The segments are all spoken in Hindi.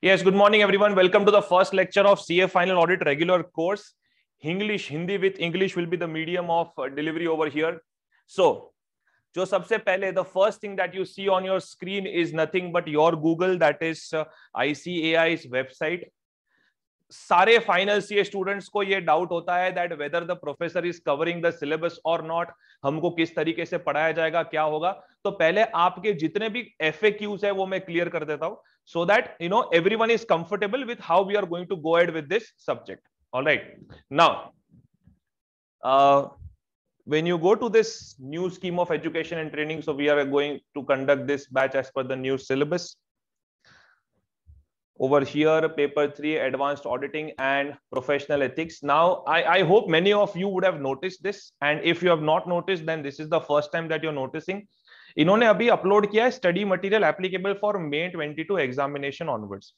Yes, good morning, everyone. Welcome to the first lecture of CA Final Audit regular course. English, Hindi with English will be the medium of uh, delivery over here. So, जो सबसे पहले the first thing that you see on your screen is nothing but your Google that is ICAI website सारे फाइनल सीए स्टूडेंट्स को ये डाउट होता है that whether the professor is covering the syllabus or not हमको किस तरीके से पढ़ाया जाएगा क्या होगा तो पहले आपके जितने भी एफ है वो मैं क्लियर कर देता हूं so that you know everyone is comfortable with how we are going to go ahead with this subject all right now uh, when you go to this new scheme of education and training so we are going to conduct this batch as per the new syllabus over here paper 3 advanced auditing and professional ethics now I, I hope many of you would have noticed this and if you have not noticed then this is the first time that you're noticing इन्होंने अभी अपलोड किया है study material applicable for May 22 examination onwards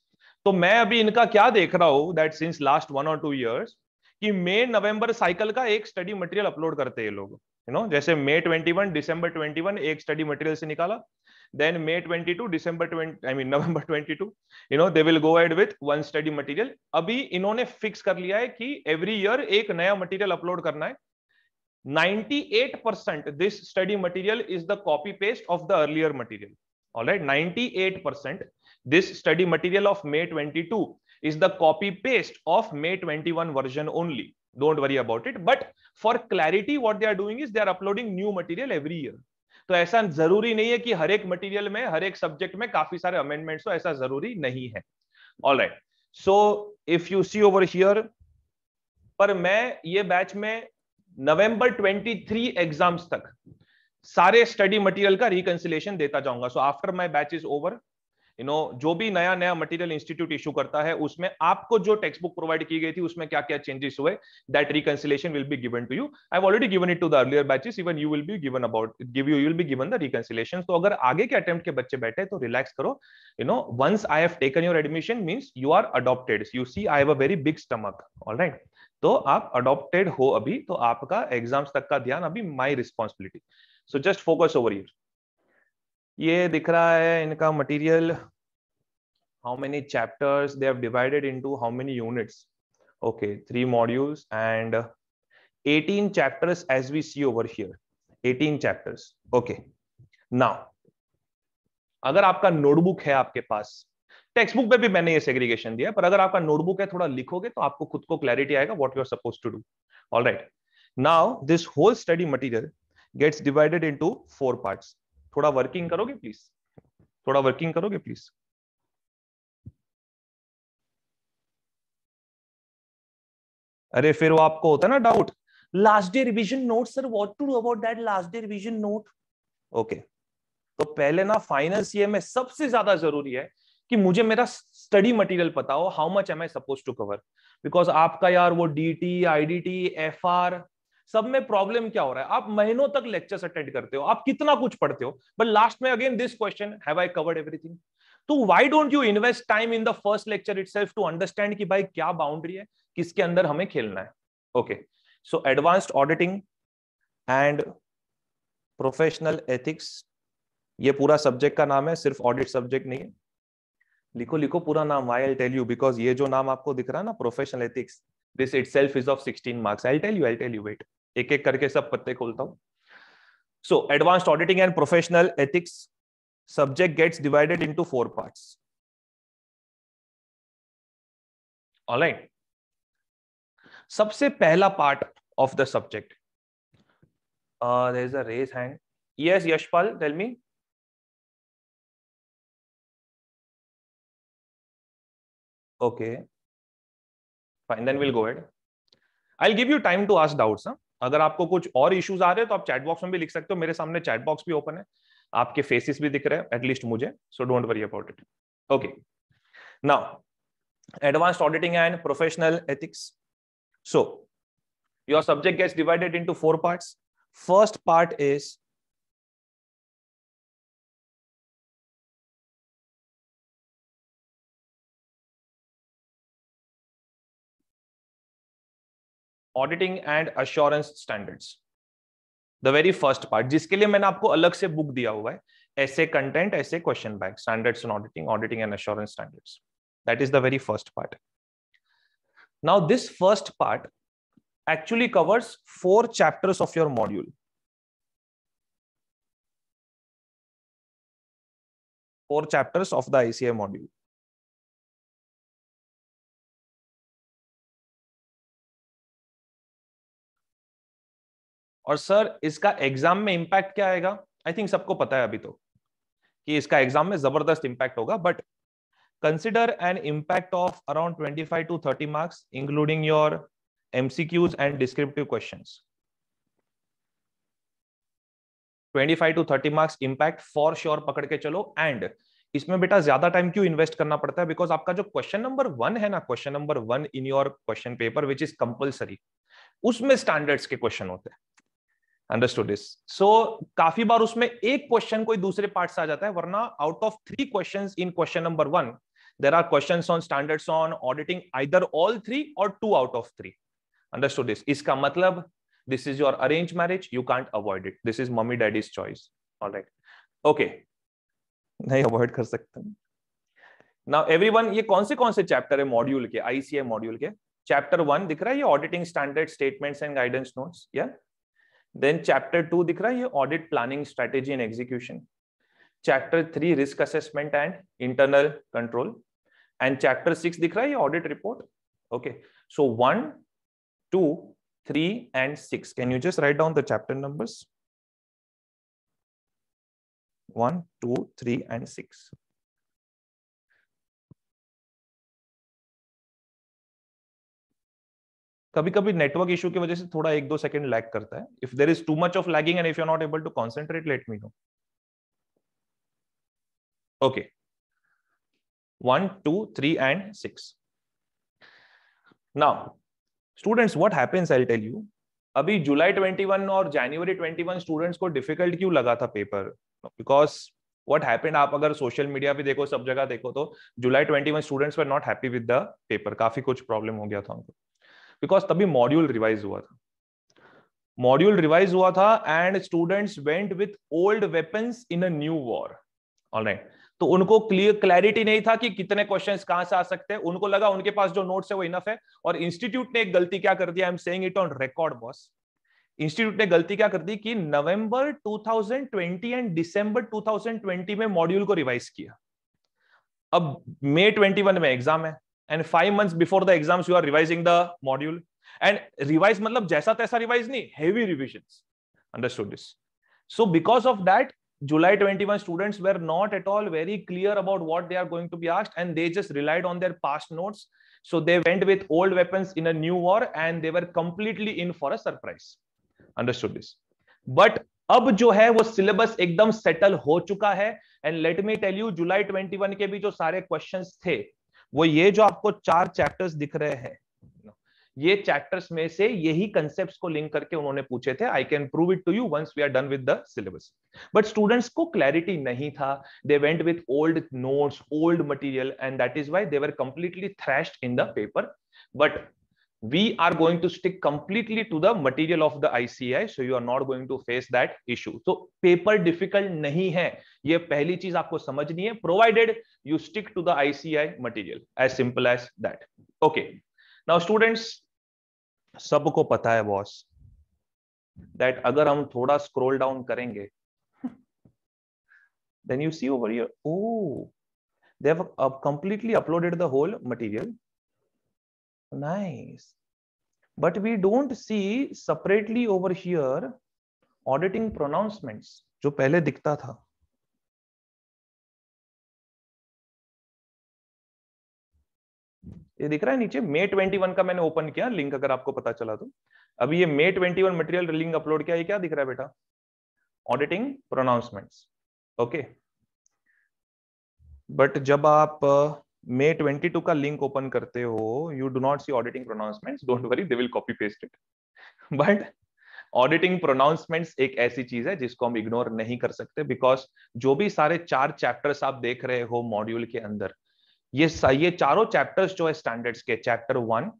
तो मैं अभी इनका क्या देख रहा हूं दैट सिंस लास्ट वन और टू इयर्स कि मे नवंबर साइकिल का एक स्टडी मटेरियल अपलोड करते हैं लोग यू नो जैसे मे 21 दिसंबर 21 एक स्टडी मटेरियल से निकाला then May 22 December 20 I mean November 22 you know they will go ahead with one study material अभी इन्होंने फिक्स कर लिया है कि एवरी ईयर एक नया मटेरियल अपलोड करना है 98% this study material is the copy paste of the earlier material all right 98% this study material of may 22 is the copy paste of may 21 version only don't worry about it but for clarity what they are doing is they are uploading new material every year तो ऐसा जरूरी नहीं है कि हर एक मटेरियल में हर एक सब्जेक्ट में काफी सारे अमेंडमेंट्स हो ऐसा जरूरी नहीं है alright so if you see over here पर मैं ये बैच में नवंबर 23 एग्जाम्स तक सारे स्टडी मटेरियल का रिकंसिलेशन देता जाऊंगा so after my batch is over you know जो भी नया नया मटेरियल इंस्टीट्यूट इशू करता है उसमें आपको जो टेक्स्ट बुक प्रोवाइड की गई थी उसमें क्या क्या चेंजेस हुए that reconciliation will be given to you I already given it to the earlier batches even you will be given about give you will be given the reconciliation तो अगर आगे के अटेम्प्ट के बच्चे बैठे तो रिलैक्स करो you know once I have taken your admission means you are adopted you see I have a very big stomach all right तो आप अडोप्टेड हो अभी तो आपका एग्जाम तक का ध्यान अभी my responsibility so just focus over your ये दिख रहा है इनका material how many chapters they have divided into how many units okay three modules and 18 chapters as we see over here 18 chapters okay now अगर आपका नोटबुक है आपके पास टेक्स्ट बुक में भी मैंने ये सेग्रीगेशन दिया पर अगर आपका नोटबुक है थोड़ा लिखोगे तो आपको खुद को क्लैरिटी आएगा what you are suppose to do all right now this whole study material gets divided to four part थोड़ा वर्किंग करोगे प्लीज थोड़ा वर्किंग करोगे प्लीज अरे फिर वो आपको होता है ना doubt last day revision note sir what to do about that last day revision note okay तो पहले ना फाइनल सीएम में सबसे ज्यादा जरूरी है कि मुझे मेरा स्टडी मटेरियल पता हो how much am I suppose to cover because आपका यार वो D T I D T F R सब में प्रॉब्लम क्या हो रहा है आप महीनों तक लेक्चर्स अटेंड करते हो आप कितना कुछ पढ़ते हो बट लास्ट में again this question have I covered everything तो why don't you invest time in the first lecture itself to understand कि भाई क्या बाउंड्री है किसके अंदर हमें खेलना है okay so advanced auditing and professional ethics ये पूरा सब्जेक्ट का नाम है सिर्फ ऑडिट सब्जेक्ट नहीं है लिखो लिखो पूरा नाम I'll tell you because ये जो नाम आपको दिख रहा है ना professional ethics this itself is of sixteen marks I tell you I tell you wait एक एक करके सब पत्ते खोलता हूँ so advance auditing and professional ethics subject gets divided into four parts all right सबसे पहला part of the subject there is a raise hand yes Yashpal tell me okay fine then we'll go ahead i'll give you time to ask doubts huh? अगर आपको कुछ और इश्यूज आ रहे हैं तो आप चैट बॉक्स में भी लिख सकते हो मेरे सामने चैट बॉक्स भी ओपन है आपके फेसेस भी दिख रहे हैं एटलीस्ट मुझे so don't worry about it okay now advanced auditing and professional ethics so your subject gets divided into four parts first part is auditing and assurance standards the very first part जिसके लिए मैंने आपको अलग से बुक दिया हुआ है ऐसे कंटेंट ऐसे question back standards in auditing auditing and assurance standards that is the very first part now this first part actually covers four chapters of your module four chapters of the ICA module और सर इसका एग्जाम में इम्पैक्ट क्या आएगा आई थिंक सबको पता है अभी तो कि इसका एग्जाम में जबरदस्त इम्पैक्ट होगा but consider an impact of around twenty five to thirty marks including your MCQs and descriptive question 25 to 30 marks impact for sure पकड़ के चलो एंड इसमें बेटा ज्यादा टाइम क्यों इन्वेस्ट करना पड़ता है बिकॉज आपका जो क्वेश्चन नंबर वन है ना question number one in your question paper which is compulsory उसमें स्टैंडर्ड्स के क्वेश्चन होते हैं अंडरस्टूड दिस सो काफी बार उसमें एक क्वेश्चन कोई दूसरे पार्ट से आ जाता है वरना out of three question in question number one there are question on standards on auditing either all three और two out of three understood this इसका मतलब this is your arrange marriage you can't avoid it this is mummy daddy's choice all right okay नहीं अवॉइड कर सकते नाउ एवरीवन ये कौन से कौन से चैप्टर है मॉड्यूल के आईसीए मॉड्यूल के चैप्टर वन दिख रहा है ये auditing standard statements and guidance notes या yeah? देन चैप्टर टू दिख रहा है ये audit planning strategy and execution chapter three risk assessment and internal control and chapter six दिख रहा है ये audit report okay so one two three and six can you just write down the chapter numbers one two three and six कभी कभी नेटवर्क इशू की वजह से थोड़ा एक दो सेकंड लैग करता है if there is too much of lagging and if you are not able to concentrate let me know okay one two three and six now students what happens I tell you अभी जुलाई 21 और जनवरी 21 स्टूडेंट्स को डिफिकल्ट क्यों लगा था पेपर बिकॉज वट हैपेंड आप अगर सोशल मीडिया पे देखो सब जगह देखो तो July twenty one students were not happy with the paper काफी कुछ प्रॉब्लम हो गया था उनको बिकॉज तभी मॉड्यूल रिवाइज हुआ था मॉड्यूल रिवाइज हुआ था and students went with old weapons in a new war alright तो उनको क्लियर क्लैरिटी नहीं था कि कितने क्वेश्चन कहां से आ सकते हैं उनको लगा उनके पास जो नोट्स है वो इनफ है और इंस्टीट्यूट ने एक गलती क्या कर दी I am saying it on record boss institute ने गलती क्या कर दी कि नवंबर 2020 एंड दिसंबर 2020 में मॉड्यूल को रिवाइज किया अब मई 21 में एग्जाम है and five months before the exams you are revising the module and revise मतलब जैसा तैसा रिवाइज नहीं heavy revision understood this so because of that July 21 students were not at all very clear about what they are going to be asked and they just relied on their past notes. So they went with old weapons in a new war and they were completely in for a surprise. Understood this. But अब जो है वो सिलेबस एकदम सेटल हो चुका है and let me tell you July 21 के भी जो सारे क्वेश्चंस थे वो ये जो आपको चार चैप्टर्स दिख रहे हैं ये चैप्टर्स में से यही कंसेप्ट को लिंक करके उन्होंने पूछे थे I can prove it to you once we are done with the syllabus but students को क्लैरिटी नहीं था they went with old notes old material and that is why they were completely thrash in the paper but we are going to stick completely to the material of the ICI, so you are not going to face that issue. So paper difficult नहीं है ये पहली चीज आपको समझनी है provided you stick to the ICI material as simple as that. Okay. Now students सबको पता है boss that अगर हम थोड़ा scroll down करेंगे then you see over here oh they have uh, completely uploaded the whole material Nice. But we don't see separately over here auditing pronouncements जो पहले दिखता था ये दिख रहा है नीचे मे 21 का मैंने ओपन किया लिंक अगर आपको पता चला तो अभी ये मे 21 मटेरियल लिंक अपलोड किया ये क्या दिख रहा है बेटा ऑडिटिंग प्रोनाउंसमेंट्स ओके बट जब आप मे ट्वेंटी टू का लिंक ओपन करते हो you do not see auditing pronouncements don't worry they will copy paste it but auditing pronouncements एक ऐसी चीज है जिसको हम इग्नोर नहीं कर सकते बिकॉज जो भी सारे चार चैप्टर्स आप देख रहे हो मॉड्यूल के अंदर ये ये चारों चैप्टर्स जो है स्टैंडर्ड्स के chapter one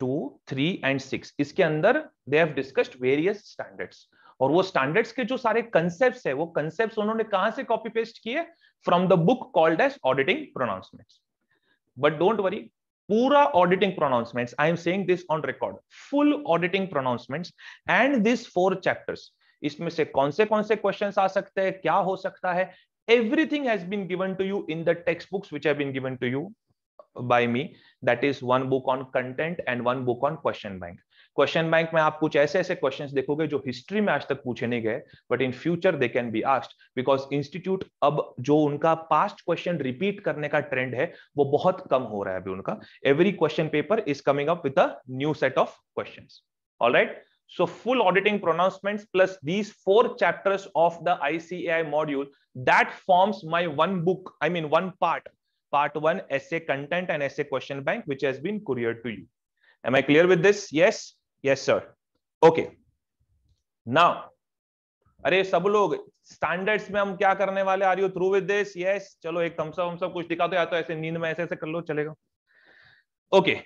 two three and six इसके अंदर they have discussed various standards और वो स्टैंडर्ड्स के जो सारे कंसेप्ट है वो कंसेप्ट उन्होंने कहां से कॉपी पेस्ट किए from the book called as auditing pronouncements But don't worry, pura auditing pronouncements. I am saying this on record. Full auditing pronouncements and these four chapters. इसमें से कौन से कौन से क्वेश्चंस आ सकते हैं क्या हो सकता है everything has been given to you in the textbooks which have been given to you by me that is one book on content and one book on question bank question bank में आप कुछ ऐसे ऐसे क्वेश्चंस देखोगे जो हिस्ट्री में आज तक पूछे नहीं गए but in future they can be asked because institute अब जो उनका पास्ट क्वेश्चन रिपीट करने का ट्रेंड है वो बहुत कम हो रहा है अभी उनका every question paper is coming up with a new set of question all right So full auditing pronouncements plus these four chapters of the ICAI module that forms my one book. I mean one part, part one essay content and essay question bank, which has been couriered to you. Am I clear with this? Yes. Yes sir okay now अरे सब लोग स्टैंडर्ड्स में हम क्या करने वाले are you through with this yes चलो एक थम्सअप हम सब कुछ दिखा दो या तो ऐसे नींद में ऐसे ऐसे कर लो चलेगा ओके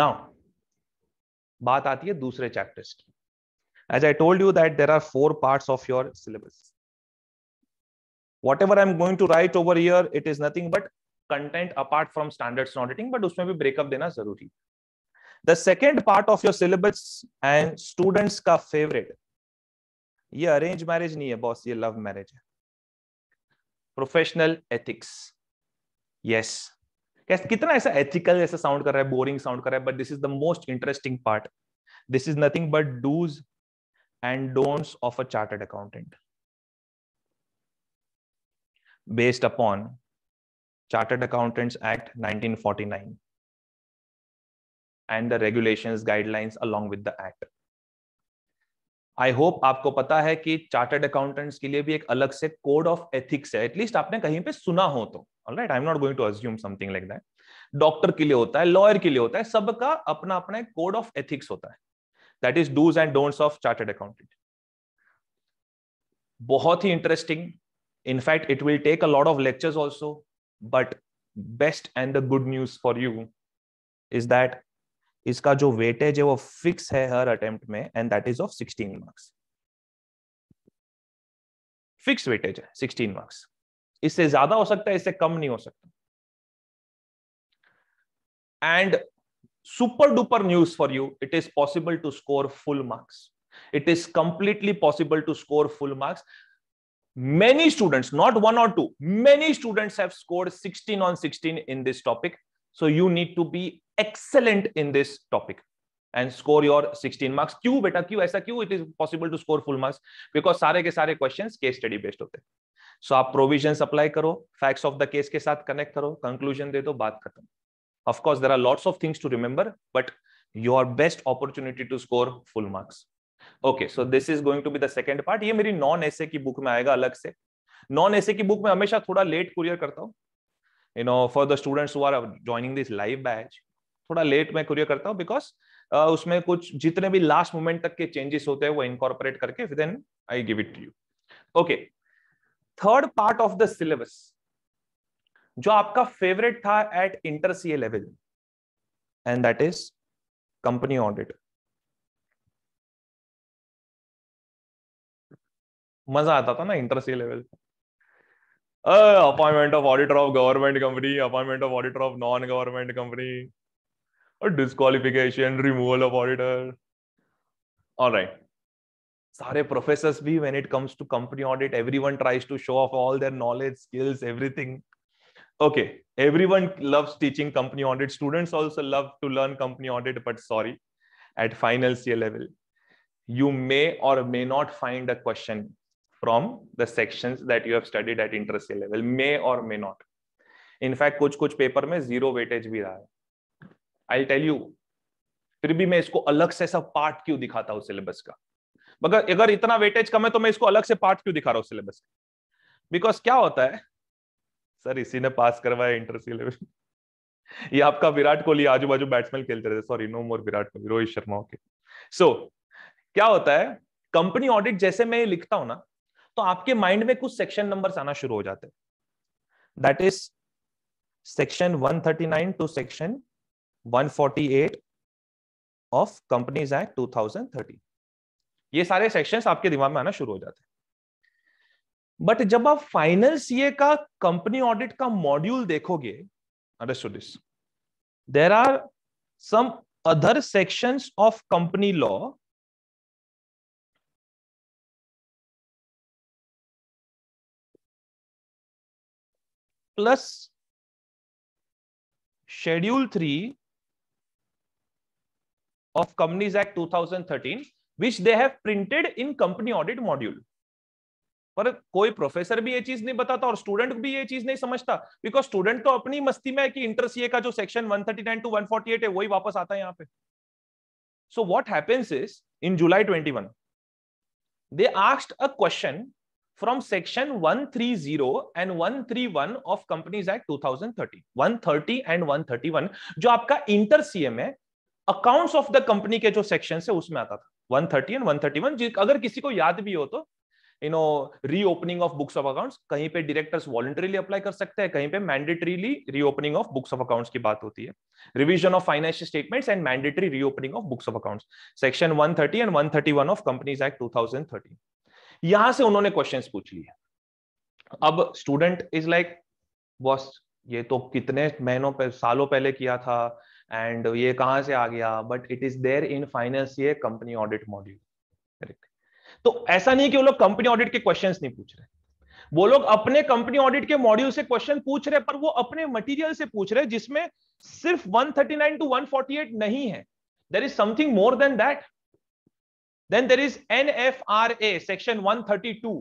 नाउ बात आती है दूसरे चैप्टर्स की as I told you that there are four part of your syllabus whatever I am going to write over here it is nothing but content apart from standards not but उसमें भी ब्रेकअप देना जरूरी the second part of your syllabus and students का फेवरेट ये अरेंज मैरिज नहीं है बॉस ये लव मैरिज है प्रोफेशनल एथिक्स यस कैसे कितना ऐसा एथिकल ऐसा साउंड कर रहा है बोरिंग साउंड कर रहा है but this is the most interesting part this is nothing but dos and don'ts of a chartered accountant based upon Chartered Accountants Act 1949. And the regulation guidelines along with the act I hope आपको पता है कि चार्टर्ड अकाउंटेंट्स के लिए भी एक अलग से कोड ऑफ एथिक्स है एटलीस्ट आपने कहीं पे सुना हो तो right I am not going to assume something like that doctor के लिए होता है लॉयर के लिए होता है सबका अपना अपना एक कोड ऑफ एथिक्स होता है that is dos and don'ts of chartered accountant बहुत ही interesting in fact it will take a lot of lectures also but best and the good news for you is that इसका जो वेटेज है वो फिक्स है हर अटेम्प्ट में and that is of sixteen marks fix weightage है सिक्सटीन मार्क्स इससे ज्यादा हो सकता है इससे कम नहीं हो सकता and super duper news for you it is possible to score full marks it is completely possible to score full marks many students not one और two many students have so you need to be excellent in this topic and score your 16 marks क्यों बेटा क्यों ऐसा क्यों it is possible to score full marks because सारे के सारे क्वेश्चन केस स्टडी बेस्ड होते हैं सो so, आप प्रोविजन अप्लाई करो फैक्ट्स ऑफ द केस के साथ कनेक्ट करो कंक्लूजन दे दो बात खत्म of course there are lots of things to remember but your best opportunity to score full marks okay so this is going to be the second part ये मेरी नॉन एसे की बुक में आएगा अलग से नॉन एसे की बुक में हमेशा थोड़ा लेट कुरियर करता हूँ you know for the students who are joining this live batch थोड़ा लेट मैं कुरियर करता हूँ बिकॉज उसमें कुछ जितने भी लास्ट मोमेंट तक के चेंजेस होते हैं वो इनकॉर्पोरेट करके then I give it to you okay third part of the syllabus जो आपका फेवरेट था at inter A level and that is company audit मजा आता था ना inter CA level appointment of auditor of government company appointment of auditor of non government company disqualification, removal of auditor. All right. Sare professors be when it comes to company audit, everyone tries to show off all their knowledge, skills, everything. Okay, everyone loves teaching company audit. Students also love to learn company audit, but sorry, at final year level, you may or may not find a question from the sections that you have studied at interest level, may or may not. In कुछ कुछ paper में zero weightage भी रहा है आई टेल यू फिर भी मैं इसको अलग से सब पार्ट क्यों दिखाता हूं सिलेबस का मगर अगर इतना वेटेज कम है तो मैं इसको अलग से पार्ट क्यों दिखा रहा हूं सिलेबस का बिकॉज क्या होता है सर इसी ने पास करवाया इंटर सिलेबस ये आपका विराट कोहली आजू बाजू बैट्समैन खेलते रहते sorry no more Virat Kohli Rohit Sharma okay so क्या होता है कंपनी ऑडिट जैसे मैं लिखता हूं ना तो आपके माइंड में कुछ सेक्शन नंबर आना शुरू हो जाते हैं that is section 139 to section 148 of companies act 2013 ये सारे सेक्शंस आपके दिमाग में आना शुरू हो जाते हैं बट जब आप फाइनल सीए का कंपनी ऑडिट का मॉड्यूल देखोगे this there are some other sections of company law plus schedule three of companies act 2013 which they have printed in company audit module पर कोई प्रोफेसर भी ये चीज नहीं बताता और स्टूडेंट भी ये चीज नहीं समझता बिकॉज स्टूडेंट तो अपनी मस्ती में है कि इंटर सीए का जो सेक्शन 139 टू 148 है वही वापस आता है यहां पे so what happens is in July 21 they asked a question from section 130 and 131 of companies act 2013 130 and 131 जो आपका इंटर सीए में अकाउंट्स ऑफ द कंपनी के जो सेक्शन है उसमें आता था 130 एंड 131 अगर किसी को याद भी हो तो you know reopening of books of accounts कहीं पे डायरेक्टर्स वॉलंटरीली अप्लाई कर सकते हैं कहीं पे mandatorily reopening of books of accounts की बात होती है revision of financial statements and mandatory reopening of books of accounts section 130 and 131 of companies act 2013 यहां से उन्होंने क्वेश्चंस पूछ लिए अब स्टूडेंट इज लाइक बॉस ये तो कितने महीनों पर सालों पहले किया था एंड ये कहां से आ गया but it is there in finance ये कंपनी ऑडिट मॉड्यूल करेक्ट तो ऐसा नहीं कि वो लोग कंपनी ऑडिट के क्वेश्चन नहीं पूछ रहे वो लोग अपने कंपनी ऑडिट के मॉड्यूल से क्वेश्चन पूछ रहे पर वो अपने मटेरियल से पूछ रहे जिसमें सिर्फ 139 टू 148 नहीं है there is something more than that then there is N F R A section one thirty two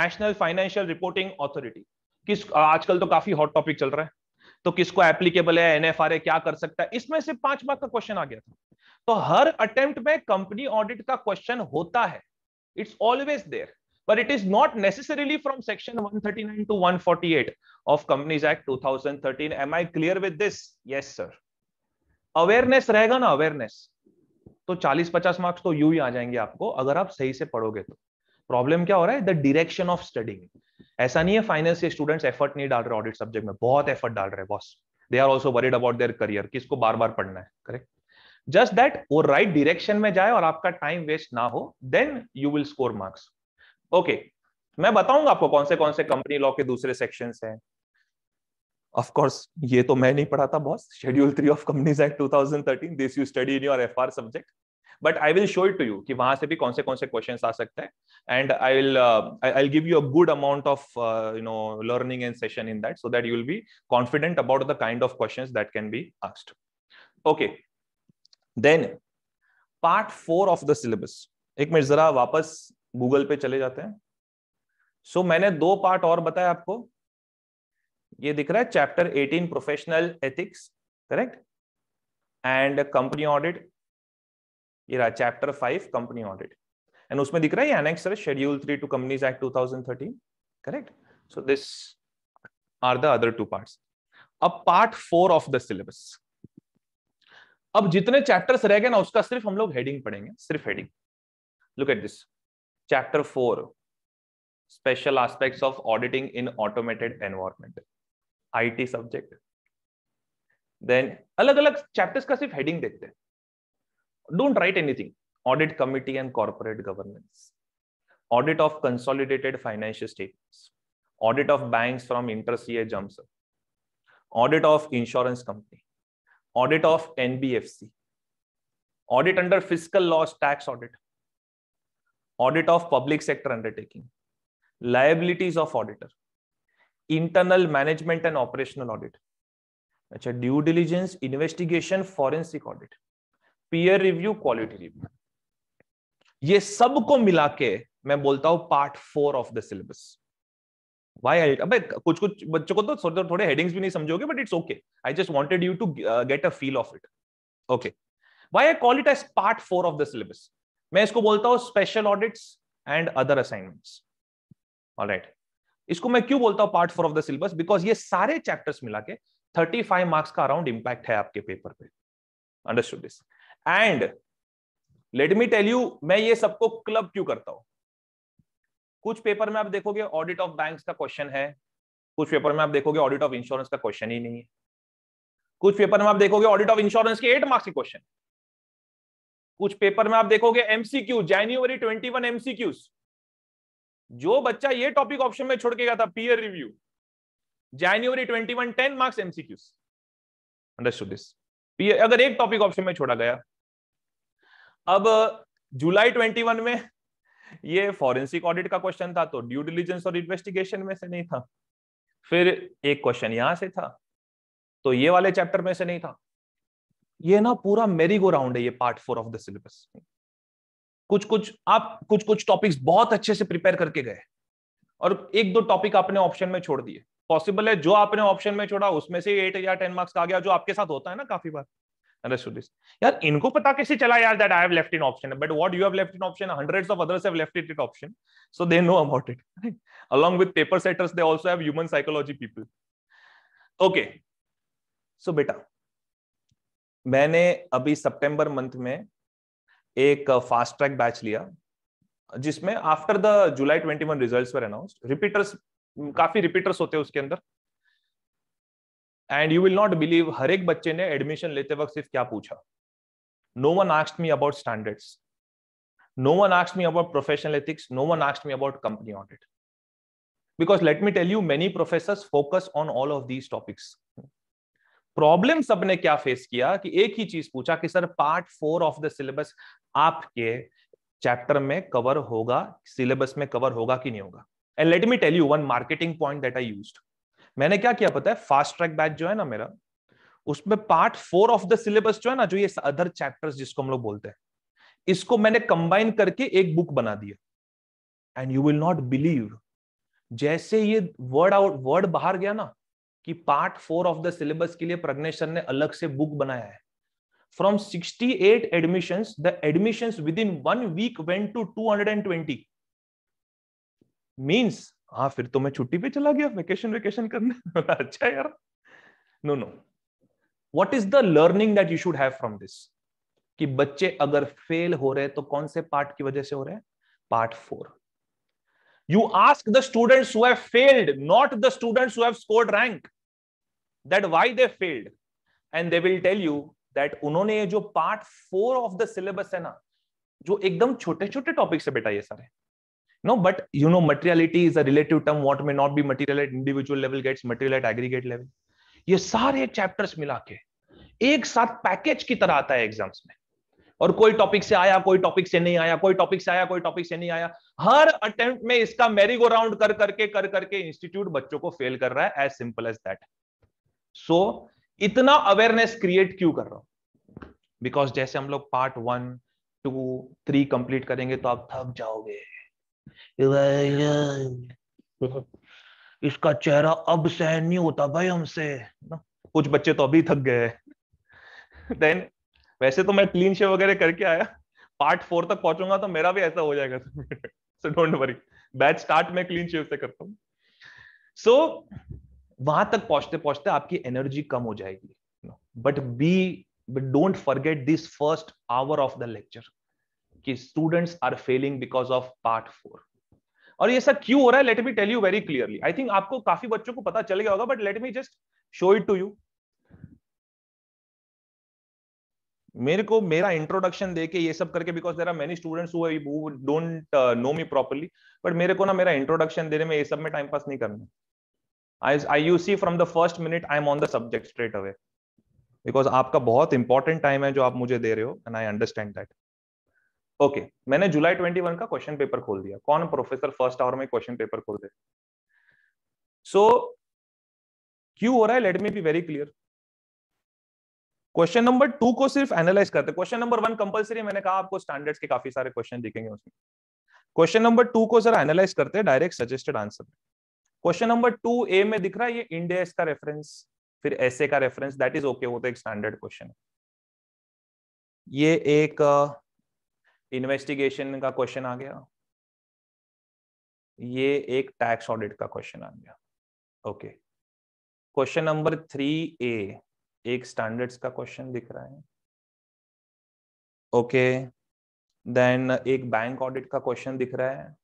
national financial reporting authority किस आजकल तो काफी हॉट टॉपिक चल रहा है तो किसको एप्लीकेबल है एनएफआरए क्या कर सकता है इसमें से पांच मार्क का क्वेश्चन आ गया था तो हर अटेम्प्ट में कंपनी ऑडिट का क्वेश्चन होता है it's always there but it is not necessarily from section 139 to 148 of companies act 2013 am I clear with this yes sir awareness रहेगा ना अवेयरनेस तो 40 50 मार्क्स तो यू ही आ जाएंगे आपको अगर आप सही से पढ़ोगे तो प्रॉब्लम क्या हो रहा है द डिरेक्शन ऑफ स्टडिंग ऐसा नहीं है फाइनेंस के स्टूडेंट्स एफर्ट नहीं डाल रहे ऑडिट सब्जेक्ट में बहुत एफर्ट डाल रहे boss they are also worried about their career किसको बार बार पढ़ना है करेक्ट जस्ट दैट वो राइट डिरेक्शन में जाए और आपका टाइम वेस्ट ना हो then you will score marks okay मैं बताऊंगा आपको कौन से कौन से कंपनी लॉ के दूसरे सेक्शन हैं ऑफ कोर्स ये तो मैं नहीं पढ़ाता boss schedule three of companies act 2013 this you study in your FR subject but I will show it to you कि वहां से भी कौन से कौन से क्वेश्चन आ सकते हैं and I will I give you a good amount of you know learning and session in that so that you will be confident about the kind of question that can be asked okay then part four of the syllabus एक मिनट जरा वापस गूगल पे चले जाते हैं सो so, मैंने दो पार्ट और बताया आपको ये दिख रहा है chapter 18 professional ethics correct and company audit ये रहा chapter five company audit and उसमें दिख रहा है एनेक्स है schedule three to companies act two thousand thirteen correct so this are the other two parts अब part four of the syllabus अब जितने चैप्टर्स रह गए ना उसका सिर्फ हम लोग हेडिंग पढ़ेंगे सिर्फ heading look at this chapter four special aspects of auditing in automated environment IT subject then अलग अलग चैप्टर्स का सिर्फ हेडिंग देखते हैं don't write anything. Audit committee and corporate governance. Audit of consolidated financial statements. Audit of banks from inter-CA jumps Audit of insurance company. Audit of NBFC. Audit under fiscal loss tax audit. Audit of public sector undertaking. Liabilities of auditor. Internal management and operational audit. अच्छा due diligence investigation forensic audit. Peer review quality review ये सब को मिला के मैं बोलता हूं part four of the syllabus why अबे कुछ कुछ बच्चों को तो थोड़े थोड़े हेडिंग्स भी नहीं समझोगे but it's okay I just wanted you to get a feel of it okay why I call it as part four of the syllabus मैं इसको बोलता हूँ special audits and other assignments alright इसको मैं क्यों बोलता हूँ part four of the syllabus because ये सारे चैप्टर्स मिला के थर्टी फाइव मार्क्स का अराउंड इंपैक्ट है आपके पेपर पे understood this and let me tell you मैं ये सबको क्लब क्यों करता हूं कुछ पेपर में आप देखोगे ऑडिट ऑफ बैंक का क्वेश्चन है कुछ पेपर में आप देखोगे ऑडिट ऑफ इंश्योरेंस का क्वेश्चन ही नहीं है कुछ पेपर में आप देखोगे ऑडिट ऑफ इंश्योरेंस के एट मार्क्स के क्वेश्चन कुछ पेपर में आप देखोगे MCQ January twenty one MCQs जो बच्चा ये टॉपिक ऑप्शन में छोड़ के गया था peer review January twenty one ten marks MCQs understood this अगर एक टॉपिक ऑप्शन में छोड़ा गया अब जुलाई 21 में ये फॉरेंसिक ऑडिट का क्वेश्चन था तो ड्यू डिलीजेंस और इन्वेस्टिगेशन में से नहीं था फिर एक क्वेश्चन यहां से था तो ये वाले चैप्टर में से नहीं था ये ना पूरा मेरी गो राउंड है ये part four of the syllabus कुछ कुछ आप कुछ कुछ टॉपिक्स बहुत अच्छे से प्रिपेयर करके गए और एक दो टॉपिक आपने ऑप्शन में छोड़ दिए पॉसिबल है जो आपने ऑप्शन में छोड़ा उसमें से एट या टेन मार्क्स का आ गया जो आपके साथ होता है ना काफी बार यार मंथ में एक फास्ट ट्रैक बैच लिया जिसमें द जुलाई ट्वेंटी रिपीटर्स काफी रिपीटर्स होते हैं उसके अंदर and you will not believe हर एक बच्चे ने एडमिशन लेते वक्त सिर्फ क्या पूछा no one asked me about standards no one asked me about professional ethics no one asked me about company audit because let me tell you many professor focus on all of these topics problem सबने क्या फेस किया कि एक ही चीज पूछा कि sir part four of the syllabus आपके चैप्टर में कवर होगा सिलेबस में कवर होगा कि नहीं होगा and let me tell you one marketing point that I used मैंने क्या किया पता है फास्ट ट्रैक बैच जो है ना मेरा उसमें part four of the syllabus जो है ना जो ये अदर चैप्टर्स जिसको हम लोग बोलते हैं इसको मैंने कंबाइन करके एक बुक बना दिया and you will not believe जैसे ये वर्ड आउट वर्ड बाहर गया ना कि part four of the syllabus के लिए प्रग्नेशन ने अलग से बुक बनाया है from sixty eight admission the admission within one week went to two hundred and twenty means हाँ फिर तो मैं छुट्टी पे चला गया वेकेशन वेकेशन करने अच्छा यार no no what is the learning that you should have from this कि बच्चे अगर फेल हो रहे तो कौन से पार्ट की वजह से हो रहे हैं part four you ask the students who have failed not the students who have scored rank that why they failed and they will tell you that उन्होंने जो part four of the syllabus है ना जो एकदम छोटे छोटे टॉपिक से बेटा ये सारे no but you know materiality is a relative term what may not be material at individual level gets material at aggregate level ये सारे चैप्टर्स मिला के एक साथ पैकेज की तरह आता है एग्जाम्स में और कोई टॉपिक से आया कोई टॉपिक से नहीं आया कोई टॉपिक से आया कोई टॉपिक से नहीं आया हर अटेम्प्ट में इसका मेरी गो राउंड कर करके कर करके इंस्टीट्यूट बच्चों को फेल कर रहा है as simple as that so इतना अवेयरनेस क्रिएट क्यों कर रहा हूं बिकॉज जैसे हम लोग part one two three complete करेंगे तो आप थक जाओगे हाँ। इसका चेहरा अब सहन नहीं होता भाई हमसे कुछ बच्चे तो अभी थक गए देन वैसे तो मैं क्लीन शेव वगैरह करके आया पार्ट फोर तक पहुंचूंगा तो मेरा भी ऐसा हो जाएगा so don't worry batch start में क्लीन शेव से करता हूँ सो so, वहां तक पहुंचते पहुंचते आपकी एनर्जी कम हो जाएगी but be but don't forget this first hour of the lecture कि students are failing because of part four और ये सब क्यों हो रहा है let me tell you very clearly I think आपको काफी बच्चों को पता चल गया होगा but let me just show it to you मेरे को मेरा इंट्रोडक्शन देके ये सब करके because there are many students don't know me properly but मेरे को ना मेरा इंट्रोडक्शन देने में ये सब में टाइम पास नहीं करना I I you see from the first minute I am on the subject straight away because आपका बहुत इंपॉर्टेंट टाइम है जो आप मुझे दे रहे हो and I understand that okay okay, मैंने जुलाई 21 का क्वेश्चन पेपर खोल दिया कौन प्रोफेसर फर्स्ट आवर में क्वेश्चन पेपर खोल दे सो so, क्यों हो रहा है let me be very clear question number two को सिर्फ एनालाइज करते क्वेश्चन नंबर वन कंपलसरी मैंने कहा आपको स्टैंडर्ड्स के काफी सारे क्वेश्चन दिखेंगे उसमें क्वेश्चन नंबर टू को सर एनालाइज करते हैं direct suggested answer question number two A में दिख रहा है ये इंडिया का रेफरेंस फिर एस का रेफरेंस दैट इज ओके वो तो एक स्टैंडर्ड क्वेश्चन है ये एक uh, इन्वेस्टिगेशन का क्वेश्चन आ गया ये एक टैक्स ऑडिट का क्वेश्चन आ गया okay question number three A एक स्टैंडर्ड्स का क्वेश्चन दिख रहा है ओके देन एक बैंक ऑडिट का क्वेश्चन दिख रहा है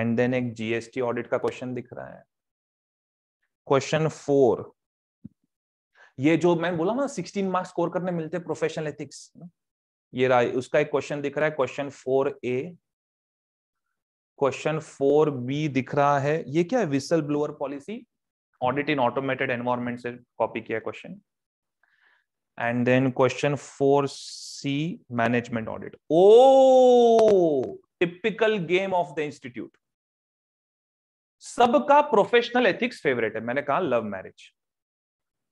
एंड देन एक जीएसटी ऑडिट का क्वेश्चन दिख रहा है क्वेश्चन फोर ये जो मैंने बोला ना सिक्सटीन मार्क्स स्कोर करने मिलते हैं प्रोफेशनल एथिक्स ये रहा उसका एक क्वेश्चन दिख रहा है question four A question four B दिख रहा है ये क्या है whistle blower policy audit in automated environment से कॉपी किया question and then question four C management audit oh typical game of the institute सबका प्रोफेशनल एथिक्स फेवरेट है मैंने कहा लव मैरिज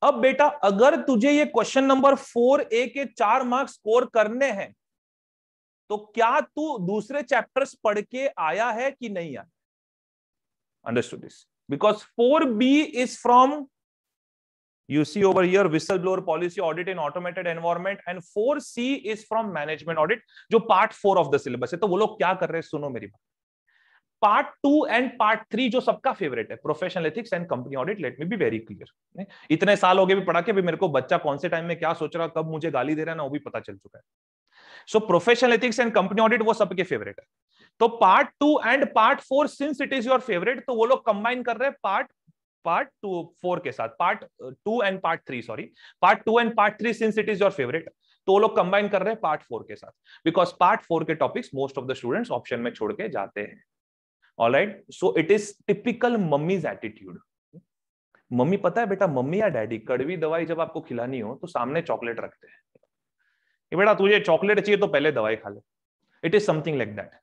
अब बेटा अगर तुझे ये क्वेश्चन नंबर फोर ए के चार मार्क्स स्कोर करने हैं तो क्या तू दूसरे चैप्टर्स पढ़ के आया है कि नहीं आया understood this because four B is from you see over here whistle blower policy audit in automated environment and four C is from management audit जो part four of the syllabus है तो वो लोग क्या कर रहे हैं सुनो मेरी बात part two and part three जो सबका फेवरेट है professional ethics and company audit let me be very clear इतने साल हो गए भी पढ़ा के भी मेरे को बच्चा कौन से टाइम में क्या सोच रहा कब मुझे गाली दे रहा है ना वो भी पता चल चुका है so professional ethics and company audit वो सबके फेवरेट है तो part two and part four since it is your favourite तो वो लोग कंबाइन कर रहे हैं पार्ट पार्ट टू फोर के साथ part two and part three sorry part two and part three since it is your favourite तो लोग कंबाइन कर रहे हैं पार्ट फोर के साथ बिकॉज पार्ट फोर के topics most of the students option में छोड़ के जाते हैं all right so it is typical mummy's attitude mummy पता है बेटा मम्मी या डैडी कड़वी दवाई जब आपको खिलानी हो तो सामने चॉकलेट रखते हैं ये बेटा तुझे चॉकलेट चाहिए तो पहले दवाई खा ले it is something like that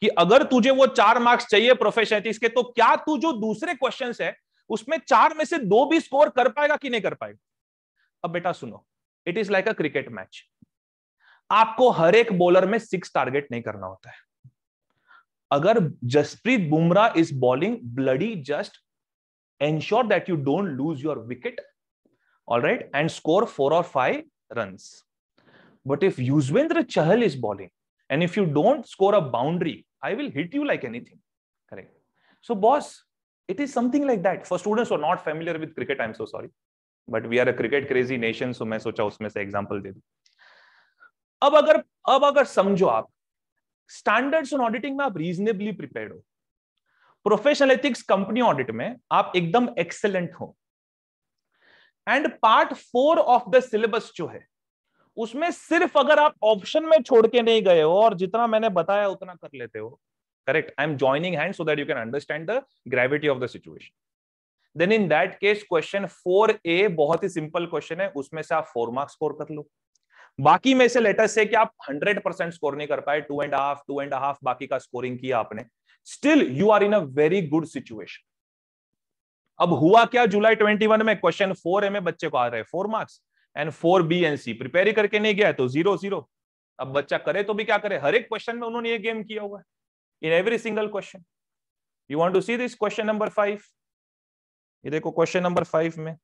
कि अगर तुझे वो चार मार्क्स चाहिए प्रोफेशन के तो क्या तू जो दूसरे क्वेश्चन है उसमें चार में से दो भी स्कोर कर पाएगा कि नहीं कर पाएगा अब बेटा सुनो it is like a cricket match आपको हर एक बॉलर में सिक्स टारगेट नहीं करना होता है agar jasprit bumrah is bowling bloody just ensure that you don't lose your wicket all right and score four or five runs but if yuzvendra chahal is bowling and if you don't score a boundary i will hit you like anything correct so boss it is something like that for students who are not familiar with cricket i'm so sorry but we are a cricket crazy nation, so मैं सोचा उसमें से एग्जाम्पल दे दू अब अगर अब अगर स्टैंडर्ड्स ऑन ऑडिटिंग में आप रीजनेबली प्रिपेयर हो प्रोफेशनल एथिक्स कंपनी ऑडिट में आप एकदम एक्सेलेंट हो and part four of the syllabus जो है उसमें सिर्फ अगर आप ऑप्शन में छोड़ के नहीं गए हो और जितना मैंने बताया उतना कर लेते हो correct I am joining hand so that you can understand the gravity of the situation then in that case question four A बहुत ही सिंपल क्वेश्चन है उसमें से आप फोर मार्क्स स्कोर कर लो बाकी में से लेटेस्ट है कि आप 100 परसेंट स्कोर नहीं कर पाए two and half two and half बाकी का स्कोरिंग किया आपने still you are in a very good situation अब हुआ क्या जुलाई 21 में क्वेश्चन फोर ए में बच्चे को आ रहे four marks and four B and C prepare ही करके नहीं गया तो जीरो जीरो अब बच्चा करे तो भी क्या करे हर एक क्वेश्चन में उन्होंने ये गेम किया हुआ है in every single question you want to see this question number five ये देखो क्वेश्चन नंबर फाइव में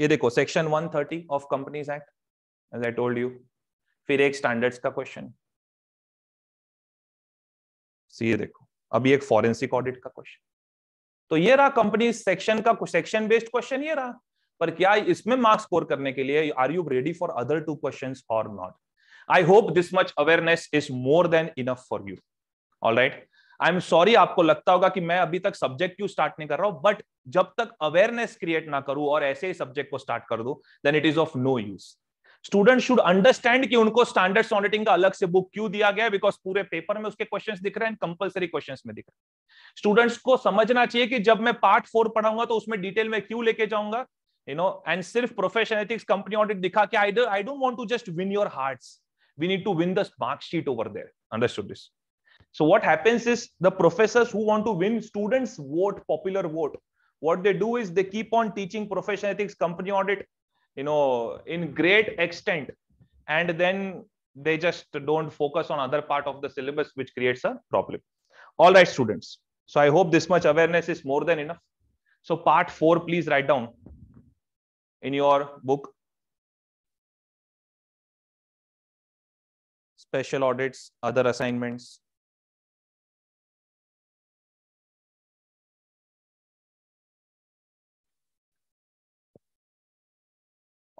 ये देखो section 130 of companies act as I told you फिर एक स्टैंडर्ड्स का क्वेश्चन ये देखो अभी एक फॉरेंसिक ऑडिट का क्वेश्चन तो ये रहा कंपनी सेक्शन का सेक्शन बेस्ड क्वेश्चन ये रहा पर क्या इसमें मार्क्स स्कोर करने के लिए are you ready for other two question और not I hope this much awareness is more than enough for you all right I am sorry आपको लगता होगा कि मैं अभी तक सब्जेक्ट क्यों स्टार्ट नहीं कर रहा हूं बट जब तक अवेयरनेस क्रिएट ना करूं और ऐसे ही सब्जेक्ट को स्टार्ट कर दू then it is of no use student should understand कि उनको स्टैंडर्ड सॉनेटिंग का अलग से बुक क्यों दिया गया बिकॉज पूरे पेपर में उसके क्वेश्चन दिख रहे हैं कंपलसरी क्वेश्चन में दिख रहे हैं स्टूडेंट्स को समझना चाहिए कि जब मैं पार्ट फोर पढ़ाऊंगा तो उसमें डिटेल में क्यों लेके जाऊंगा यू नो एंड सिर्फ प्रोफेशन एथिक्स कंपनी ऑडिट दिखा के I I don't want to just win your hearts we need to win the mark sheet over there understood this so what happens is the professors who want to win students vote popular vote what they do is they keep on teaching profession ethics company audit you know in great extent and then they just don't focus on other part of the syllabus which creates a problem all right students so i hope this much awareness is more than enough so part 4 please write down in your book special audits other assignments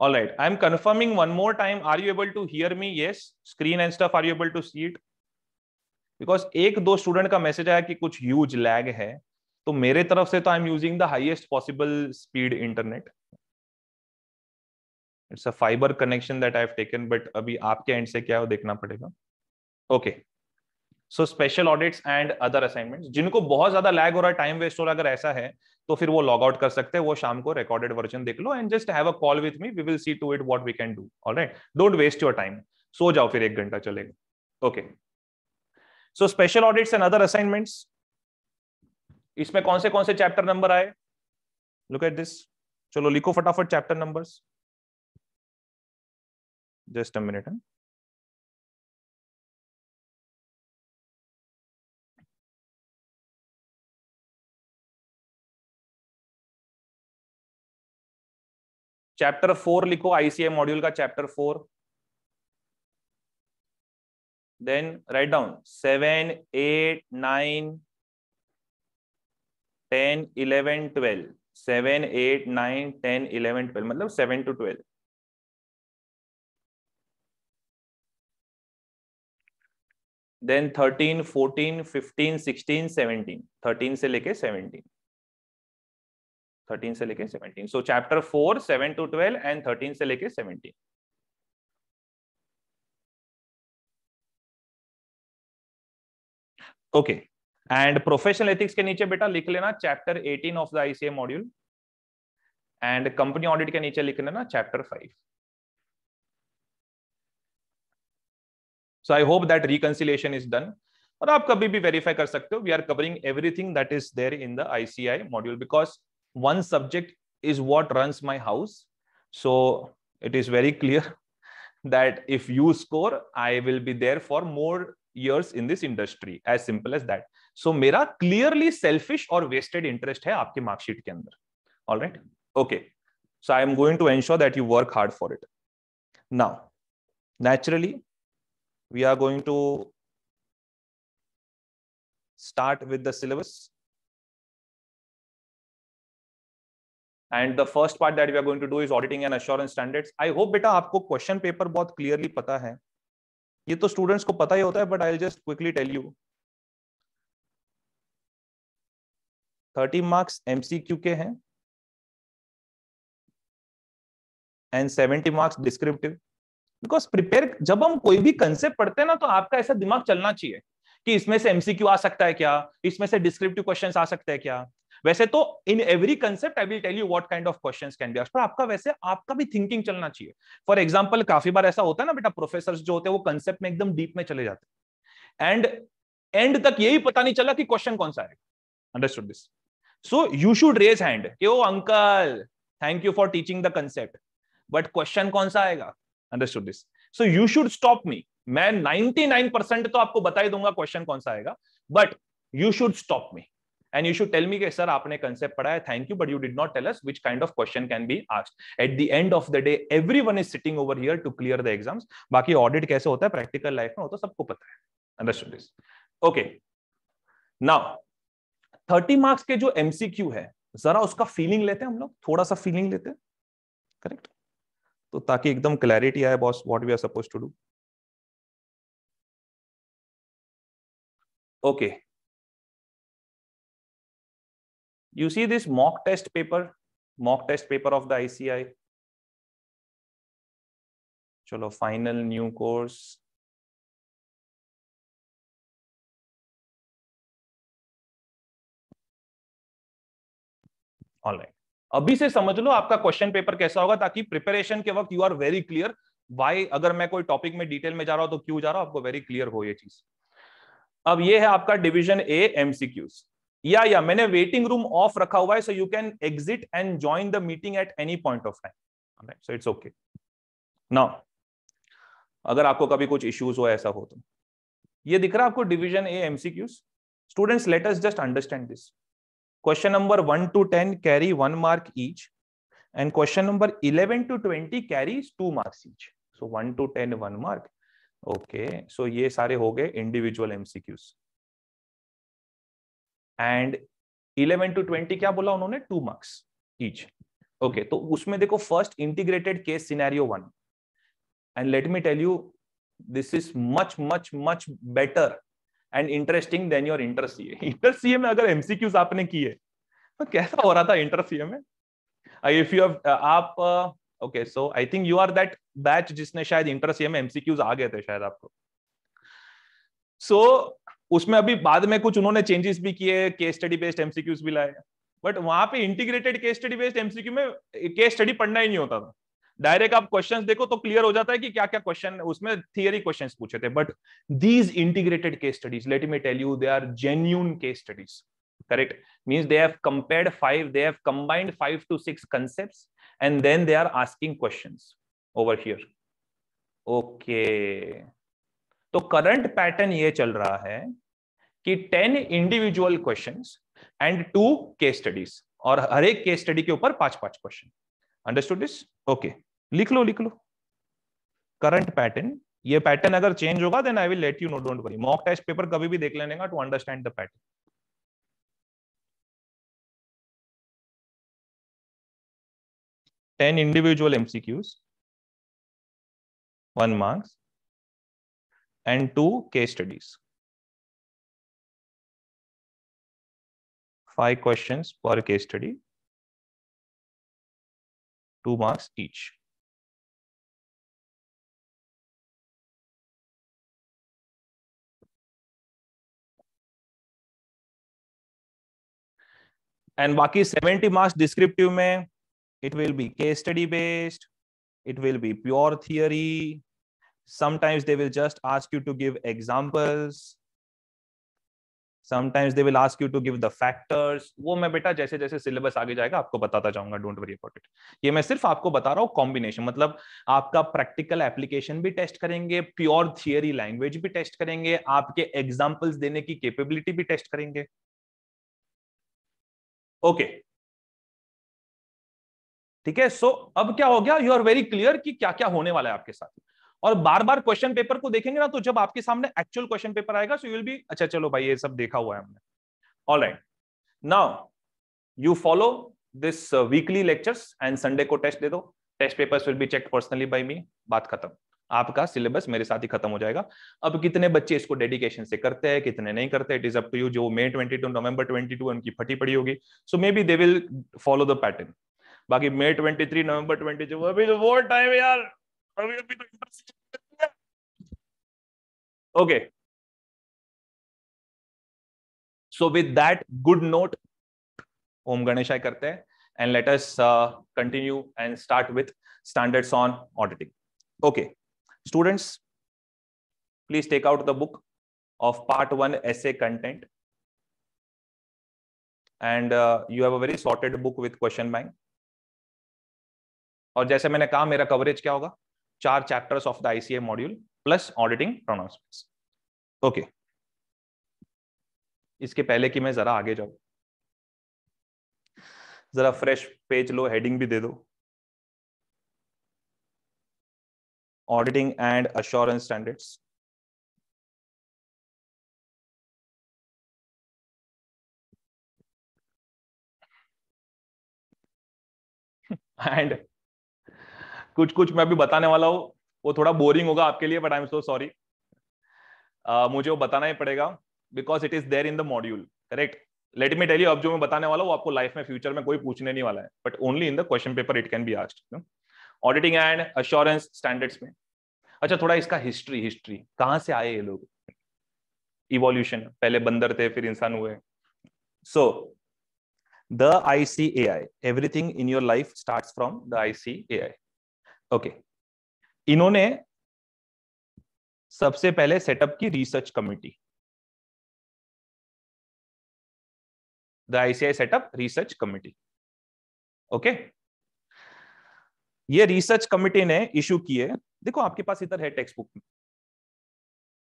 All right. I'm confirming one more time. Are you able to hear me? Yes. Screen and stuff. Are you able to see it? Because एक दो स्टूडेंट का मैसेज आया कि कुछ ह्यूज लैग है तो मेरे तरफ से तो I am using the highest possible speed internet it's a fibre connection that I have taken but अभी आपके एंड से क्या हो देखना पड़ेगा okay okay. So special audits and other assignment जिनको बहुत ज्यादा लैग हो रहा है टाइम वेस्ट हो रहा है अगर ऐसा है तो फिर वो लॉग आउट कर सकते हैं वो शाम को रिकॉर्डेड वर्जन देख लो and just have a call with me we will see to it what we can do all right don't waste your time so जाओ फिर एक घंटा चलेगा okay so special audits and other assignments इसमें कौन से कौन से चैप्टर नंबर आए लुक एट दिस चलो लिखो फटाफट chapter numbers just a minute है चैप्टर फोर लिखो आईसीए मॉड्यूल का chapter four then write down seven eight nine ten eleven twelve seven eight nine ten eleven twelve मतलब seven to twelve then thirteen fourteen fifteen sixteen seventeen thirteen से लेके सेवनटीन थर्टीन से लेके seventeen so chapter four seven to twelve and thirteen से लेके seventeen okay and professional ethics के नीचे बेटा लिख लेना chapter eighteen of the ICA module and company audit के नीचे लिख लेना chapter five so I hope that reconciliation is done और आप कभी भी वेरीफाई कर सकते हो we are covering everything that is there in the ICI module because one subject is what runs my house so it is very clear that if you score i will be there for more years in this industry as simple as that so mera clearly selfish or wasted interest hai aapki mark sheet ke andar all right okay so i am going to ensure that you work hard for it now naturally we are going to start with the syllabus and the first part that we are going to do is auditing and assurance standards I hope बेटा आपको क्वेश्चन पेपर बहुत क्लियरली पता है ये तो स्टूडेंट्स को पता ही होता है but I just quickly tell you thirty marks MCQ के हैं and seventy marks descriptive because prepare जब हम कोई भी कंसेप्ट पढ़ते हैं ना तो आपका ऐसा दिमाग चलना चाहिए कि इसमें से एमसीक्यू आ सकता है क्या इसमें से डिस्क्रिप्टिव क्वेश्चंस आ सकते हैं क्या वैसे तो in every concept I will tell you what kind of questions can be पर आपका वैसे आपका भी थिंकिंग चलना चाहिए फॉर एग्जाम्पल काफी बार ऐसा होता है ना बेटा प्रोफेसर जो होते हैं वो कंसेप्ट में एकदम डीप में चले जाते हैं एंड एंड तक यही पता नहीं चला कि क्वेश्चन कौन सा है understood this so you should raise hand oh uncle thank you for teaching the concept but question कौन सा आएगा understood this so you should stop me मैं 99 परसेंट तो आपको बता ही दूंगा क्वेश्चन कौन सा आएगा but you should stop me and you should tell me कि सर आपने concept पढ़ा thank you but you did not tell us which kind of question can be asked at the end of the day everyone is sitting over here to clear the exams बाकी audit कैसे होता है practical life में होता है सबको पता है understood this okay now 30 marks के जो MCQ है जरा उसका feeling लेते हैं हम लोग थोड़ा सा feeling लेते हैं Correct? तो ताकि एकदम क्लैरिटी आए boss what we are suppose to do okay you see this mock test paper mock test paper of the ICI चलो फाइनल न्यू कोर्स ऑनलाइन अभी से समझ लो आपका क्वेश्चन पेपर कैसा होगा ताकि प्रिपरेशन के वक्त you are very clear why अगर मैं कोई टॉपिक में डिटेल में जा रहा हूं तो क्यों जा रहा हूं आपको वेरी क्लियर हो ये चीज अब ये है आपका डिवीजन ए एमसीक्यूज या या मैंने वेटिंग रूम ऑफ रखा हुआ है so you can exit and join the meeting at any point of time so it's okay now अगर आपको कभी कुछ इश्यूज हो ऐसा हो तो ये दिख रहा है आपको division A MCQs students let us just understand this question number one to ten carry one mark each and question number eleven to twenty carry two marks each so one to ten one mark okay so ये सारे हो गए इंडिविजुअल एमसीक्यूज एंड 11 टू 20 क्या बोला उन्होंने टू मार्क्स ईच ओके तो उसमें देखो first integrated case scenario one and let me tell you this is much much much better and interesting than your inter CA inter CA में अगर एमसीक्यूज आपने किए तो कैसा हो रहा था इंटर सीए में इफ uh, यू uh, आप okay so I think you are that batch जिसने शायद इंटर सीए में एमसीक्यूज आ गए थे शायद आपको सो उसमें अभी बाद में कुछ उन्होंने चेंजेस भी किए केस स्टडी बेस्ड एमसीक्यूज भी लाए बट वहां पे integrated case study based MCQ में केस स्टडी पढ़ना ही नहीं होता था डायरेक्ट आप क्वेश्चंस देखो तो क्लियर हो जाता है कि क्या क्या क्वेश्चन उसमें थियरी क्वेश्चंस पूछे थे but these integrated case studies let me tell you they are genuine case studies correct correct they have have five they have combined five to six concept and then they are asking question over here okay okay तो करंट पैटर्न ये चल रहा है कि ten individual question and two case studies और हर एक केस स्टडी के ऊपर पांच पांच क्वेश्चन अंडरस्टूड दिस ओके लिख लो लिख लो करंट पैटर्न ये पैटर्न अगर चेंज होगा then I will let you know don't worry mock test paper कभी भी देख लेने का to understand the pattern ten individual MCQs one marks and two case studies. Five questions per case study, two marks each. And baki 70 marks descriptive mein, it will be case study based, it will be pure theory, sometimes they will just ask you to give examples sometimes they will ask you to give the factors वो मैं बेटा जैसे जैसे सिलेबस आगे जाएगा आपको बताता जाऊंगा डोंट वरी अबाउट इट ये मैं सिर्फ आपको बता रहा हूँ कॉम्बिनेशन मतलब आपका प्रैक्टिकल एप्लीकेशन भी टेस्ट करेंगे प्योर थियरी लैंग्वेज भी टेस्ट करेंगे आपके एग्जाम्पल्स देने की कैपेबिलिटी भी टेस्ट करेंगे ओके okay. ठीक है सो so, अब क्या हो गया यू आर वेरी क्लियर कि क्या क्या होने वाला है आपके साथ और बार बार क्वेश्चन पेपर को देखेंगे ना तो जब आपके सामने एक्चुअल क्वेश्चन पेपर आएगा सो यू विल बी अच्छा चलो भाई ये सब देखा हुआ है हमने all right now you follow this weekly lectures and Sunday को टेस्ट दे दो test papers will be check personally by me बात खत्म आपका सिलेबस मेरे साथ ही खत्म हो जाएगा अब कितने बच्चे इसको डेडिकेशन से करते हैं कितने नहीं करते it is up to you जो May twenty two November twenty two उनकी फटी पड़ी होगी so maybe they will follow the pattern बाकी May twenty three November twenty two अभी तो वो टाइम यार okay so with that good note ओम गणेशाय करते हैं and let us continue and start with standards on auditing okay students please take out the book of part one S a content and you have a very sorted book with question bank और जैसे मैंने कहा मेरा कवरेज क्या होगा चार chapters of the ICA module plus auditing pronouncements okay इसके पहले कि मैं जरा आगे जाऊं जरा फ्रेश पेज लो हेडिंग भी दे दो auditing and assurance standards and कुछ कुछ मैं अभी बताने वाला हूँ वो थोड़ा बोरिंग होगा आपके लिए but I am so sorry मुझे वो बताना ही पड़ेगा because it is there in the module correct let me tell you अब जो मैं बताने वाला हूँ आपको लाइफ में फ्यूचर में कोई पूछने नहीं वाला है but only in the question paper it can be asked auditing and assurance standards में अच्छा थोड़ा इसका हिस्ट्री हिस्ट्री कहाँ से आए ये लोग इवोल्यूशन पहले बंदर थे फिर इंसान हुए so the I C A I everything in your life start from the I C A I okay okay. इन्होंने सबसे पहले सेटअप की research committee the ICAI setup research committee okay ये रिसर्च कमिटी ने इशू किए देखो आपके पास इधर है टेक्स्ट बुक में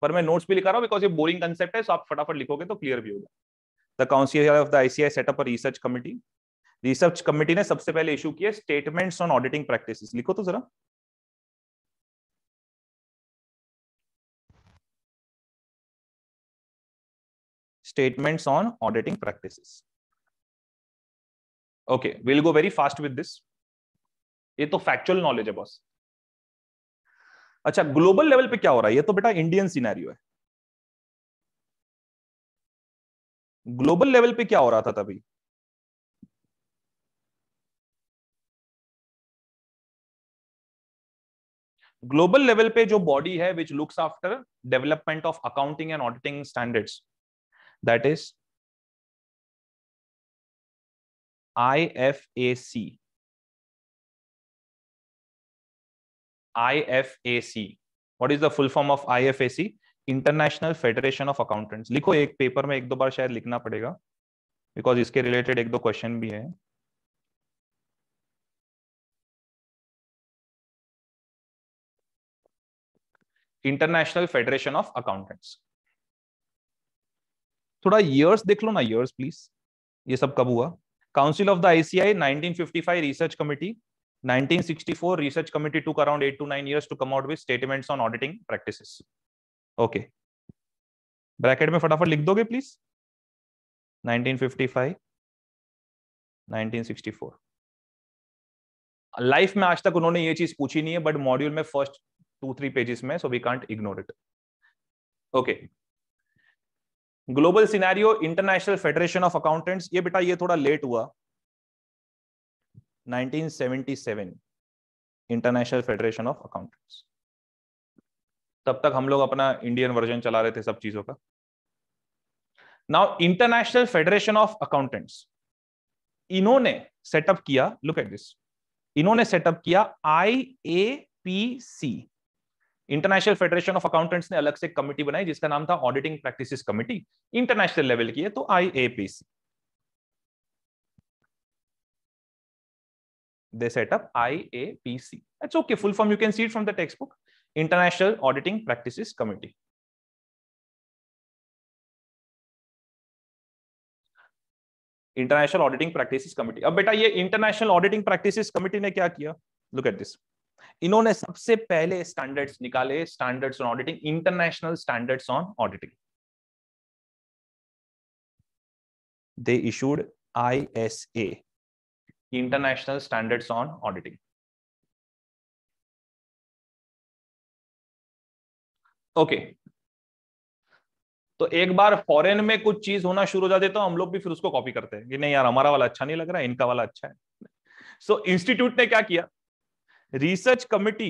पर मैं नोट्स भी लिखा रहा हूं बिकॉज ये बोरिंग कंसेप्ट है सो आप फटाफट लिखोगे तो क्लियर भी होगा the council of the ICAI setup research committee research committee ने सबसे पहले इशू किया स्टेटमेंट्स ऑन ऑडिटिंग प्रैक्टिसेस लिखो तो जरा statements on auditing practices okay will go very fast with this ये तो फैक्चुअल नॉलेज है बॉस अच्छा ग्लोबल लेवल पे क्या हो रहा है ये तो बेटा इंडियन सिनेरियो है ग्लोबल लेवल पे क्या हो रहा था तभी ग्लोबल लेवल पे जो बॉडी है which looks after development of accounting and auditing standards that is I F A C I F A C what is the full form of I F A C international federation of accountants लिखो एक पेपर में एक दो बार शायद लिखना पड़ेगा बिकॉज इसके रिलेटेड एक दो क्वेश्चन भी है इंटरनेशनल फेडरेशन ऑफ अकाउंटेंट्स थोड़ा इयर्स देख लो ना इयर्स प्लीज ये सब कब हुआ council of the ICAI 1955 research committee 1964 research committee to around eight to nine years to come out with statements on auditing practices okay bracket में फटाफट लिख दोगे प्लीज 1955 1964 लाइफ में आज तक उन्होंने ये चीज पूछी नहीं है बट मॉड्यूल में फर्स्ट टू थ्री पेजेस में so we can't ignore it okay global scenario international federation of accountants ये बेटा ये थोड़ा लेट हुआ 1977 इंटरनेशनल फेडरेशन ऑफ अकाउंटेंट्स तब तक हम लोग अपना इंडियन वर्जन चला रहे थे सब चीजों का now international federation of accountants इन्होंने सेटअप किया लुक एट दिस इन्होंने सेटअप किया I A P C international federation of accountants ने अलग से कमिटी बनाई जिसका नाम था auditing practices committee international level की है तो IAPC they setup IAPC it's okay full form you can see it from the text book international auditing practices committee international auditing practices committee अब बेटा ये इंटरनेशनल ऑडिटिंग प्रैक्टिसेस कमिटी ने क्या किया लुक एट दिस इन्होंने सबसे पहले स्टैंडर्ड्स निकाले standards on auditing international standards on auditing they issued I S A international standards on auditing okay तो एक बार फॉरेन में कुछ चीज होना शुरू हो जाती तो हम लोग भी फिर उसको कॉपी करते हैं कि नहीं यार हमारा वाला अच्छा नहीं लग रहा है इनका वाला अच्छा है सो so, इंस्टीट्यूट ने क्या किया रिसर्च कमिटी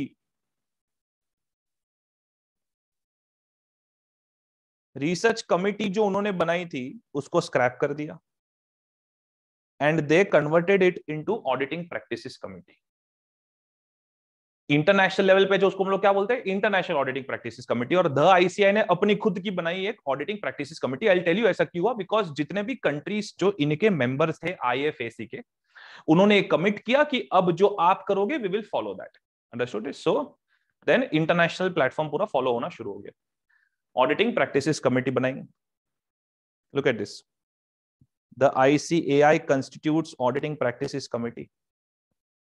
रिसर्च कमिटी जो उन्होंने बनाई थी उसको स्क्रैप कर दिया and they converted it into auditing practices committee international level पे जो उसको हम लोग क्या बोलते हैं इंटरनेशनल ऑडिटिंग प्रैक्टिसेस कमेटी और द आईसीआई ने अपनी खुद की बनाई एक auditing practices committee I tell you ऐसा क्यों हुआ बिकॉज जितने भी कंट्रीज जो इनके मेंबर्स थे आई के उन्होंने एक कमिट किया कि अब जो आप करोगे we will follow that understood it so then international platform पूरा फॉलो होना शुरू हो गया ऑडिटिंग प्रैक्टिस कमेटी बनाई look at this the ICAI constitutes auditing practice committee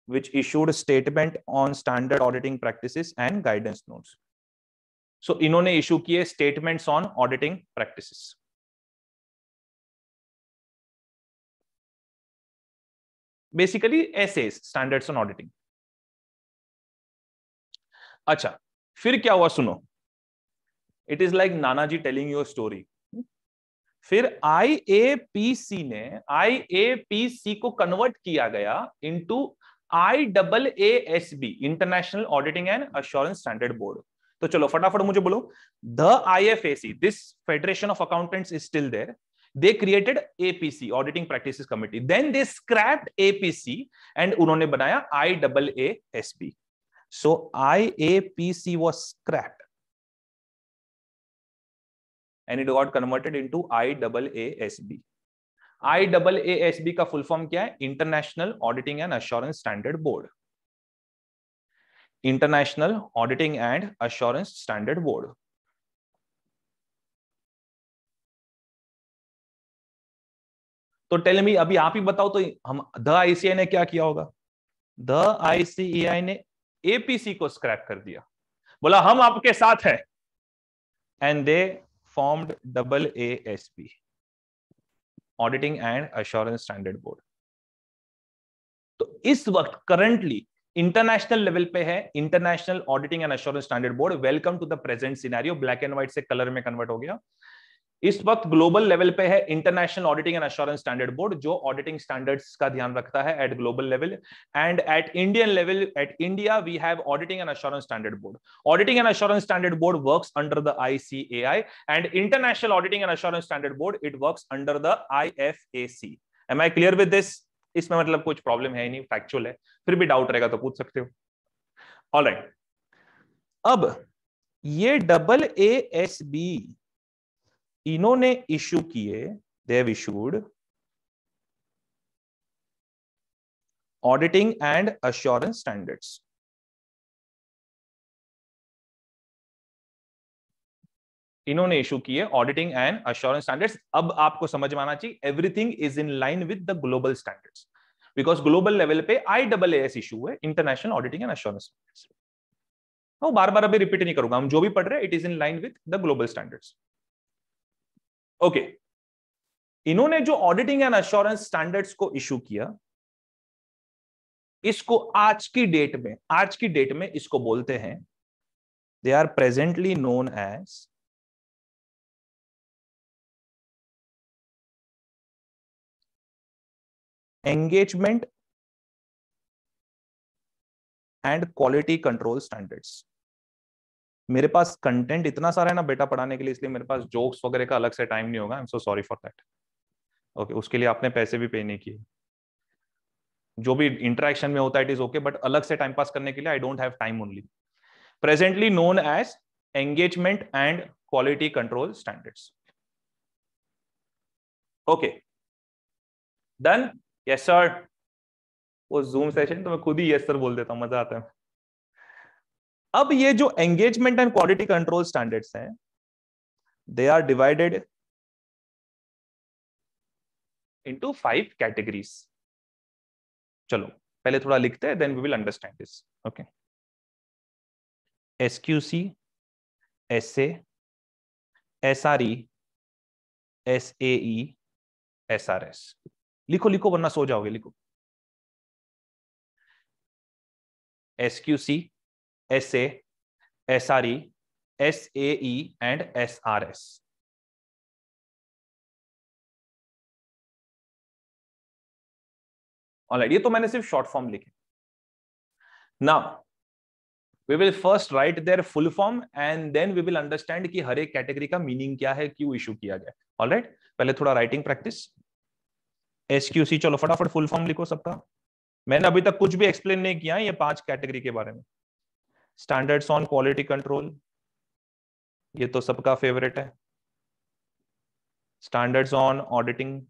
which issued a statement on standard auditing practices and guidance notes. So इन्होंने issue किए statements on auditing practices. Basically ऐसे स्टैंडर्ड्स ऑन ऑडिटिंग अच्छा फिर क्या हुआ सुनो इट इज लाइक नाना जी टेलिंग योर स्टोरी फिर आई ए पी सी ने आई ए पी सी को कन्वर्ट किया गया into I double A S B international auditing and assurance standard board तो चलो फटाफट मुझे बोलो the I F A C this federation of accountant is still there they created APC auditing practice committee then they scrapped APC and उन्होंने बनाया I double A S B so I A P C was scrap and it got converted into I double A S B I double A S B का फुल फॉर्म क्या है international auditing and assurance standard board international auditing and assurance standard board तो टेल मी अभी आप ही बताओ तो हम द आईसीआई ने क्या किया होगा द आईसीआई ने एपीसी को स्क्रैप कर दिया बोला हम आपके साथ हैं and they formed double A S B auditing and assurance standard board तो इस वक्त करंटली इंटरनेशनल लेवल पे है international auditing and assurance standard board welcome to the present scenario black and white से कलर में कन्वर्ट हो गया इस वक्त ग्लोबल लेवल पे है international auditing and assurance standard board जो ऑडिटिंग स्टैंडर्ड्स का ध्यान रखता है at global level and at Indian level at India we have auditing and assurance standard board auditing and assurance standard board works under the ICAI and international auditing and assurance standard board it works under the IFAC am I clear with this इसमें मतलब कुछ प्रॉब्लम है नहीं फैक्चुअल है फिर भी डाउट रहेगा तो पूछ सकते हो ऑलराइट राइट अब ये डबल ए एस बी इन्होंने इश्यू किए they issued auditing and assurance standards इन्होंने इशू किए ऑडिटिंग एंड अश्योरेंस स्टैंडर्ड्स अब आपको समझ में आना चाहिए everything is in line with the global standards because global level पे आई डबल एस इशू है international auditing and assurance standards बार बार अभी रिपीट नहीं करूंगा हम जो भी पढ़ रहे हैं it is in line with the global standards okay okay. इन्होंने जो ऑडिटिंग एंड अश्योरेंस स्टैंडर्ड्स को इश्यू किया इसको आज की डेट में आज की डेट में इसको बोलते हैं they are presently known as engagement and quality control standards मेरे पास कंटेंट इतना सारा है ना बेटा पढ़ाने के लिए इसलिए मेरे पास जोक्स वगैरह का अलग से टाइम नहीं होगा I am so sorry for that okay उसके लिए आपने पैसे भी पे नहीं किए जो भी इंटरेक्शन में होता है इट इज ओके बट अलग से टाइम पास करने के लिए I don't have time only presently known as engagement and quality control standards okay done yes sir वो जूम सेशन तो मैं खुद ही यस सर बोल देता हूँ मजा आता है अब ये जो engagement and quality control standards हैं they are divided into five categories चलो पहले थोड़ा लिखते हैं then we will understand this okay S Q C S S R E S A S R S लिखो लिखो वरना सो जाओगे लिखो C S A S R E S A E and S R S alright ये तो मैंने सिर्फ शॉर्ट फॉर्म लिखे now we will first right their full form and then we will understand कि हर एक कैटेगरी का मीनिंग क्या है क्यों इशू किया गया ऑल राइट पहले थोड़ा राइटिंग प्रैक्टिस एसक्यूसी चलो फटाफट फुल फॉर्म लिखो सबका मैंने अभी तक कुछ भी एक्सप्लेन नहीं किया ये पांच कैटेगरी के बारे में स्टैंडर्ड्स ऑन क्वालिटी कंट्रोल ये तो सबका फेवरेट है स्टैंडर्ड्स ऑन ऑडिटिंग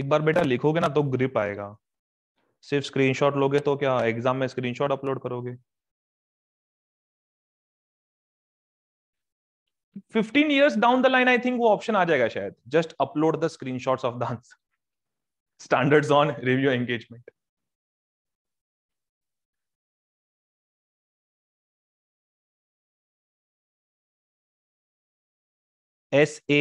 एक बार बेटा लिखोगे ना तो ग्रिप आएगा सिर्फ स्क्रीनशॉट लोगे तो क्या एग्जाम में स्क्रीनशॉट अपलोड करोगे fifteen years down the line I think वो ऑप्शन आ जाएगा शायद just upload the screenshot of the answer on review engagement S A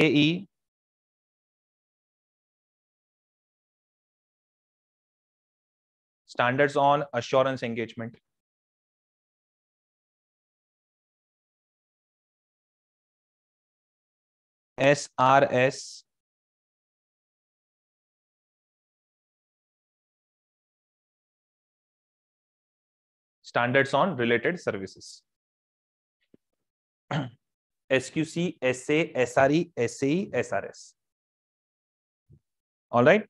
standards on assurance engagement S R S on related services S on S services sqc S S R S all right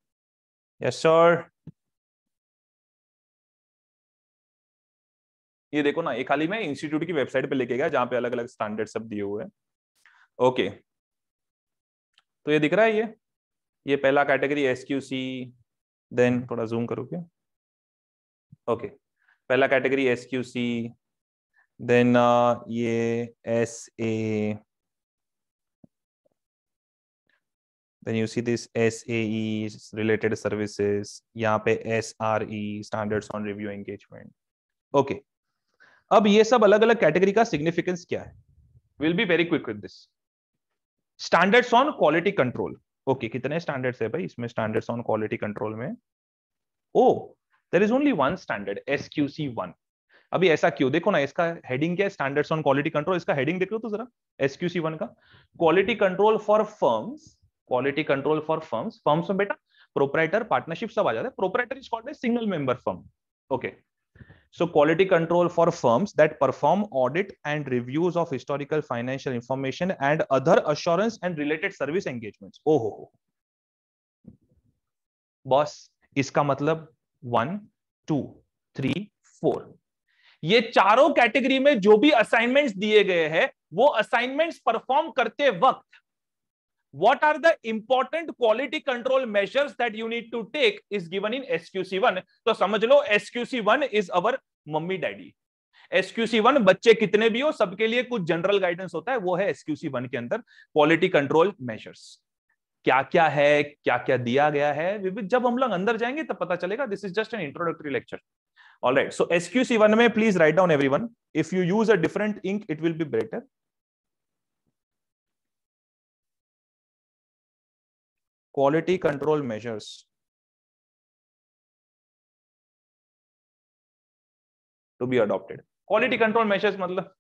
yes sir ये देखो ना ये खाली मैं इंस्टीट्यूट की वेबसाइट पे लेके गया जहां पे अलग अलग स्टैंडर्ड सब दिए हुए हैं ओके तो ये दिख रहा है ये ये पहला category S Q C then थोड़ा जूम करोगे ओके पहला category S Q C then ये S A you see this S A related services यहाँ पे S R E standards on review engagement okay अब ये सब अलग अलग कैटेगरी का सिग्निफिकेंस क्या है will be very quick with this standards on quality control okay कितने स्टैंडर्ड्स है भाई इसमें स्टैंडर्ड्स ऑन क्वालिटी कंट्रोल में oh there is only one standard S Q C one अभी ऐसा क्यों देखो ना इसका हेडिंग क्या है स्टैंडर्ड्स ऑन क्वालिटी कंट्रोल इसका हेडिंग देख लो तो जरा एस क्यू सी वन का quality control for firms quality control for firms firms में बेटा प्रोपराइटर पार्टनरशिप सब आ जाता है proprietor is called single member firm okay So quality control for firms that perform audit and reviews of historical financial information and other assurance and related service engagements. Oh, ho boss इसका मतलब वन टू थ्री फोर ये चारों कैटेगरी में जो भी असाइनमेंट्स दिए गए हैं वो असाइनमेंट्स परफॉर्म करते वक्त what are the important quality control measures that you need to take is given in SQC1. तो समझ लो SQC1 is our mummy daddy SQC1 बच्चे कितने भी हो सबके लिए कुछ जनरल गाइडेंस होता है वो है SQC1 के अंदर क्वालिटी कंट्रोल मेजर्स क्या क्या है क्या क्या दिया गया है जब हम लोग अंदर जाएंगे तब पता चलेगा this is just an introductory lecture all right so SQC one में please write down every one if you use a different ink it will be better quality control measures to be adopted quality control measures मतलब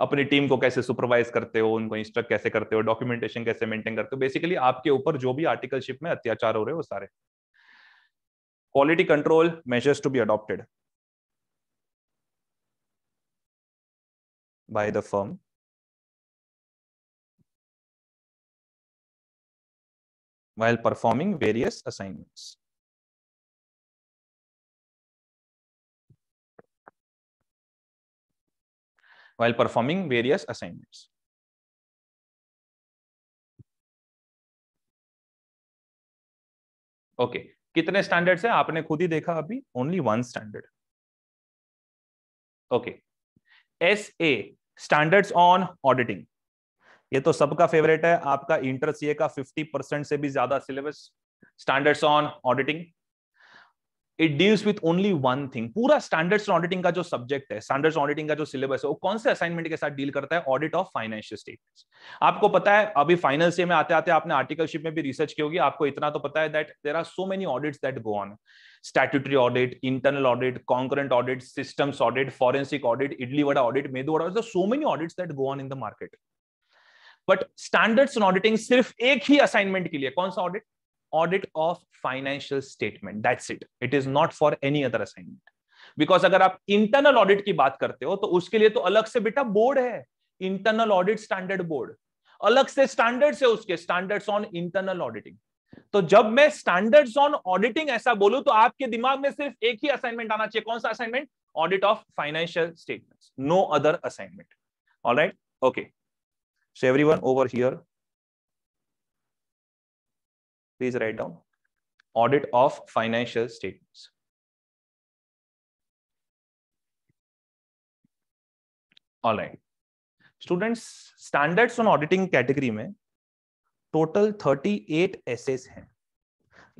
अपनी टीम को कैसे सुपरवाइज करते हो उनको इंस्ट्रक्ट कैसे करते हो डॉक्यूमेंटेशन कैसे मेंटेन करते हो बेसिकली आपके ऊपर जो भी आर्टिकलशिप में अत्याचार हो रहे हो सारे quality control measures to be adopted by the firm while performing various assignments. While performing various assignments. Okay okay. कितने स्टैंडर्ड्स हैं आपने खुद ही देखा अभी only one standard okay S A standards on auditing ये तो सबका फेवरेट है आपका इंटर सीए का 50 परसेंट से भी ज्यादा syllabus standards on auditing it deals with only one thing पूरा स्टैंडर्ड्स ऑडिटिंग का जो सब्जेक्ट है स्टैंडर्ड्स ऑडिटिंग का जो सिलेबस है वो कौन से असाइनमेंट के साथ डील करता है ऑडिट ऑफ फाइनेंशियल स्टेटमेंट्स आपको पता है अभी फाइनल से में आते आते आपने आर्टिकलशिप में भी रिसर्च की होगी आपको इतना तो पता है that there are so many audits that go on statutory audit internal audit concurrent audit systems audit forensic audit idli vada audit medu vada so many audits that go on in the market but standards on auditing सिर्फ एक ही असाइनमेंट के लिए कौन सा audit audit of financial statement that's it it is not for any other assignment because अगर आप इंटरनल ऑडिट की बात करते हो तो उसके लिए तो अलग से बेटा बोर्ड है इंटरनल ऑडिट स्टैंडर्ड बोर्ड अलग से स्टैंडर्ड्स है उसके स्टैंडर्ड्स ऑन इंटरनल ऑडिटिंग तो जब मैं स्टैंडर्ड्स ऑन ऑडिटिंग ऐसा बोलूं तो आपके दिमाग में सिर्फ एक ही असाइनमेंट आना चाहिए कौन सा assignment audit of financial statements no other assignment all right okay so everyone over here please write down audit of financial statements all right students standards on auditing category में टोटल 38 essays हैं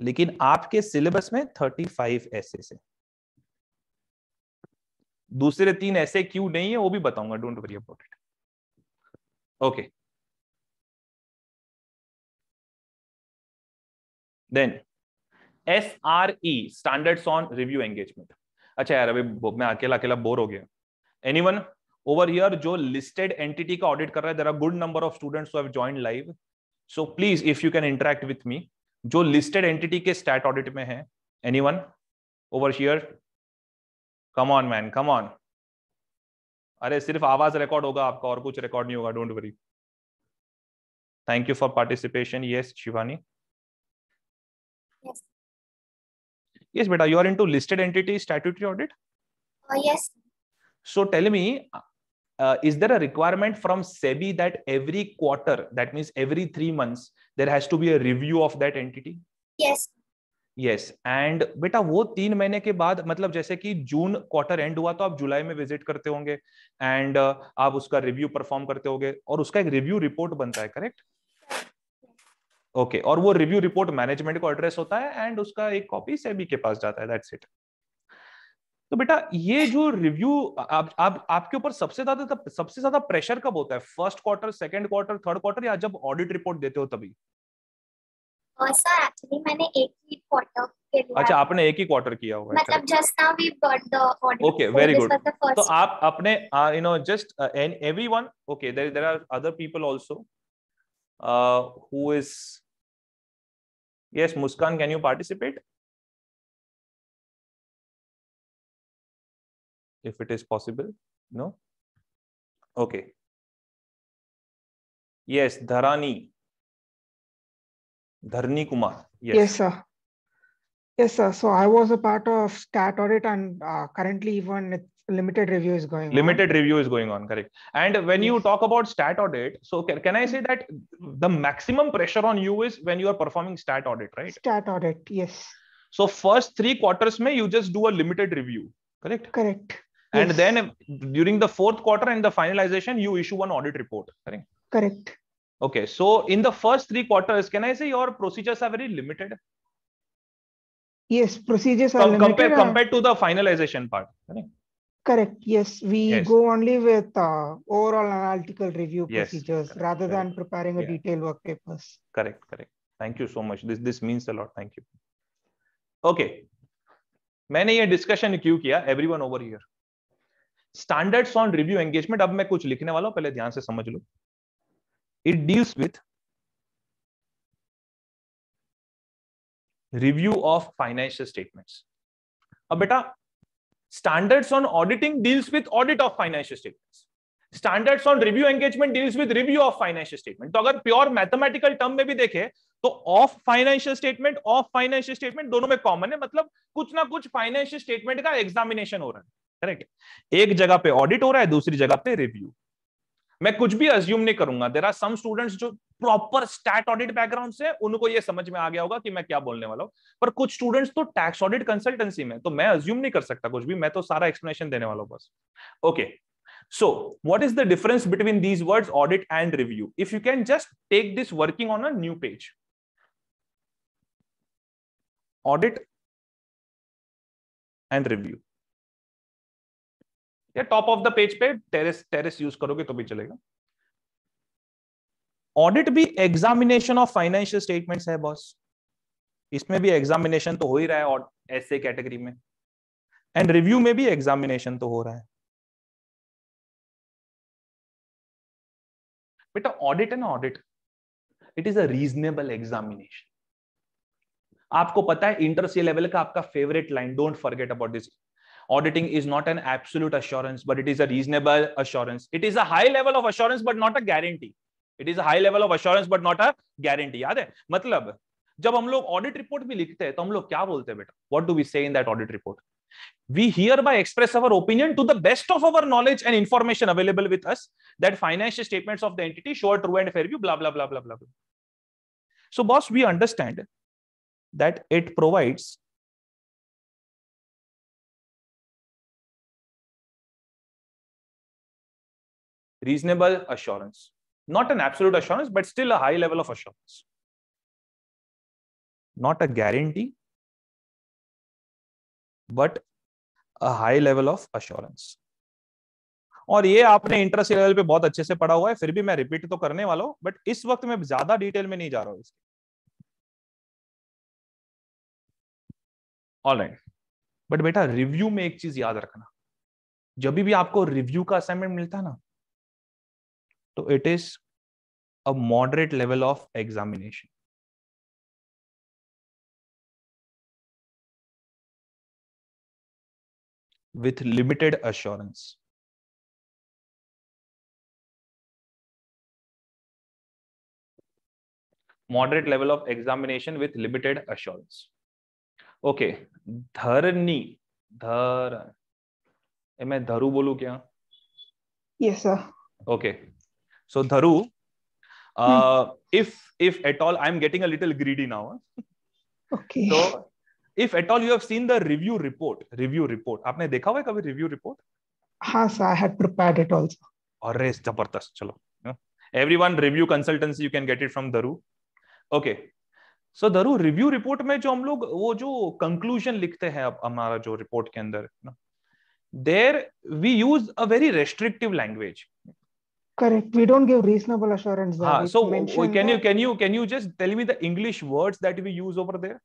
लेकिन आपके syllabus में 35 essays हैं दूसरे तीन ऐसे क्यों नहीं है वो भी बताऊंगा don't worry about it Okay. Then SRE, standards on review engagement. अच्छा यार अभी मैं अकेला अकेला बोर हो गया एनी वन ओवर हियर जो लिस्टेड एंटिटी का ऑडिट कर रहा है there are good number of students have join live so please if you can interact with me जो लिस्टेड एंटिटी के स्टैट ऑडिट में है anyone over here come on man come on अरे सिर्फ आवाज रिकॉर्ड होगा आपका और कुछ रिकॉर्ड नहीं होगा don't worry thank you for participation yes Shivani yes बेटा you are into listed entity statutory audit yes so tell me is there a requirement from SEBI that every quarter that means every three months there has to be a review of that entity yes yes and बेटा वो तीन महीने के बाद मतलब जैसे कि जून क्वार्टर एंड हुआ तो आप जुलाई में विजिट करते होंगे एंड uh, आप उसका रिव्यू परफॉर्म करते होंगे और उसका एक रिव्यू रिपोर्ट बनता है करेक्ट ओके okay, और वो रिव्यू रिपोर्ट मैनेजमेंट को एड्रेस होता है एंड उसका एक कॉपी सेबी के पास जाता है दैट्स इट तो बेटा ये जो रिव्यू आप आप आपके ऊपर सबसे ज्यादा सबसे ज्यादा प्रेशर कब होता है first quarter second quarter third quarter या जब ऑडिट रिपोर्ट देते हो तभी सर एक्चुअली मैंने एक ही क्वार्टर अच्छा आपने एक ही क्वार्टर किया हुआ मतलब just now we got the audit okay very good तो आप अपने you know just an everyone okay there there are other people also who is yes Muskan can you participate if it is possible no okay yes Dharani Dharni Kumar. Yes. yes, sir. Yes, sir. So I was a part of stat audit and uh, currently even limited review is going limited on. review is going on correct and when yes. you talk about stat audit so can, can i say that the maximum pressure on you is when you are performing stat audit right stat audit yes so first three quarters may you just do a limited review correct correct and yes. then during the fourth quarter and the finalization you issue one audit report correct correct Okay, so in the first three quarters, can I say your procedures are very limited? Yes, procedures are limited. Compared, uh, compared to the finalization part. Correct? correct. Yes, we yes. go only with uh, overall analytical review yes, procedures correct, rather correct. than preparing a yeah. detailed work papers. Correct, correct. Thank you so much. This this means a lot. Thank you. Okay, मैंने ये डिस्कशन क्यों किया everyone over here standards on review engagement अब मैं कुछ लिखने वाला हूं पहले ध्यान से समझ लो it deals with review of financial statements. अब बेटा standards on auditing deals with audit of financial statements. Standards on review engagement deals with review of financial statement. तो अगर pure mathematical term में भी देखें तो of financial statement of financial statement दोनों में कॉमन है मतलब कुछ ना कुछ फाइनेंशियल स्टेटमेंट का एग्जामिनेशन हो रहा है करेक्ट एक जगह पे ऑडिट हो रहा है दूसरी जगह पे रिव्यू मैं कुछ भी अज्यूम नहीं करूंगा देर आर सम स्टूडेंट्स जो प्रॉपर स्टैट ऑडिट बैकग्राउंड से उनको ये समझ में आ गया होगा कि मैं क्या बोलने वाला हूँ पर कुछ स्टूडेंट्स तो टैक्स ऑडिट कंसल्टेंसी में तो मैं अज्यूम नहीं कर सकता कुछ भी मैं तो सारा एक्सप्लेनेशन देने वाला हूँ बस okay so what is the difference between these word audit and review if you can just take this working on a new page audit and review या टॉप ऑफ द पेज पे टेरेस टेरेस यूज करोगे तो भी चलेगा ऑडिट भी एग्जामिनेशन ऑफ फाइनेंशियल स्टेटमेंट्स है बॉस इसमें भी एग्जामिनेशन तो हो ही रहा है और ऐसे कैटेगरी में एंड रिव्यू में भी एग्जामिनेशन तो हो रहा है बेटा audit and audit it is a reasonable examination आपको पता है इंटर सी लेवल का आपका favourite line don't forget about this auditing is not an absolute assurance, but it is a reasonable assurance. It is a high level of assurance, but not a guarantee. It is a high level of assurance, but not a guarantee. याद है मतलब जब हम लोग audit report भी लिखते हैं तो हम लोग क्या बोलते हैं बेटा What do we say in that audit report? we hereby express our opinion to the best of our knowledge and information available with us that financial statements of the entity show a true and fair view blah blah blah blah blah blah so boss we understand that it provides reasonable assurance. Not an absolute assurance, but still a high level of assurance. Not a guarantee, but a high level of assurance. और ये आपने इंटरेस्ट लेवल पे बहुत अच्छे से पढ़ा हुआ है फिर भी मैं रिपीट तो करने वाला हूँ बट इस वक्त मैं ज्यादा डिटेल में नहीं जा रहा हूँ ऑलराइट बट बेटा रिव्यू में एक चीज याद रखना जब भी आपको रिव्यू का असाइनमेंट मिलता है ना तो it is a moderate level of examination with limited assurance moderate level of examination with limited assurance okay Dharani Dhar मैं धरू बोलू क्या yes sir okay So Dharu, uh, hmm. if if at all, i am getting a little greedy now. Okay. So if at all you have seen the review report, review report. aapne dekha hua hai kabhi review report? ha sir, I had prepared it also. अरे जबरदस्त चलो. Everyone review consultancy you can get it from Dharu. Okay. सो धरू रिव्यू रिपोर्ट में जो हम लोग वो जो कंक्लूजन लिखते हैं अब हमारा जो रिपोर्ट के अंदर ना there we use a very restrictive language correct we don't give reasonable assurance ah, so oh, can you can you can you just tell me the english words that we use over there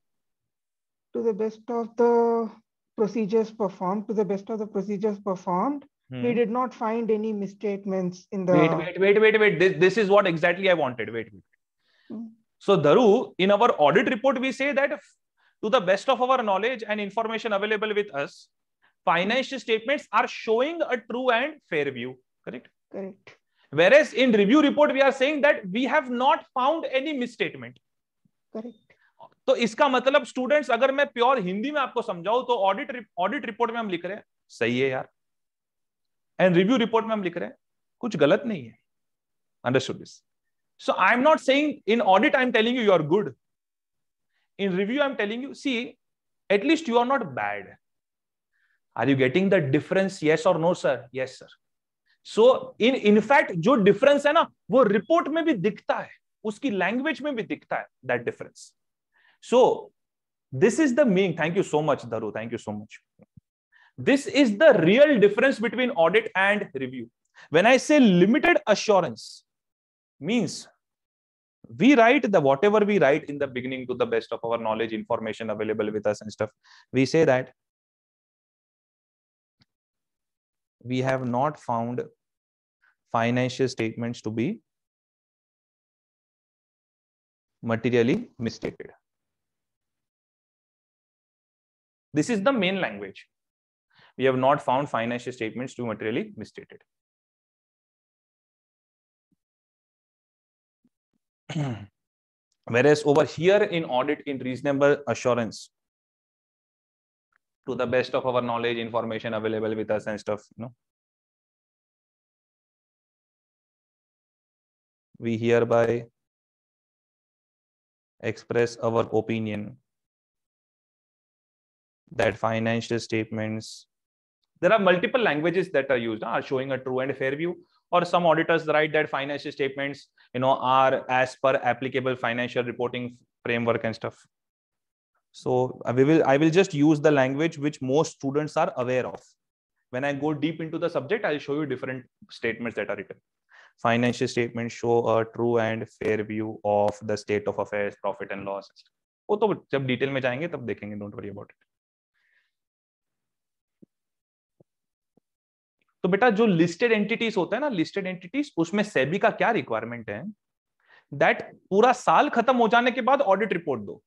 to the best of the procedures performed to the best of the procedures performed hmm. we did not find any misstatements in the wait wait wait wait wait this this is what exactly i wanted wait wait hmm. so daru in our audit report we say that to the best of our knowledge and information available with us financial statements are showing a true and fair view correct correct whereas in review report we are saying that we have not found any misstatement correct to iska matlab students agar main pure hindi mein aapko samjhau to audit audit report mein hum likh rahe hain sahi hai yaar and review report mein hum likh rahe hain kuch galat nahi hai understood this so i am not saying in audit i am telling you you are good in review i am telling you see at least you are not bad are you getting the difference yes or no sir yes sir so in in fact जो डिफरेंस है ना वो रिपोर्ट में भी दिखता है उसकी लैंग्वेज में भी दिखता है that difference so this is the meaning thank you so much Dharu thank you so much this is the real difference between audit and review when I say limited assurance means we write the whatever we write in the beginning to the best of our knowledge information available with us and stuff we say that we have not found financial statements to be materially misstated. This is the main language. We have not found financial statements to materially misstated. Whereas over here in audit in reasonable assurance, to the best of our knowledge information available with us and stuff you know we hereby express our opinion that financial statements there are multiple languages that are used are showing a true and fair view or some auditors write that financial statements you know are as per applicable financial reporting framework and stuff so we will i will just use the language which most students are aware of when i go deep into the subject i'll show you different statements that are written financial statements show a true and fair view of the state of affairs profit and loss वो तो जब डिटेल में जाएंगे तब देखेंगे डोंट वरी अबाउट इट तो बेटा जो लिस्टेड एंटिटीज होता है ना लिस्टेड एंटिटीज उसमें सेबी का क्या रिक्वायरमेंट है दैट पूरा साल खत्म हो जाने के बाद ऑडिट रिपोर्ट दो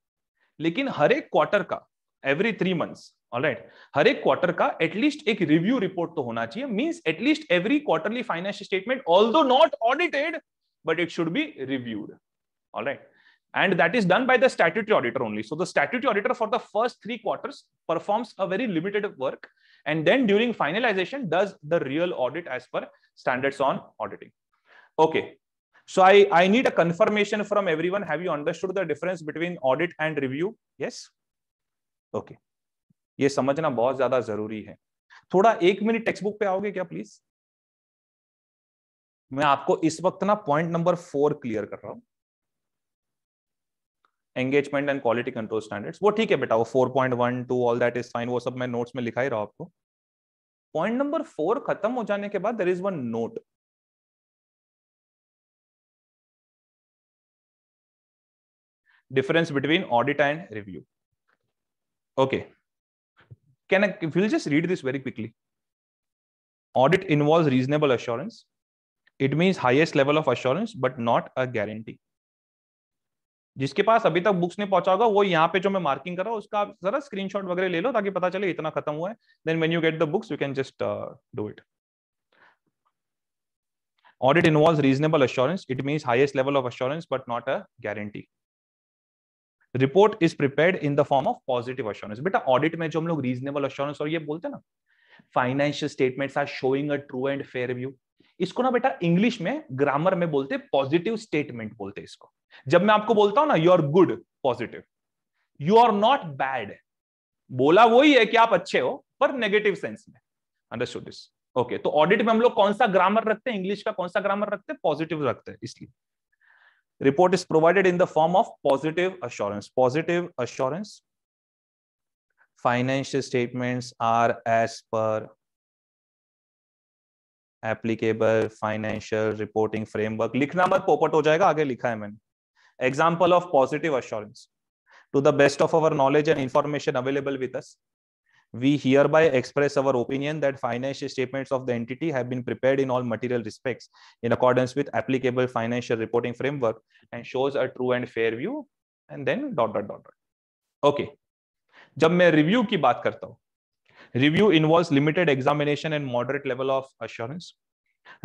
लेकिन हर एक क्वार्टर का every three months all right right. हर एक क्वार्टर का एटलीस्ट एक रिव्यू रिपोर्ट तो होना चाहिए means at least every quarterly financial statement although not audited but it should be reviewed all right and that is done by the statutory auditor only so the statutory auditor for the first three quarters performs a very limited work and then during finalization does the real audit as per standards on auditing okay So I, I need a confirmation from everyone. Have you understood the difference between audit and review? Yes. Okay okay. ये समझना बहुत ज्यादा जरूरी है थोड़ा एक मिनट टेक्स्ट बुक पे आओगे क्या प्लीज मैं आपको इस वक्त ना पॉइंट नंबर फोर क्लियर कर रहा हूं engagement and quality control standards वो ठीक है बेटा वो four point one two all that is fine वो सब मैं नोट्स में लिखा ही रहा हूं आपको पॉइंट नंबर फोर खत्म हो जाने के बाद there is one note difference between audit and review. Okay. Can I, if we'll just read this very quickly. Audit involves reasonable assurance. It means highest level of assurance, but not a guarantee. जिसके पास अभी तक बुक्स नहीं पहुंचा होगा वो यहाँ पे जो मैं मार्किंग कर रहा हूँ उसका आप जरा स्क्रीनशॉट वगैरह ले लो ताकि पता चले इतना खत्म हुआ है then when you get the books you can just do it audit involve reasonable assurance it means highest level of assurance but not a guarantee report is prepared in the form of positive assurance बेटा ऑडिट में जो हम लोग रीजनेबल अश्योरेंस और ये बोलते हैं ना financial statements are showing a true and fair view इसको ना बेटा इंग्लिश में ग्रामर में बोलते पॉजिटिव स्टेटमेंट बोलते इसको जब मैं आपको बोलता हूं ना you are good positive you are not bad बोला वही है कि आप अच्छे हो पर नेगेटिव सेंस में अंडरस्टूड दिस ओके तो ऑडिट में हम लोग कौन सा ग्रामर रखते हैं इंग्लिश का कौन सा ग्रामर रखते हैं पॉजिटिव रखते हैं इसलिए report is provided in the form of positive assurance positive assurance financial statements are as per applicable financial reporting framework likhna mat popat ho jayega aage likha hai maine example of positive assurance to the best of our knowledge and information available with us we hereby express our opinion that financial statements of the entity have been prepared in all material respects in accordance with applicable financial reporting framework and shows a true and fair view. And then dot dot dot Okay. जब मैं review की बात करता हूँ Review involves limited examination and moderate level of assurance.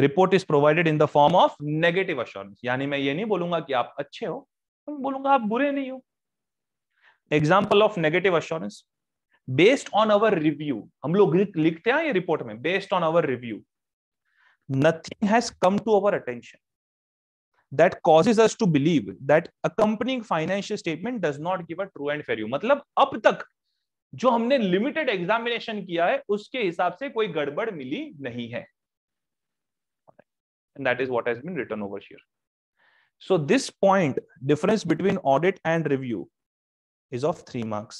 Report is provided in the form of negative assurance. यानी मैं ये नहीं बोलूंगा कि आप अच्छे हो बोलूंगा आप बुरे नहीं हो example of negative assurance based on our review हम लोग लिखते हैं ये रिपोर्ट में based on our review nothing has come to our attention that causes us to believe that accompanying financial statement does not give a true and fair view मतलब अब तक जो हमने लिमिटेड एग्जामिनेशन किया है उसके हिसाब से कोई गड़बड़ मिली नहीं है and that is what has been written over here so this point difference between audit and review is of 3 marks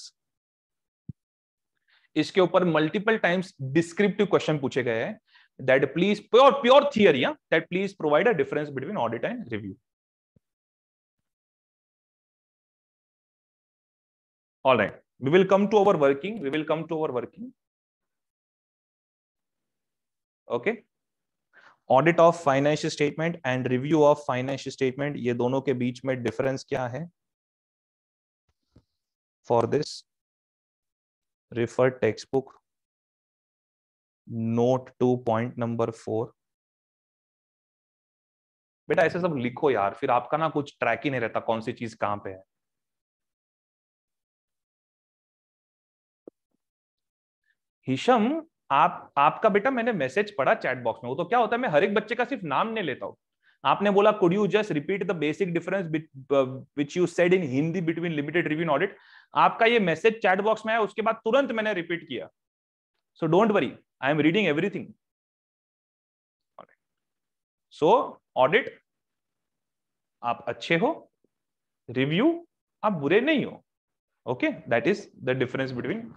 इसके ऊपर मल्टीपल टाइम्स डिस्क्रिप्टिव क्वेश्चन पूछे गए हैं that please pure pure theory that please provide a difference between audit and review all right we will come to our working we will come to our working okay audit of financial statement and review of financial statement ये दोनों के बीच में डिफरेंस क्या है for this refer textbook note two point number four बेटा ऐसे सब लिखो यार फिर आपका ना कुछ ट्रैक ही नहीं रहता कौन सी चीज कहां पे है हिशम आप आपका बेटा मैंने मैसेज पढ़ा चैट बॉक्स में वो तो क्या होता है मैं हर एक बच्चे का सिर्फ नाम नहीं लेता हूं आपने बोला could you just repeat the basic difference which you said in Hindi between limited review audit आपका ये मैसेज चैट बॉक्स में आया उसके बाद तुरंत मैंने रिपीट किया so don't worry I am reading everything so audit आप अच्छे हो रिव्यू आप बुरे नहीं हो okay that is the difference between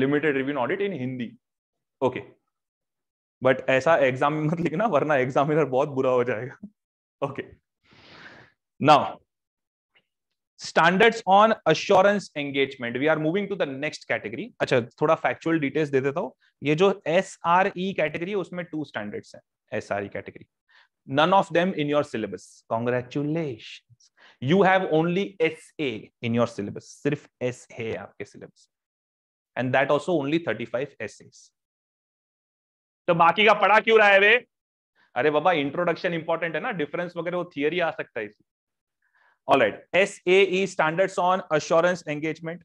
limited review audit in Hindi okay okay. But ऐसा एग्जाम में मत लिखना वरना एग्जामिनर बहुत बुरा हो जाएगा okay now standards on assurance engagement we are moving to the next category अच्छा थोड़ा फैक्चुअल डिटेल्स दे देता हूं ये जो एस आर ई कैटेगरी है उसमें टू स्टैंडर्ड्स हैं S R E category none of them in your syllabus congratulations you have only sa in your syllabus sirf sa hai aapke syllabus and that also only 35 essays तो बाकी का पढ़ा क्यों रहा है वे अरे बाबा इंट्रोडक्शन इंपॉर्टेंट है ना डिफरेंस वगैरह वो थियरी आ सकता है S A standards on assurance engagement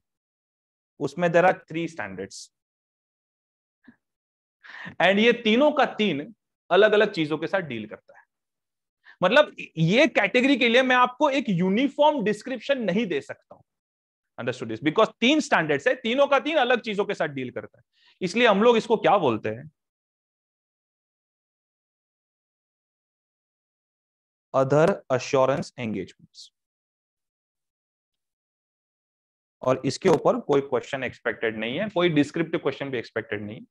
उसमें there are three standards and ये तीनों का तीन अलग अलग चीजों के साथ डील करता है मतलब ये कैटेगरी के लिए मैं आपको एक यूनिफॉर्म डिस्क्रिप्शन नहीं दे सकता हूं अंडरस्टूड बिकॉज तीन स्टैंडर्ड्स है तीनों का तीन अलग चीजों के साथ डील करता है इसलिए हम लोग इसको क्या बोलते हैं अदर अश्योरेंस एंगेजमेंट्स और इसके ऊपर कोई क्वेश्चन एक्सपेक्टेड नहीं है कोई डिस्क्रिप्टिव क्वेश्चन भी एक्सपेक्टेड नहीं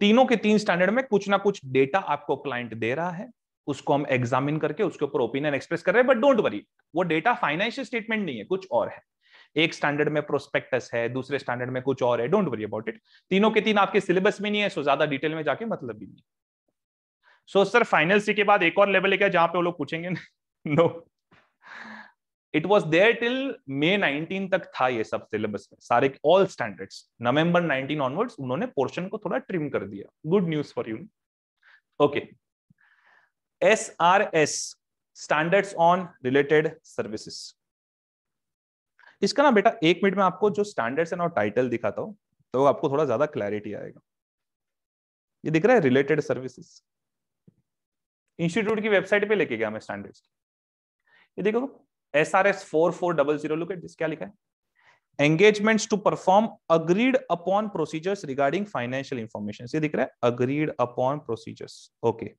तीनों के तीन स्टैंडर्ड में कुछ ना कुछ डेटा आपको क्लाइंट दे रहा है उसको हम एग्जामिन करके उसके ऊपर ओपिनियन एक्सप्रेस कर रहे हैं बट डोंट वरी वो डेटा फाइनेंशियल स्टेटमेंट नहीं है कुछ और है एक स्टैंडर्ड में प्रोस्पेक्टस है दूसरे स्टैंडर्ड में कुछ और है डोंट वरी अबाउट इट तीनों के तीन आपके सिलेबस में नहीं है सो ज्यादा डिटेल में जाके मतलब भी नहीं सो सर फाइनल सी के बाद एक और लेवल है क्या जहां पे वो लोग पूछेंगे no it was there till May nineteen तक था ये सब सिलेबस में सारे all standards November nineteen onwards उन्होंने पोर्शन को थोड़ा ट्रिम कर दिया good news for you okay S R S standards on related services इसका ना बेटा एक मिनट में आपको जो स्टैंडर्ड्स एंड और टाइटल दिखाता हूं तो आपको थोड़ा ज्यादा क्लैरिटी आएगा ये दिख रहा है रिलेटेड सर्विसेज इंस्टीट्यूट की वेबसाइट पे लेके गया मैं स्टैंडर्ड्स ये देखो S R S four four double zero look at this क्या लिखा है engagements to perform agreed upon procedures regarding financial information ये दिख रहा है agreed upon procedures okay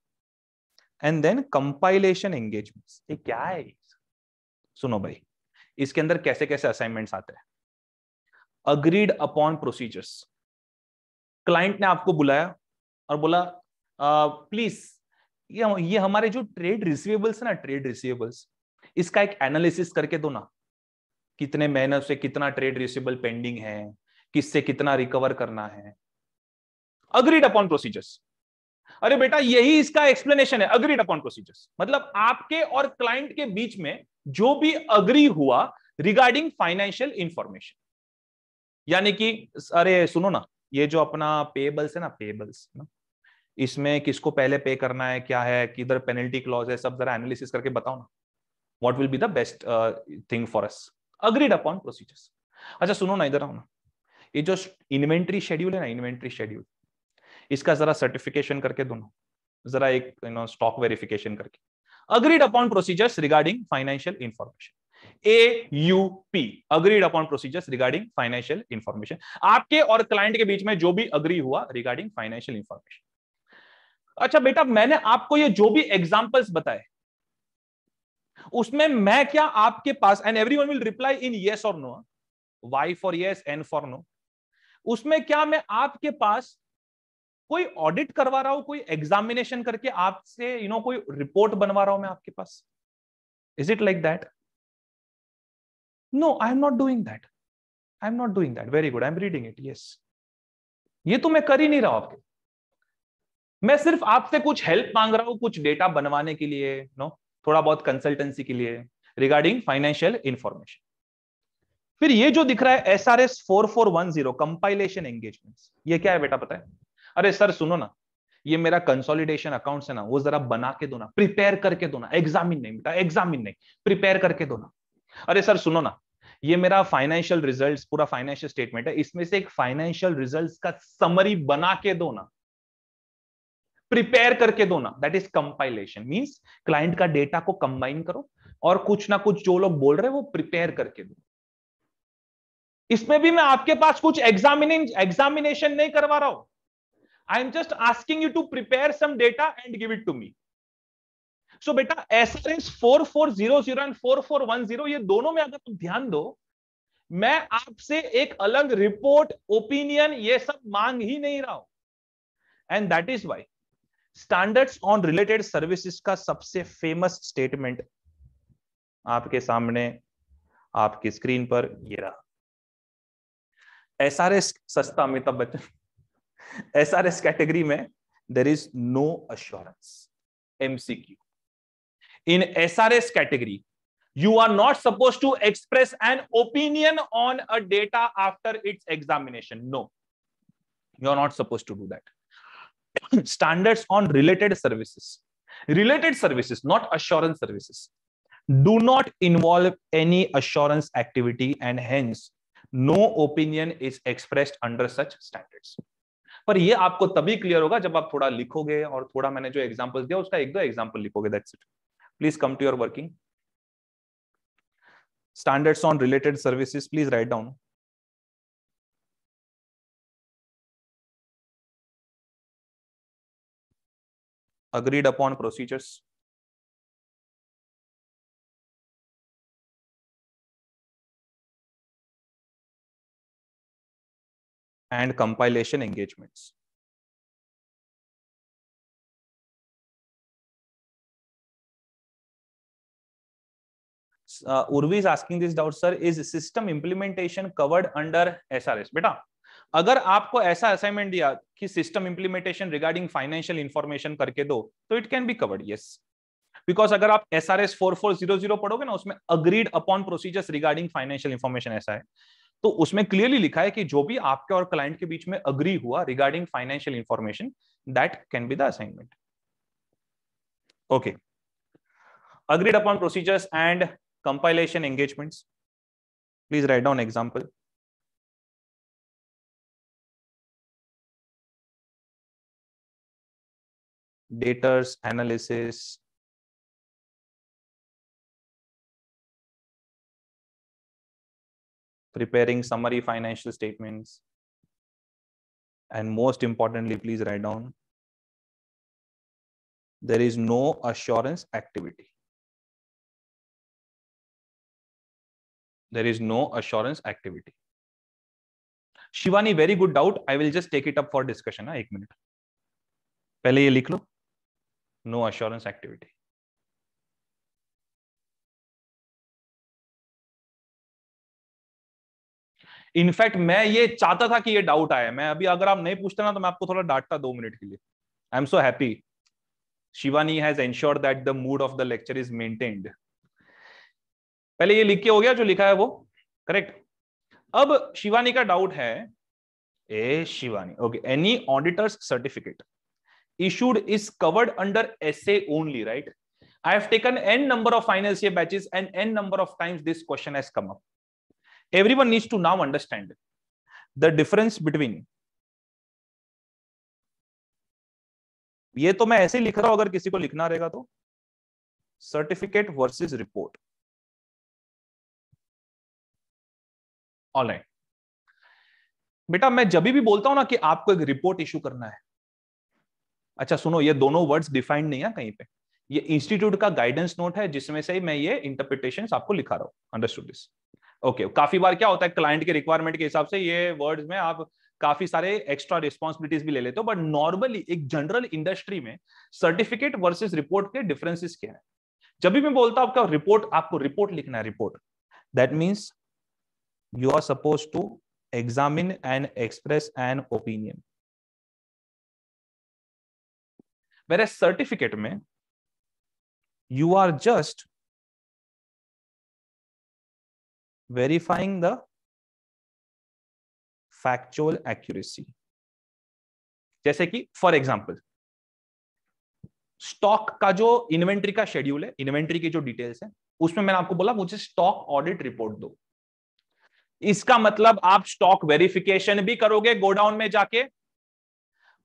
and then compilation engagements ये क्या है सुनो भाई इसके अंदर कैसे कैसे असाइनमेंट्स आते हैं अग्रीड अपॉन प्रोसीजर्स क्लाइंट ने आपको बुलाया और बोला प्लीज uh, ये हम, ये हमारे जो ट्रेड रिसीवेबल्स है ना ट्रेड रिसीवेबल्स इसका एक एनालिसिस करके दो ना कितने महीने से कितना ट्रेड रिसीवेबल पेंडिंग है किससे कितना रिकवर करना है अग्रीड अपॉन प्रोसीजर्स अरे बेटा यही इसका एक्सप्लेनेशन है अग्रीड अपॉन प्रोसीजर्स मतलब आपके और क्लाइंट के बीच में जो भी अग्री हुआ रिगार्डिंग फाइनेंशियल इंफॉर्मेशन यानी कि अरे सुनो ना ये जो अपना पेबल्स है ना पेबल्स ना इसमें किसको पहले पे करना है क्या है किधर पेनल्टी क्लॉज है सब जरा एनालिसिस करके बताओ ना what will be the best thing for us agreed upon procedures अच्छा सुनो ना इधर आओ ना ये जो इन्वेंट्री शेड्यूल है ना इन्वेंट्री शेड्यूल इसका जरा सर्टिफिकेशन करके दोनों जरा एक यू नो स्टॉक वेरिफिकेशन करके agreed procedures regarding financial information A U P agreed upon procedures regarding financial information आपके और क्लाइंट के बीच में जो भी अग्री हुआ रिगार्डिंग फाइनेंशियल इंफॉर्मेशन अच्छा बेटा मैंने आपको ये जो भी एग्जाम्पल्स बताए उसमें मैं क्या आपके पास and everyone will reply in yes और no Y for yes N for no उसमें क्या मैं आपके पास कोई ऑडिट करवा रहा हूं कोई एग्जामिनेशन करके आपसे यू नो कोई रिपोर्ट बनवा रहा हूं मैं आपके पास is it like that no I am not doing that I am not doing that very good I am reading it yes ये तो मैं कर ही नहीं रहा हूं आपके मैं सिर्फ आपसे कुछ हेल्प मांग रहा हूँ कुछ डेटा बनवाने के लिए नो थोड़ा बहुत कंसल्टेंसी के लिए रिगार्डिंग फाइनेंशियल इंफॉर्मेशन फिर ये जो दिख रहा है S R S four four one zero compilation engagement ये क्या है बेटा पता है अरे सर सुनो ना ये मेरा कंसोलिडेशन अकाउंट है ना वो जरा बना के दो ना प्रिपेयर करके दो ना एग्जामिन नहीं बेटा एग्जामिन नहीं प्रिपेयर करके दो ना अरे सर सुनो ना ये मेरा फाइनेंशियल रिजल्ट्स पूरा फाइनेंशियल स्टेटमेंट है इसमें से एक फाइनेंशियल रिजल्ट्स का समरी बना के दो ना प्रिपेयर करके दो ना that is compilation means client का डेटा को कंबाइन करो और कुछ ना कुछ जो लोग बोल रहे हैं वो प्रिपेयर करके दो इसमें भी मैं आपके पास कुछ एग्जामिनिंग एग्जामिनेशन नहीं करवा रहा हूं I am just asking you to prepare some data and give it to me so बेटा SR S four four zero zero and four four one zero ये दोनों में अगर तुम ध्यान दो मैं आपसे एक अलग रिपोर्ट ओपिनियन ये सब मांग ही नहीं रहा हूं and that is why standards on related services का सबसे फेमस स्टेटमेंट आपके सामने आपकी स्क्रीन पर ये रहा एसआरएस सस्ता अमिताभ बच्चन एसआरएस कैटेगरी में there is no assurance MCQ in SRS category you are not suppose to express an opinion on a data after its examination no you are not suppose to do that standards on related services. Related services, not assurance services, do not involve any assurance activity and hence no opinion is expressed under such standards. पर ये आपको तभी क्लियर होगा जब आप थोड़ा लिखोगे और थोड़ा मैंने जो एग्जांपल्स दिया उसका एक दो एग्जांपल लिखोगे that's it please come to your working standards on related services please write down agreed upon procedures and compilation engagements. Uh, Urvi is asking this doubt, sir. Is system implementation covered under SRS? Beta, अगर आपको ऐसा असाइनमेंट दिया कि system implementation regarding financial information करके दो तो it can be covered yes because अगर आप S R S four four zero zero पढ़ोगे ना उसमें agreed upon procedures regarding financial information ऐसा है तो उसमें क्लियरली लिखा है कि जो भी आपके और क्लाइंट के बीच में अग्री हुआ regarding financial information that can be the assignment okay agreed upon procedures and compilation engagements please write down example data's analysis, preparing summary financial statements, and most importantly, please write down, there is no assurance activity. There is no assurance activity. very good doubt. I will just take it up for discussion. Discussion one minute. पहले ये लिख लो no assurance activity. इनफैक्ट मैं ये चाहता था कि ये डाउट आए मैं अभी अगर आप नहीं पूछते ना तो मैं आपको थोड़ा डांटता दो मिनट के लिए I am so happy Shivani has ensure that the mood of the lecture is maintained पहले ये लिख के हो गया जो लिखा है वो करेक्ट अब शिवानी का डाउट है ए Shivani okay any auditors certificate issued is covered under SA only, right? I have taken n number of finals year batches and n number of times this question has come up. Everyone needs to now understand the difference between ये तो मैं ऐसे लिख रहा हूं अगर किसी को लिखना रहेगा तो सर्टिफिकेट वर्सेस रिपोर्ट ऑनलाइन बेटा मैं जब भी बोलता हूं ना कि आपको एक रिपोर्ट इश्यू करना है अच्छा सुनो ये दोनों वर्ड्स डिफाइंड नहीं है कहीं पे ये इंस्टीट्यूट का गाइडेंस नोट है जिसमें से मैं ये इंटरप्रिटेशन आपको लिखा रहा हूँ अंडरस्टूड दिस ओके काफी बार क्या होता है क्लाइंट के रिक्वायरमेंट के हिसाब से ये वर्ड्स में आप काफी सारे एक्स्ट्रा रिस्पॉन्सिबिलिटीज भी ले लेते हो बट नॉर्मली एक जनरल इंडस्ट्री में सर्टिफिकेट वर्सेज रिपोर्ट के डिफरेंसेस क्या है जब भी मैं बोलता हूं आपका रिपोर्ट आपको रिपोर्ट लिखना है report that means you are suppose to examine and express an opinion where certificate में you are just verifying the factual accuracy जैसे कि फॉर एग्जाम्पल स्टॉक का जो इन्वेंट्री का शेड्यूल है इन्वेंट्री की जो डिटेल्स है उसमें मैंने आपको बोला मुझे स्टॉक ऑडिट रिपोर्ट दो इसका मतलब आप स्टॉक वेरिफिकेशन भी करोगे गोडाउन में जाके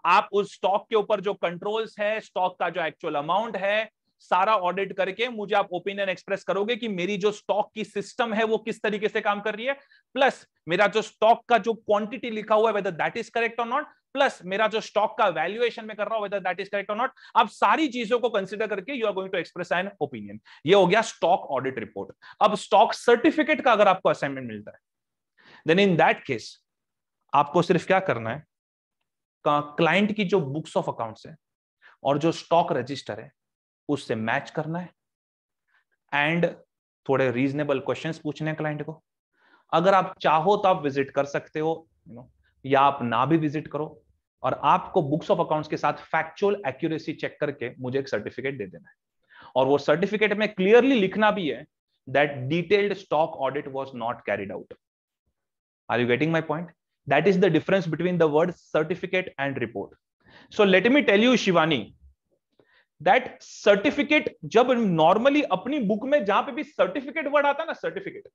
आप उस स्टॉक के ऊपर जो कंट्रोल्स है स्टॉक का जो एक्चुअल अमाउंट है सारा ऑडिट करके मुझे आप ओपिनियन एक्सप्रेस करोगे कि मेरी जो स्टॉक की सिस्टम है वो किस तरीके से काम कर रही है प्लस मेरा जो स्टॉक का जो क्वांटिटी लिखा हुआ है वेदर दैट इज करेक्ट और नॉट प्लस मेरा जो स्टॉक का वैल्यूएशन में कर रहा हूं वेदर दैट इज करेक्ट और नॉट आप सारी चीजों को कंसिडर करके you are going to express an opinion ये हो गया स्टॉक ऑडिट रिपोर्ट अब स्टॉक सर्टिफिकेट का अगर आपको असाइनमेंट मिलता है देन इन दैट केस आपको सिर्फ क्या करना है का क्लाइंट की जो बुक्स ऑफ अकाउंट्स है और जो स्टॉक रजिस्टर है उससे मैच करना है एंड थोड़े रीजनेबल क्वेश्चन पूछने हैं क्लाइंट को अगर आप चाहो तो आप विजिट कर सकते हो यू नो या आप ना भी विजिट करो और आपको बुक्स ऑफ अकाउंट्स के साथ फैक्चुअल एक्यूरेसी चेक करके मुझे एक सर्टिफिकेट दे देना है और वो सर्टिफिकेट में क्लियरली लिखना भी है that detailed stock audit was not carried out are you getting my point That is the difference between the word certificate and report. So let me tell you, Shivani, that certificate jab normally apni book mein jahan pe bhi certificate word aata na certificate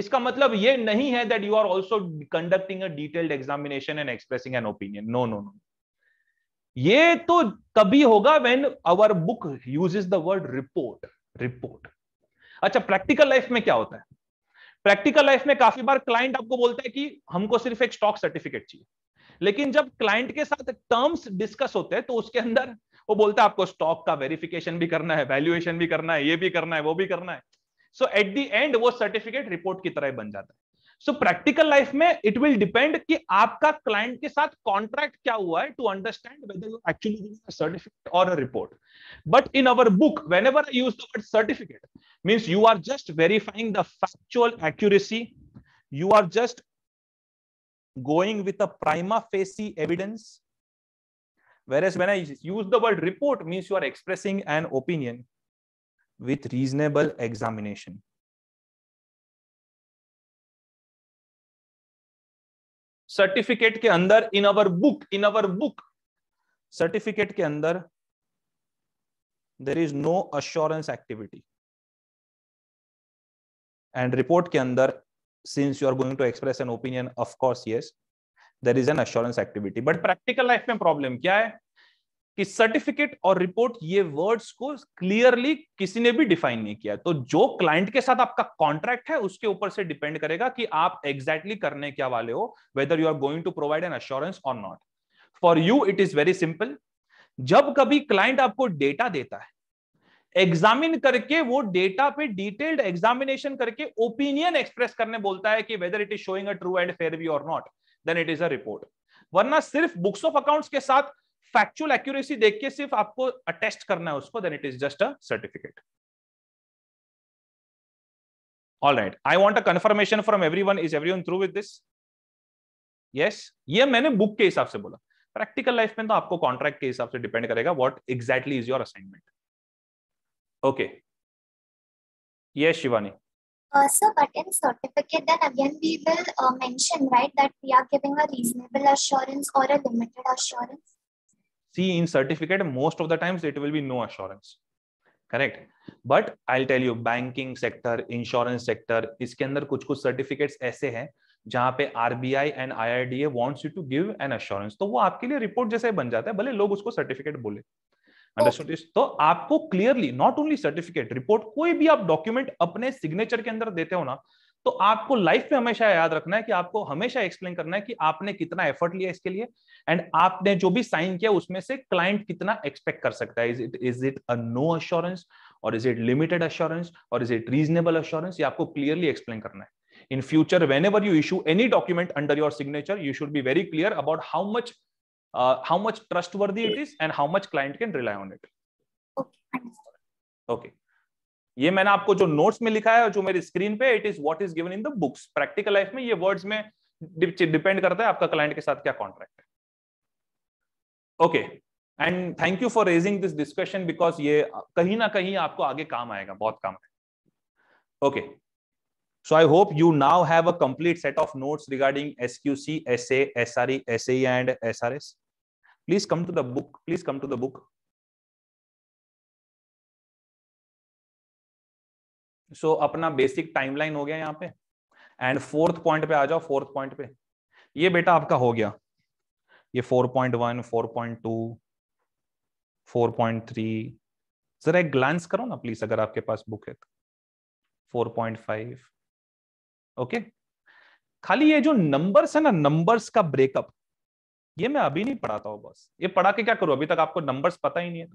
इसका मतलब ये नहीं है that you are also conducting a detailed examination and expressing an opinion. No, no, no. ये तो तभी होगा when our book uses the word report. Report. अच्छा प्रैक्टिकल लाइफ में क्या होता है प्रैक्टिकल लाइफ में काफी बार क्लाइंट आपको बोलता है कि हमको सिर्फ एक स्टॉक सर्टिफिकेट चाहिए लेकिन जब क्लाइंट के साथ टर्म्स डिस्कस होते हैं तो उसके अंदर वो बोलता है आपको स्टॉक का वेरिफिकेशन भी करना है वैल्यूएशन भी करना है ये भी करना है वो भी करना है सो एट दी एंड वो सर्टिफिकेट रिपोर्ट की तरह बन जाता है सो प्रैक्टिकल लाइफ में इट विल डिपेंड कि आपका क्लाइंट के साथ कॉन्ट्रैक्ट क्या हुआ है to understand whether you actually certificate और report but in our book whenever use the word certificate means you are just verifying the factual accuracy you are just going with a prima facie evidence whereas when i use the word report means you are expressing an opinion with reasonable examination certificate के अंदर in our book in our book certificate के अंदर there is no assurance activity and report के अंदर since you are going to express an opinion of course yes there is an assurance activity but practical life में प्रॉब्लम क्या है कि सर्टिफिकेट और रिपोर्ट ये वर्ड्स को क्लियरली किसी ने भी डिफाइन नहीं किया तो जो क्लाइंट के साथ आपका कॉन्ट्रैक्ट है उसके ऊपर से डिपेंड करेगा कि आप एग्जैक्टली exactly करने क्या वाले हो whether you are going to provide an assurance और not for you it is very simple जब कभी क्लाइंट आपको डेटा देता है एग्जामिन करके वो डेटा पे डिटेल्ड एग्जामिनेशन करके ओपिनियन एक्सप्रेस करने बोलता है कि whether it is showing a true and fair view और not then it is a report वरना सिर्फ बुक्स ऑफ अकाउंट्स के साथ फैक्चुअल एक्यूरेसी देख के सिर्फ आपको अटेस्ट करना है उसको then it is just a certificate all right I want a confirmation from every one is every one through with this yes ये मैंने बुक के हिसाब से बोला प्रैक्टिकल लाइफ में तो आपको कॉन्ट्रैक्ट के हिसाब से डिपेंड करेगा what exactly is your assignment okay yes Shivani Uh, so, but in certificate, then again we will uh, mention, right, that we are giving a reasonable assurance or a limited assurance. see in certificate most of the times it will be no assurance correct but I tell you banking sector insurance sector इसके अंदर कुछ कुछ सर्टिफिकेट्स ऐसे हैं जहां पे RBI and IRDA wants you to give an assurance तो वो आपके लिए रिपोर्ट जैसे बन जाता है भले लोग उसको सर्टिफिकेट बोले अंडरस्टूड okay. तो आपको clearly not only certificate report कोई भी आप डॉक्यूमेंट अपने सिग्नेचर के अंदर देते हो ना तो आपको लाइफ में हमेशा याद रखना है कि आपको हमेशा एक्सप्लेन करना है कि आपने कितना एफर्ट लिया इसके लिए एंड आपने जो भी साइन किया उसमें से क्लाइंट कितना एक्सपेक्ट कर सकता है is it is it a no assurance और इज इट लिमिटेड अश्योरेंस और इज इट रीजनेबल अश्योरेंस ये आपको क्लियरली एक्सप्लेन करना है in future whenever you issue any document under your signature you should be very clear about how much how much trustworthy it is and how much client can on on it okay ये मैंने आपको जो नोट्स में लिखा है और जो मेरी स्क्रीन पे it is what is given in the books practical life में ये वर्ड्स में डिपेंड करता है आपका क्लाइंट के साथ क्या कॉन्ट्रैक्ट है okay and thank you for raising this discussion because ये कहीं ना कहीं आपको आगे काम आएगा बहुत काम आएगा okay so I hope you now So I hope you now have a complete set of S regarding SQC, SA, and S R S please come to the book please come to the book so so, अपना बेसिक टाइमलाइन हो गया यहाँ पे एंड फोर्थ पॉइंट पे आ जाओ फोर्थ पॉइंट पे ये बेटा आपका हो गया ये four point one four point three जरा एक ग्लांस करो ना प्लीज अगर आपके पास बुक है तो फाइव ओके खाली ये जो नंबर्स है ना नंबर्स का ब्रेकअप ये मैं अभी नहीं पढ़ाता हूँ बस ये पढ़ा के क्या करूँ अभी तक आपको नंबर्स पता ही नहीं है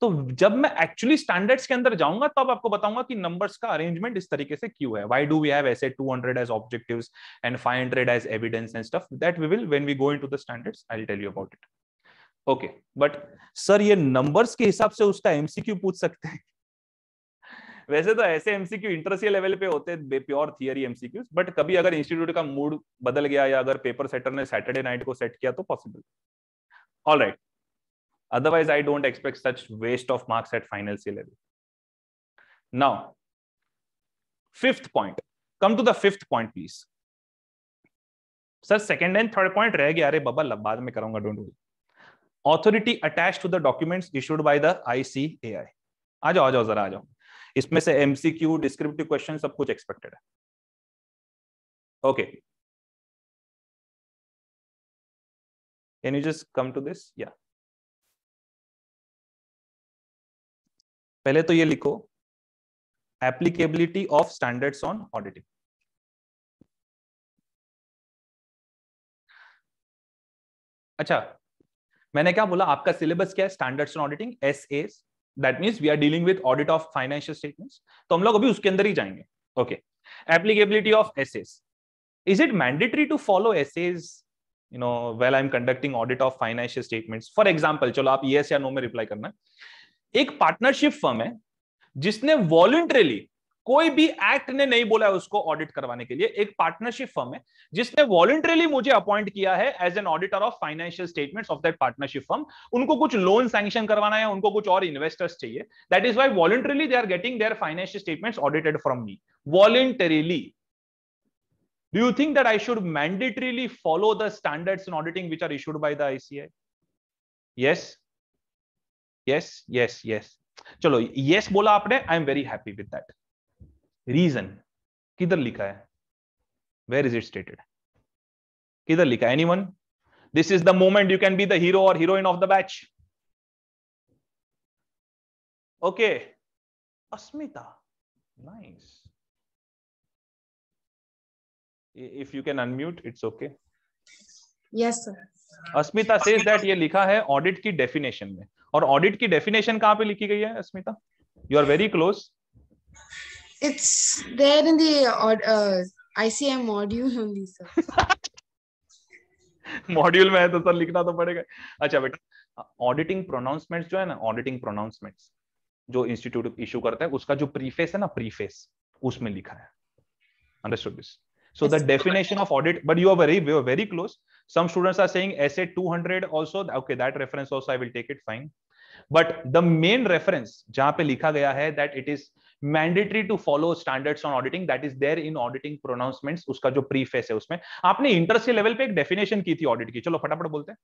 तो जब मैं एक्चुअली स्टैंडर्ड्स के अंदर जाऊंगा तब आपको बताऊंगा कि नंबर्स का अरेंजमेंट इस तरीके से क्यों है व्हाई डू वी हैव ऐसे 200 as objectives and 500 as evidence and stuff that we will when we go into the standards I will tell you about it okay but sir ये नंबर्स के हिसाब से उसका एमसीक्यू पूछ सकते हैं वैसे तो ऐसे एमसीक्यू इंटरसी लेवल पे होते हैं प्योर थियरी एमसीक्यू बट कभी अगर इंस्टीट्यूट का मूड बदल गया या अगर पेपर सेटर ने सैटरडे नाइट को सेट किया तो possible all right Otherwise, I don't expect such waste of marks at final C level. Now, fifth point. Come to the fifth point, please. Sir second and third point रह गया अरे बबल बाद में करूंगा don't worry authority attach to the documents issued by the ICAI आ जाओ आ जाओ जरा आ जाओ इसमें से एमसीक्यू डिस्क्रिप्टिव क्वेश्चन सब कुछ एक्सपेक्टेड है okay can you just come to this या पहले तो ये लिखो applicability of standards on auditing अच्छा मैंने क्या बोला आपका सिलेबस क्या है standards on auditing S S that means we are dealing with audit of financial statements तो हम लोग अभी उसके अंदर ही जाएंगे okay applicability of S S is it mandatory to follow SAs you know I i'm conducting audit of financial statements for example चलो आप yes या no में reply करना एक पार्टनरशिप फर्म है जिसने वॉलंटरीली कोई भी एक्ट ने नहीं बोला है उसको ऑडिट करवाने के लिए एक पार्टनरशिप फर्म है जिसने वॉलंटरीली मुझे अपॉइंट किया है as an auditor of financial statements of that partnership firm उनको कुछ लोन सैंक्शन करवाना है उनको कुछ और इन्वेस्टर्स चाहिए that is why voluntarily they are getting their financial statements audited from me voluntarily do you think that I should mandatorily follow the standards in auditing which are issued by the ICI yes yes yes yes चलो यस बोला आपने I am very happy with that reason किधर लिखा है वेर इज इट स्टेटेड किधर लिखा है one this is the moment you can be the hero और heroine of the batch okay Asmita nice if you can unmute it's okay yes sir Asmita says that ये लिखा है ऑडिट की डेफिनेशन में और ऑडिट की डेफिनेशन कहाँ पे लिखी गई है Asmita you are very close it's there in the ICM module only sir module में है तो सर लिखना तो पड़ेगा अच्छा बेटा ऑडिटिंग प्रोनाउंसमेंट्स जो है ना ऑडिटिंग प्रोनाउंसमेंट्स जो इंस्टीट्यूट इशू करता है उसका जो प्रीफेस है ना प्रीफेस उसमें लिखा है understood this So yes. the definition of audit, but you are very, you are very close. Some students are saying sa 200 also. Okay, that reference also I will take it fine. But the main reference jahan pe likha gaya hai that it is mandatory to follow standards on auditing that is there in auditing pronouncements uska jo preface hai usme aapne inter से लेवल पे एक definition ki thi audit ki chalo fatafat bolte hain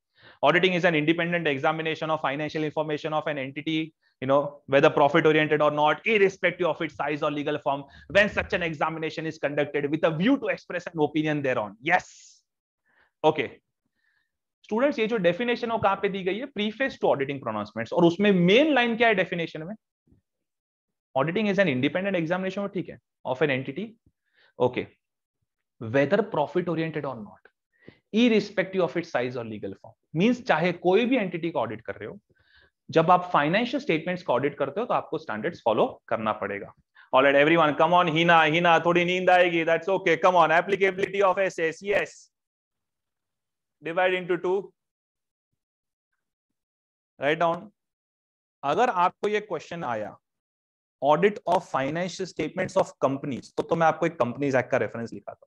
auditing is an independent examination of financial information of an entity you know whether profit oriented or not irrespective of its size or legal form when such an examination is conducted with a view to express an opinion thereon yes okay students ये जो डेफिनेशन है कहां पे दी गई है प्रीफेस टू ऑडिटिंग प्रोनाउंसमेंट्स और उसमें मेन लाइन क्या है डेफिनेशन में auditing is an independent examination ठीक है of an entity okay whether profit oriented और not irrespective of it size और लीगल फॉर्म मींस चाहे कोई भी एंटिटी को ऑडिट कर रहे हो जब आप फाइनेंशियल स्टेटमेंट्स को ऑडिट करते हो तो आपको स्टैंडर्ड्स फॉलो करना पड़ेगा alright everyone come on Heena Heena थोड़ी नींद आएगी that's okay come on applicability of SS yes divide into two right down अगर आपको ये क्वेश्चन आया audit of financial statements of companies तो मैं आपको एक कंपनीज एक्ट का रेफरेंस लिखा था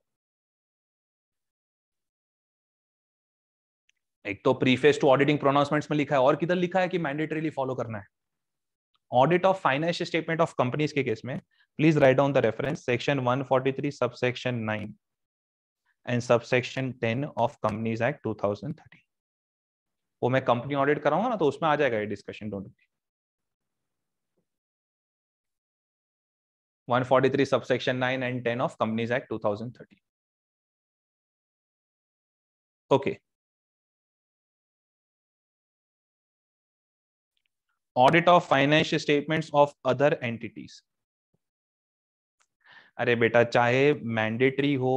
एक तो प्रीफेस टू ऑडिटिंग प्रोनाउंसमेंट्स में लिखा है और किधर लिखा है कि मैंडेटरीली फॉलो करना है audit of financial statement of companies के केस में please write down the reference section 143 subsection 9 and subsection 10 of companies act 2013 वो मैं कंपनी ऑडिट कराऊंगा ना तो उसमें आ जाएगा ये discussion don't 143 subsection 9 and 10 of companies act 2013 okay audit of financial statements of other entities अरे बेटा चाहे मैंडेटरी हो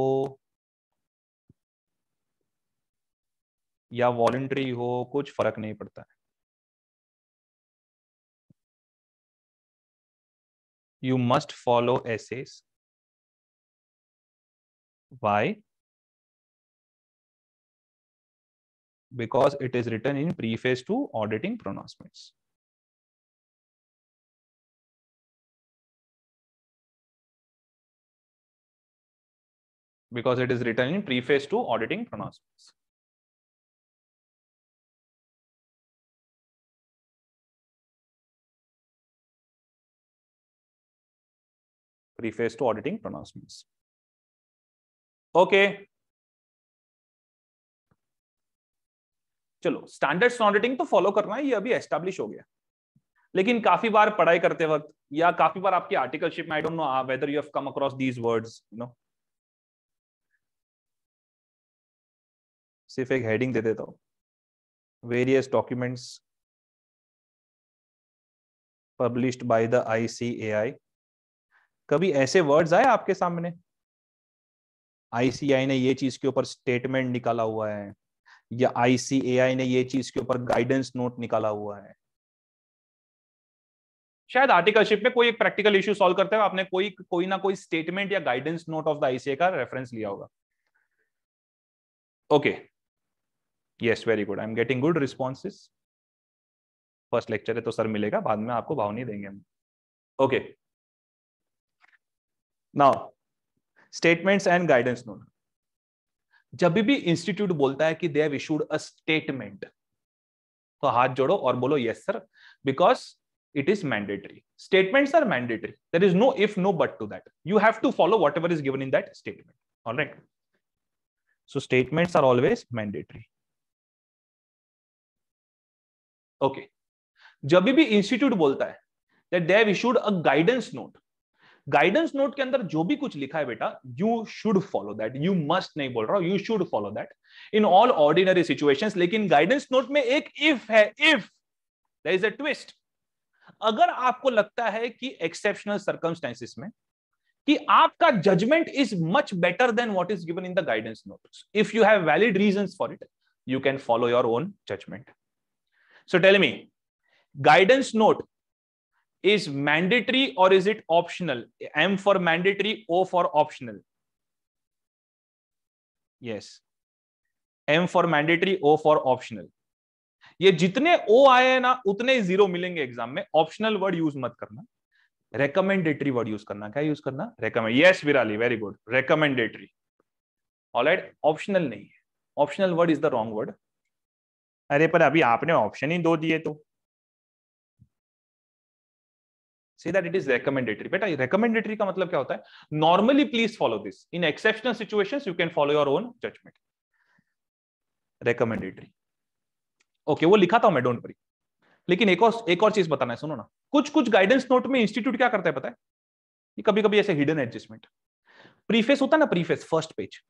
या वॉलेंट्री हो कुछ फर्क नहीं पड़ता है you must follow SAs why because it is written in preface to auditing pronouncements because it is written in preface to auditing pronouncements. Preface to auditing pronouncements. Okay. चलो स्टैंडर्ड्स ऑडिटिंग तो फॉलो करना है ये अभी एस्टैब्लिश हो गया लेकिन काफी बार पढ़ाई करते वक्त या काफी बार आपकी आर्टिकलशिप में I don't know whether you have come across these words you know सिर्फ एक हेडिंग दे देता हूँ various documents published by the ICAI कभी ऐसे वर्ड्स आए आपके सामने आईसीआई ने ये चीज के ऊपर स्टेटमेंट निकाला हुआ है या आईसीएआई ने ये चीज के ऊपर गाइडेंस नोट निकाला हुआ है शायद आर्टिकलशिप में कोई एक प्रैक्टिकल इश्यू सॉल्व करते हुए आपने कोई कोई ना कोई स्टेटमेंट या guidance note of the ICA का रेफरेंस लिया होगा okay okay. Yes very good I am getting good responses first lecture है तो सर मिलेगा बाद में आपको भाव नहीं देंगे हम okay now statements and guidance note जब भी इंस्टीट्यूट बोलता है कि they have issued a statement तो हाथ जोड़ो और बोलो yes sir because it is mandatory statements are mandatory there is no if no but to that you have to follow whatever is given in that statement all right so statements are always mandatory okay जब भी इंस्टीट्यूट बोलता है that they've issued a guidance note guidance note के अंदर जो भी कुछ लिखा है बेटा you should follow that you must नहीं बोल रहा हूं you should follow that in all ordinary situation लेकिन गाइडेंस नोट में एक इफ है if there is a twist अगर आपको लगता है कि एक्सेप्शनल सर्कमस्टेंसिस में कि आपका judgment is much better than what is given in the guidance note if you have valid reasons for it you can follow your own judgment so tell me guidance note is mandatory or is it optional m for mandatory o for optional yes m for mandatory o for optional ये जितने ओ आए हैं ना उतने जीरो मिलेंगे एग्जाम में ऑप्शनल वर्ड यूज मत करना रेकमेंडेटरी वर्ड यूज करना क्या यूज करना recommend yes Virali very good recommendatory all right optional नहीं है optional word is the wrong word अरे पर अभी आपने ऑप्शन ही दो दिए तो say that it is recommendatory beta recommendatory का मतलब क्या होता है normally please follow this in exceptional situation you can follow your own judgment recommendatory okay वो लिखा था मैं डोंट वरी लेकिन एक और एक और चीज बताना है सुनो ना कुछ कुछ गाइडेंस नोट में इंस्टीट्यूट क्या करता है पता है ये कभी कभी ऐसे हिडन एडजस्टमेंट प्रीफेस होता है ना प्रीफेस फर्स्ट पेज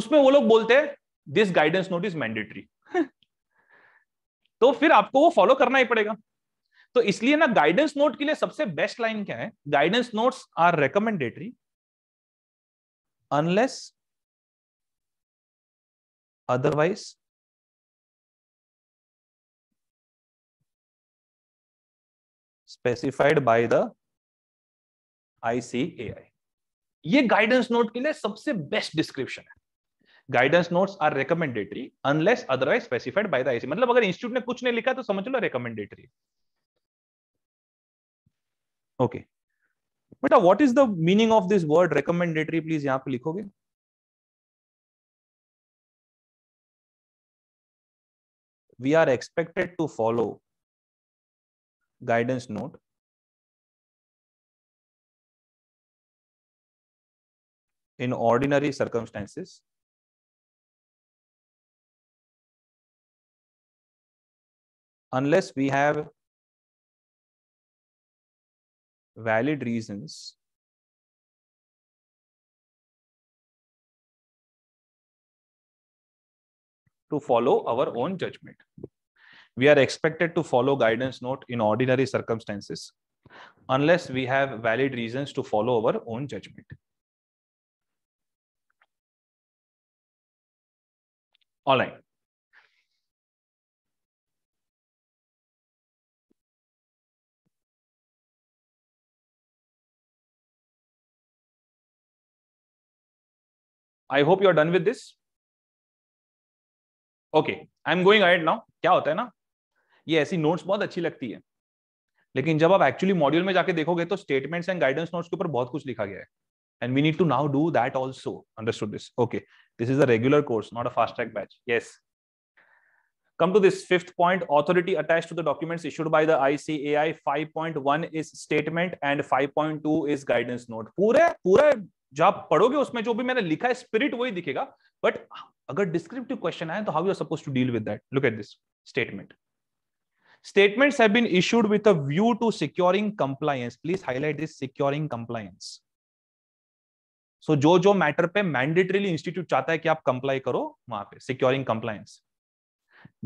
उसमें वो लोग बोलते हैं this guidance note is mandatory तो फिर आपको वो फॉलो करना ही पड़ेगा तो इसलिए ना गाइडेंस नोट के लिए सबसे बेस्ट लाइन क्या है guidance notes are recommendatory unless otherwise specified by the ICAI ये गाइडेंस नोट के लिए सबसे बेस्ट डिस्क्रिप्शन है guidance notes are recommendatory unless otherwise specified by the IC मतलब अगर इंस्टीट्यूट ने कुछ नहीं लिखा तो समझ लो रिकमेंडेटरी ओके बेटा what is the meaning of this word recommendatory please यहां पे लिखोगे we are expected to follow guidance note in ordinary circumstances unless we have valid reasons to follow our own judgment. We are expected to follow guidance note in ordinary circumstances unless we have valid reasons to follow our own judgment. All right. I hope you done with this okay I am going ahead now क्या होता है ना ये ऐसी नोट्स बहुत अच्छी लगती है लेकिन जब आप एक्चुअली मॉड्यूल में जाके देखोगे तो स्टेटमेंट्स एंड गाइडेंस नोट्स के ऊपर बहुत कुछ लिखा गया है and we need to now do that also understood this okay this is a regular course not a fast track batch ये come to this fifth point authority attach to the documents issued by the I C A I five point one is statement and five point two is guidance note पूरे पूरे जो आप पढ़ोगे उसमें जो भी मैंने लिखा है स्पिरिट वही दिखेगा बट अगर डिस्क्रिप्टिव क्वेश्चन आए तो how you are suppose to deal with that look at this statement statements have been issued with a view to securing compliance please highlight this securing compliance so जो जो मैटर पे मैंडेटरीली इंस्टीट्यूट चाहता है कि आप कंप्लाई करो वहां पे securing compliance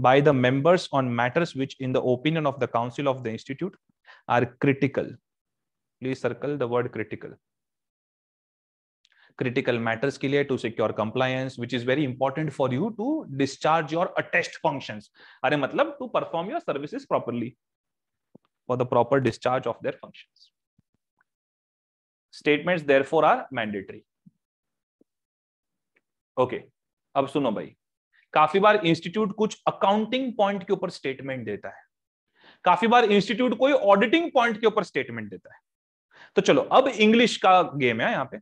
by the members on matters which in the opinion of the council of the institute are critical please circle the word critical critical matters ke liye to secure compliance which is very important for you to discharge your attest functions are matlab to perform your services properly for the proper discharge of their functions statements therefore are mandatory okay ab suno bhai काफी बार इंस्टीट्यूट कुछ अकाउंटिंग पॉइंट के ऊपर स्टेटमेंट देता है काफी बार इंस्टीट्यूट कोई ऑडिटिंग पॉइंट के ऊपर स्टेटमेंट देता है तो चलो अब इंग्लिश का गेम है यहां पे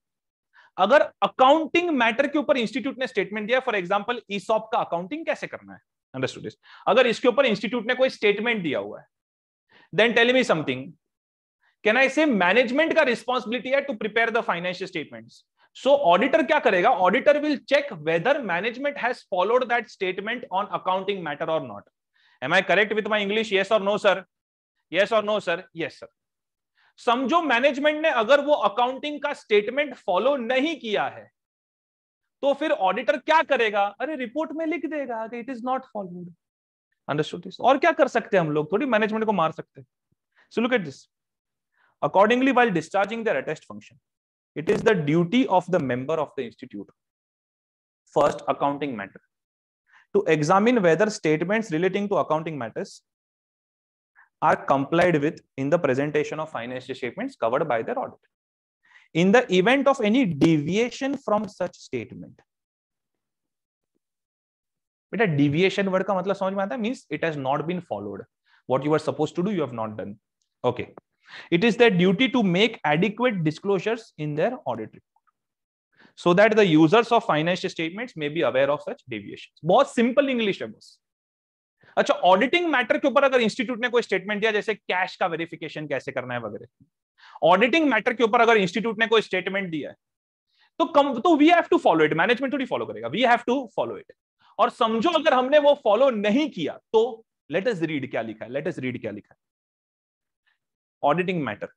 अगर अकाउंटिंग मैटर के ऊपर इंस्टीट्यूट ने स्टेटमेंट दिया फॉर एग्जाम्पल ईसॉप का अकाउंटिंग कैसे करना है अंडरस्टूड अगर इसके ऊपर इंस्टीट्यूट ने कोई स्टेटमेंट दिया हुआ है then tell me something can I say management का रिस्पॉन्सिबिलिटी है to prepare the financial statements so auditor क्या करेगा auditor will check whether management has followed that statement on accounting matter or not am I correct with my English yes और नो सर येस और नो सर येस सर समझो मैनेजमेंट ने अगर वो अकाउंटिंग का स्टेटमेंट फॉलो नहीं किया है तो फिर ऑडिटर क्या करेगा अरे रिपोर्ट में लिख देगा कि it is not followed understood this और क्या कर सकते हैं हम लोग थोड़ी मैनेजमेंट को मार सकते so look this accordingly while discharging their attest function it is the duty of the member of the institute first accounting matter to examine whether statement relating to accounting matters are complied with in the presentation of financial statements covered by their audit. In the event of any deviation from such statement, a deviation word ka मतलब समझ means it has not been followed. What you were supposed to do, you have not done. Okay. It is their duty to make adequate disclosures in their audit report. so that the users of financial statements may be aware of such deviations बहुत simple English है बस अच्छा ऑडिटिंग मैटर के ऊपर अगर इंस्टीट्यूट ने कोई स्टेटमेंट दिया जैसे कैश का वेरिफिकेशन कैसे करना है वगैरह ऑडिटिंग मैटर के ऊपर अगर इंस्टीट्यूट ने कोई स्टेटमेंट दिया है तो कम तो we have to follow it management थोड़ी फॉलो करेगा we have to follow it और समझो अगर हमने वो फॉलो नहीं किया तो लेट अस रीड क्या लिखा है लेट अस रीड क्या लिखा है auditing matter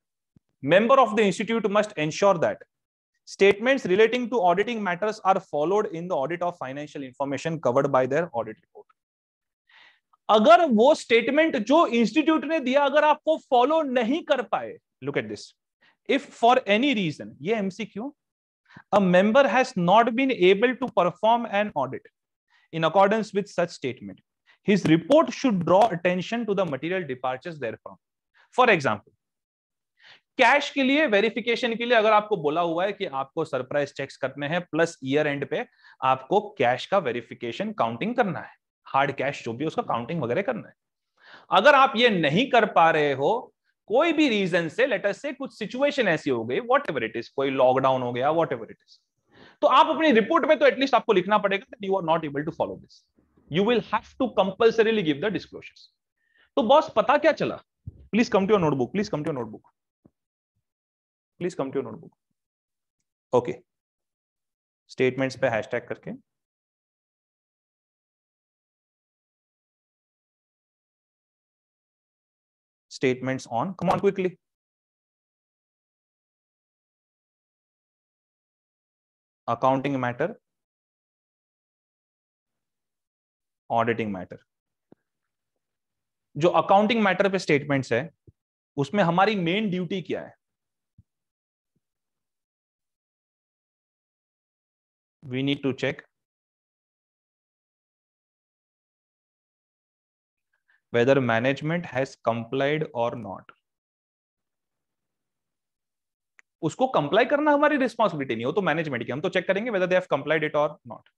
member of the institute must ensure that statements relating to auditing matters are followed in the audit of financial information covered by their audit report अगर वो स्टेटमेंट जो इंस्टीट्यूट ने दिया अगर आपको फॉलो नहीं कर पाए look at this if for any reason ये MCQ a member has not been able to perform an audit in accordance with such statement his report should draw attention to the material departures therefrom for example cash के लिए वेरिफिकेशन के लिए अगर आपको बोला हुआ है कि आपको सरप्राइज चेक्स करने हैं प्लस ईयर एंड पे आपको कैश का वेरिफिकेशन काउंटिंग करना है हार्ड कैश जो भी उसका काउंटिंग वगैरह करना है अगर आप ये नहीं कर पा रहे हो कोई भी रीजन से लेटर से कुछ सिचुएशन ऐसी हो गई वॉट एवर इट इज कोई लॉकडाउन हो गया वॉट एवर इट इज तो आप अपनी रिपोर्ट में तो एटलीस्ट आपको लिखना पड़ेगा you are not able to follow this you will have to compulsorily give the disclosures तो बॉस पता क्या चला please come to your notebook please come to your notebook please come to your notebook okay statements पे हैशटैग करके statements on. Come on quickly. Accounting matter, auditing matter जो अकाउंटिंग मैटर पे स्टेटमेंट्स है उसमें हमारी मेन ड्यूटी क्या है we need to check whether management has complied or not उसको कंप्लाई करना हमारी रिस्पॉन्सिबिलिटी नहीं हो तो मैनेजमेंट की हम तो चेक करेंगे whether they have complied it or not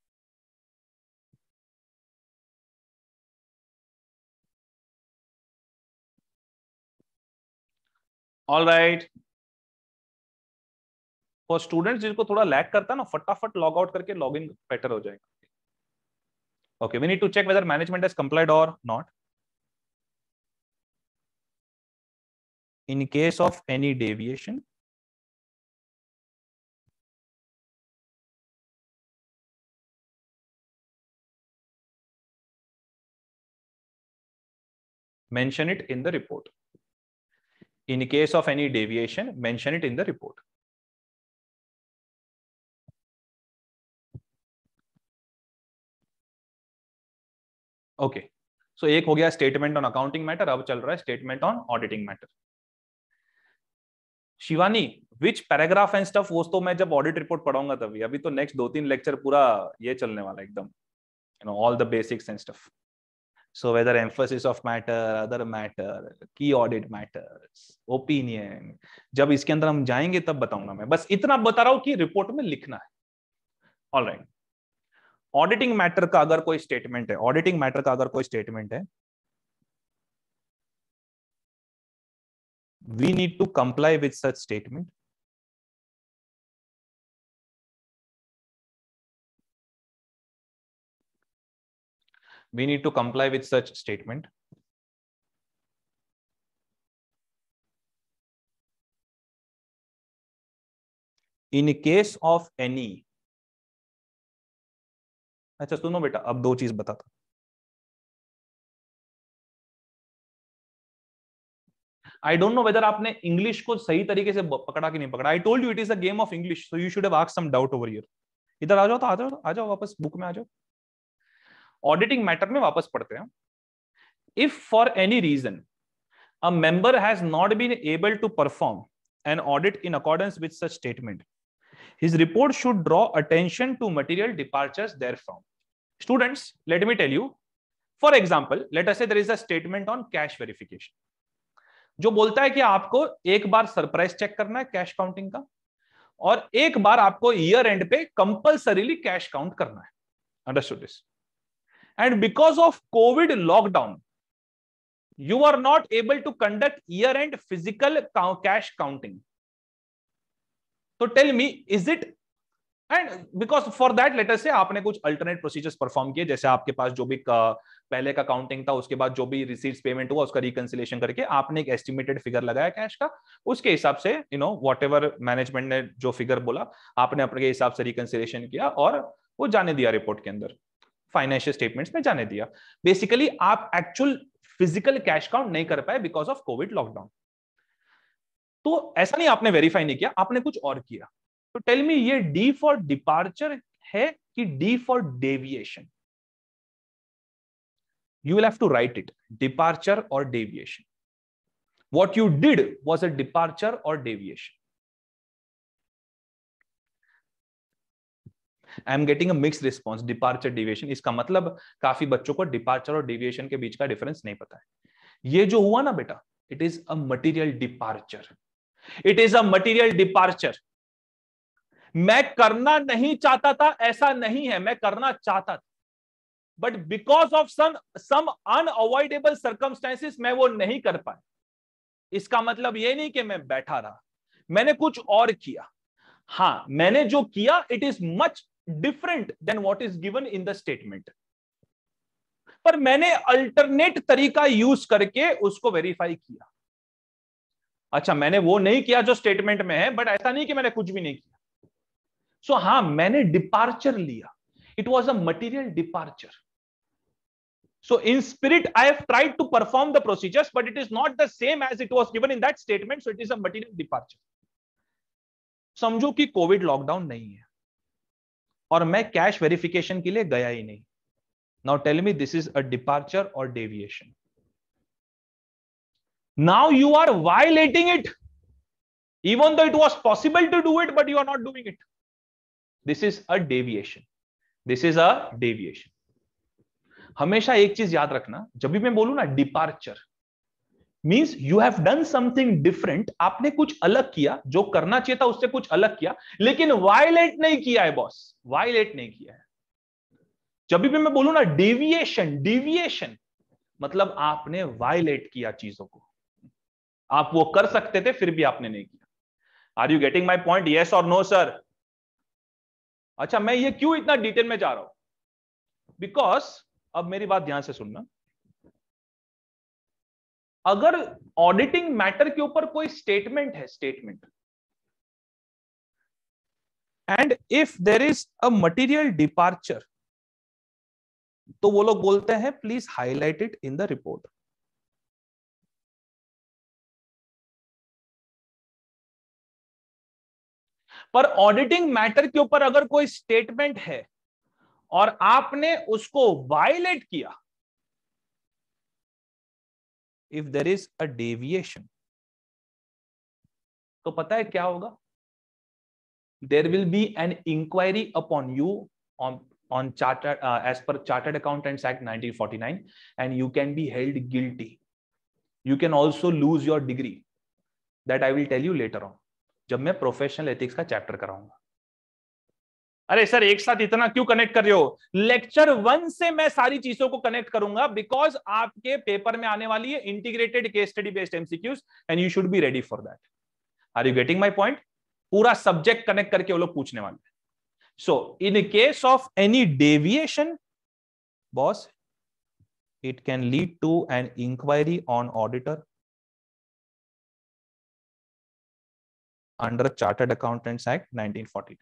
all right for students जिसको थोड़ा लैग करता है ना फटाफट लॉग आउट करके लॉग इन बेटर हो जाएगा okay we need to check whether management has complied or not in case of any deviation mention it in the report in case of any deviation mention it in the report okay so ek ho statement on accounting matter ab chal statement on auditing matter Shivani which paragraph and stuff वो तो मैं जब ऑडिट रिपोर्ट पढ़ाऊंगा तभी अभी तो नेक्स्ट दो तीन लेक्चर पूरा ये चलने वाला एकदम you know all the basics and stuff so whether emphasis of matter other matter key audit matter opinion जब इसके अंदर हम जाएंगे तब बताऊंगा मैं बस इतना बता रहा हूं कि रिपोर्ट में लिखना है ऑल राइट ऑडिटिंग मैटर का अगर कोई स्टेटमेंट है ऑडिटिंग मैटर का अगर कोई स्टेटमेंट है we need to comply with such statement. We need to comply with such statement. In case of any अच्छा सुनो बेटा अब दो चीज बताता आई डोंट नो वेदर आपने इंग्लिश को सही तरीके से पकड़ा कि नहीं पकड़ा I told you it is a game of English so you should have ask some doubt over here इधर आ जाओ तो आ जाओ आ जाओ वापस बुक में आ जाओ ऑडिटिंग मैटर में वापस पढ़ते हैं if for any reason a member has not been able to perform an audit in accordance with such statement his report should draw attention to material departures therefrom students let me tell you for example let us say there is a statement on cash verification जो बोलता है कि आपको एक बार सरप्राइज चेक करना है कैश काउंटिंग का और एक बार आपको ईयर एंड पे कंपल्सरीली कैश काउंट करना है understood this and because of covid lockdown you are not able to conduct year end physical cash counting तो tell me is it and because for that letter से आपने कुछ अल्टरनेट प्रोसीजर्स परफॉर्म किए जैसे आपके पास जो भी पहले का काउंटिंग था उसके बाद जो भी रिसीट्स पेमेंट हुआ उसका रिकनसिलेशन करके आपने एक एस्टिमेटेड फिगर लगाया कैश का उसके हिसाब से you know whatever management ने जो फिगर बोला आपने अपने हिसाब से रिकनसिलेशन किया और वो जाने दिया रिपोर्ट के अंदर फाइनेंशियल स्टेटमेंट्स में जाने दिया बेसिकली आप एक्चुअल फिजिकल कैश काउंट नहीं कर पाए बिकॉज ऑफ कोविड लॉकडाउन तो ऐसा नहीं आपने वेरीफाई नहीं किया आपने कुछ और किया तो टेल मी ये डी फॉर डिपार्चर है कि D for deviation you will have to write it departure or deviation what you did was a departure or deviation I am getting a mix response departure deviation इसका मतलब काफी बच्चों को डिपार्चर और डेविएशन के बीच का डिफरेंस नहीं पता है ये जो हुआ ना बेटा it is a material departure it is a material departure मैं करना नहीं चाहता था ऐसा नहीं है मैं करना चाहता था but because of some some unavoidable circumstances मैं वो नहीं कर पाया इसका मतलब ये नहीं कि मैं बैठा रहा मैंने कुछ और किया हाँ मैंने जो किया it is much different than what is given in the statement पर मैंने अल्टरनेट तरीका यूज करके उसको वेरीफाई किया अच्छा मैंने वो नहीं किया जो स्टेटमेंट में है बट ऐसा नहीं कि मैंने कुछ भी नहीं किया सो so, हाँ मैंने डिपार्चर लिया it was a material departure so in spirit I have tried to perform the procedures, but it is not the same as it was given in that statement so it is a material departure समझो कि कोविड लॉकडाउन नहीं है और मैं कैश वेरिफिकेशन के लिए गया ही नहीं now tell me this is a departure or deviation now you are violating it even though it was possible to do it but you are not doing it this is a deviation this is a deviation हमेशा एक चीज याद रखना जब भी मैं बोलू ना departure means you have done something different आपने कुछ अलग किया जो करना चाहिए था उससे कुछ अलग किया लेकिन वायलेट नहीं किया है बॉस वायलेट नहीं किया है जब भी मैं बोलू ना डेविएशन डेविएशन मतलब आपने वायलेट किया चीजों को आप वो कर सकते थे फिर भी आपने नहीं किया are you getting my point yes और नो सर अच्छा मैं ये क्यों इतना डिटेल में जा रहा हूं बिकॉज अब मेरी बात ध्यान से सुनना अगर ऑडिटिंग मैटर के ऊपर कोई स्टेटमेंट है statement and if there is a material departure तो वो लोग बोलते हैं please highlight it in the report पर ऑडिटिंग मैटर के ऊपर अगर कोई स्टेटमेंट है और आपने उसको वायलेट किया if there is a deviation तो पता है क्या होगा there will be an inquiry upon you on chart as per chartered accountants act nine and you can be held guilty you can also lose your degree that I will tell you later on जब मैं प्रोफेशनल एथिक्स का चैप्टर कराऊंगा अरे सर एक साथ इतना क्यों कनेक्ट कर रहे हो लेक्चर वन से मैं सारी चीजों को कनेक्ट करूंगा बिकॉज आपके पेपर में आने वाली है integrated case study based MCQs and you should be ready for that are you getting my point पूरा सब्जेक्ट कनेक्ट करके वो लोग पूछने वाले हैं so in case of any deviation boss it can lead to an inquiry on auditor under Chartered Accountants Act 1949.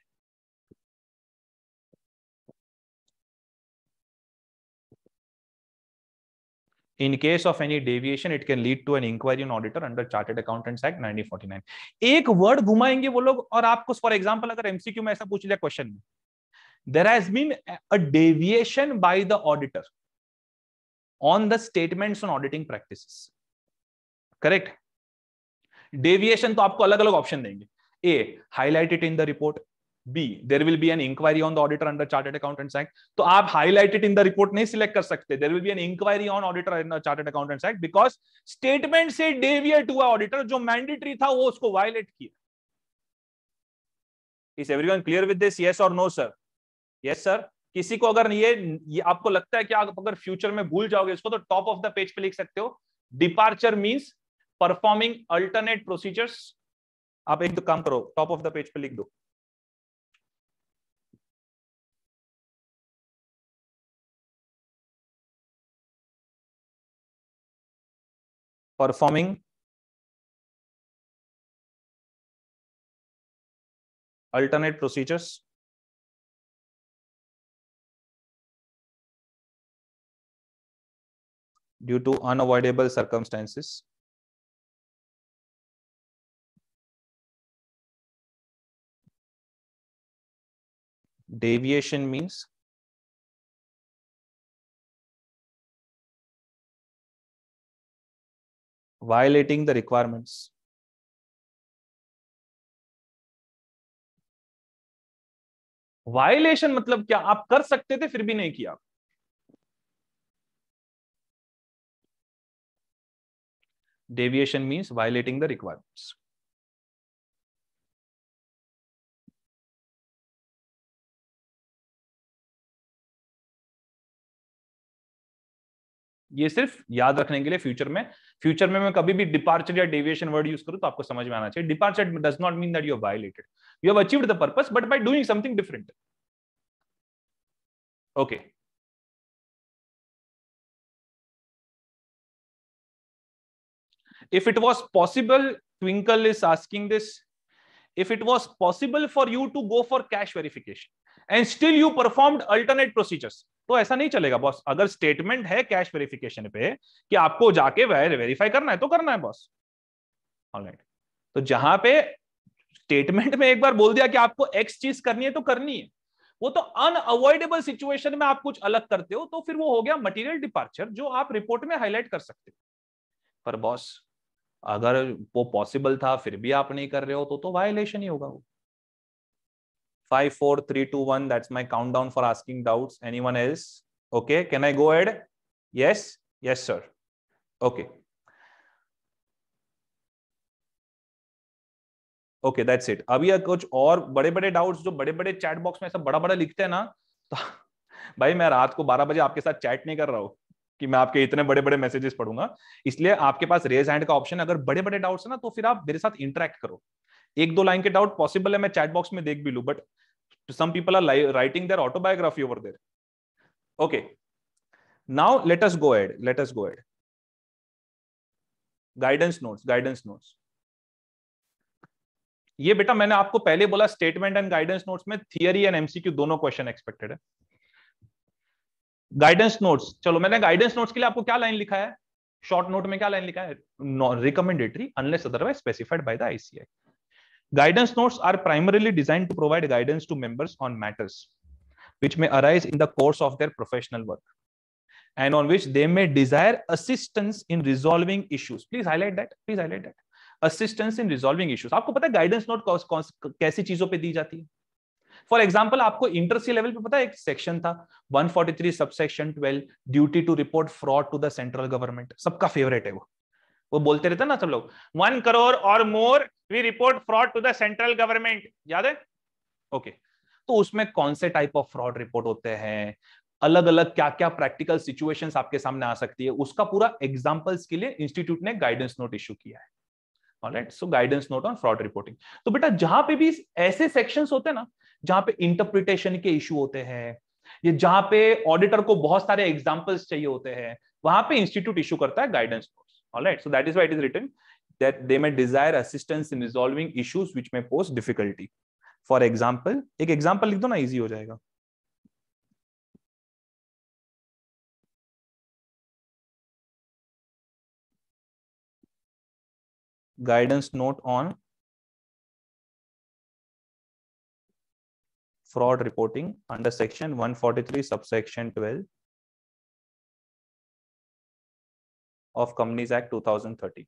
in case of any deviation it can lead to an inquiry in auditor under chartered accountants act 1949 एक word घुमाएंगे वो लोग और आपको for example अगर mcq में ऐसा पूछ लिया question में there has been a deviation by the auditor on the statements on auditing practices correct deviation तो आपको अलग अलग ऑप्शन देंगे A highlighted in the report B there will be an inquiry on the auditor under chartered accountants act तो आप हाईलाइटेड इन द रिपोर्ट नहीं सिलेक्ट कर सकते there will be an inquiry on auditor under chartered accountants act because statement से डेविएट हुआ ऑडिटर जो मैंडेटरी था वो उसको वायलेट किया is everyone clear with this yes or no sir yes sir किसी को अगर ये, ये आपको लगता है कि आप अगर फ्यूचर में भूल जाओगे इसको तो टॉप ऑफ द पेज पे लिख सकते हो departure means performing alternate procedures आप एक काम करो टॉप ऑफ द पेज पे लिख दो performing alternate procedures due to unavoidable circumstances deviation means violating the requirements. Violation मतलब क्या आप कर सकते थे फिर भी नहीं किया deviation means violating the requirements ये सिर्फ याद रखने के लिए फ्यूचर में फ्यूचर में मैं कभी भी डिपार्चर या डेविएशन वर्ड यूज करूं तो आपको समझ में आना चाहिए departure does not mean that you violated you have achieved the purpose but by doing something different okay if it was possible Twinkle is asking this if it was possible for you to go for cash verification and still you performed alternate procedures तो ऐसा नहीं चलेगा बॉस अगर स्टेटमेंट है कैश वेरिफिकेशन पे कि आपको जाके वेरीफाई करना है तो करना है बॉस ऑलराइट तो जहां पे स्टेटमेंट में एक बार बोल दिया कि आपको एक्स चीज करनी है तो करनी है वो तो अनअवॉइडेबल सिचुएशन में आप कुछ अलग करते हो तो फिर वो हो गया मटेरियल डिपार्चर जो आप रिपोर्ट में हाईलाइट कर सकते हो पर बॉस अगर वो पॉसिबल था फिर भी आप नहीं कर रहे हो तो तो वायलेशन ही होगा वो हो। five four three two one that's my countdown for asking doubts anyone else okay can i go ahead yes yes sir okay okay that's it अभी कुछ और बड़े बड़े डाउट्स जो बड़े बड़े चैट बॉक्स में ऐसा बड़ा बड़ा लिखते हैं ना तो भाई मैं रात को 12 बजे आपके साथ चैट नहीं कर रहा हूँ कि मैं आपके इतने बड़े बड़े मैसेजेस पढ़ूंगा इसलिए आपके पास रेज हैंड का ऑप्शन है अगर बड़े बड़े डाउट्स है ना तो फिर आप मेरे साथ इंटरेक्ट करो एक दो लाइन के डाउट पॉसिबल है मैं चैट बॉक्स में देख भी लू but some people are writing their autobiography over there okay now let us go ahead let us go ahead guidance notes guidance notes ये बेटा मैंने आपको पहले बोला स्टेटमेंट एंड गाइडेंस नोट्स में थियरी एंड एमसीक्यू दोनों क्वेश्चन एक्सपेक्टेड है गाइडेंस नोट्स चलो मैंने गाइडेंस नोट्स के लिए आपको क्या लाइन लिखा है शॉर्ट नोट में क्या लाइन लिखा है recommendatory unless otherwise specified by the ICAI Guidance notes are primarily designed to provide guidance to members on matters which may arise in the course of their professional work and on which they may desire assistance in resolving issues. Please highlight that. Please highlight that. Assistance in resolving issues. आपको पता है guidance note कैसी चीजों पे दी जाती है फॉर एग्जाम्पल आपको इंटरसी लेवल पे पता है एक सेक्शन था 143 subsection 12 duty to report fraud to the central government सबका फेवरेट है वो वो बोलते रहते ना सब लोग one crore or more we report fraud to the central government याद है ओके तो उसमें कौन से टाइप ऑफ फ्रॉड रिपोर्ट होते हैं अलग अलग क्या क्या प्रैक्टिकल सिचुएशंस आपके सामने आ सकती है उसका पूरा एग्जाम्पल्स के लिए इंस्टीट्यूट ने गाइडेंस नोट इश्यू किया है alright so guidance note on fraud reporting तो बेटा जहां पे भी ऐसे सेक्शंस होते हैं ना जहां पे इंटरप्रिटेशन के इश्यू होते हैं ये जहां पे ऑडिटर को बहुत सारे एग्जाम्पल्स चाहिए होते हैं वहां पे इंस्टीट्यूट इशू करता है guidance note All right. So that is why it is written that they may desire assistance in resolving issues which may pose difficulty. For example, ek example likh do na easy ho jayega Guidance note on fraud reporting under section 143 subsection 12 of Companies Act 2013.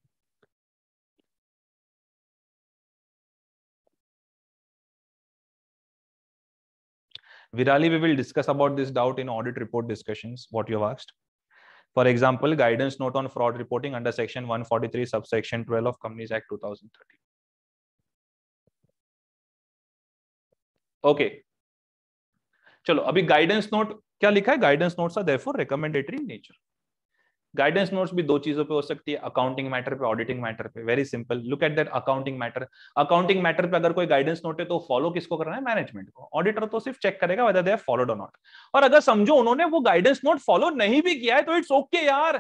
Virali, we will discuss about this doubt in audit report discussions, what you have asked. For example, guidance note on fraud reporting under section 143, subsection 12 of Companies Act 2013. Okay. चलो अभी गाइडेंस नोट क्या लिखा है guidance notes are therefore recommendatory nature guidance notes भी दो चीजों पे हो सकती है अकाउंटिंग मैटर पे ऑडिटिंग मैटर पे very simple look at that accounting matter accounting matter पे अगर कोई गाइडेंस नोट है तो फॉलो किसको करना है मैनेजमेंट को ऑडिटर तो सिर्फ चेक करेगा whether they followed or not और अगर समझो उन्होंने वो गाइडेंस नोट फॉलो नहीं भी किया है तो इट्स ओके okay यार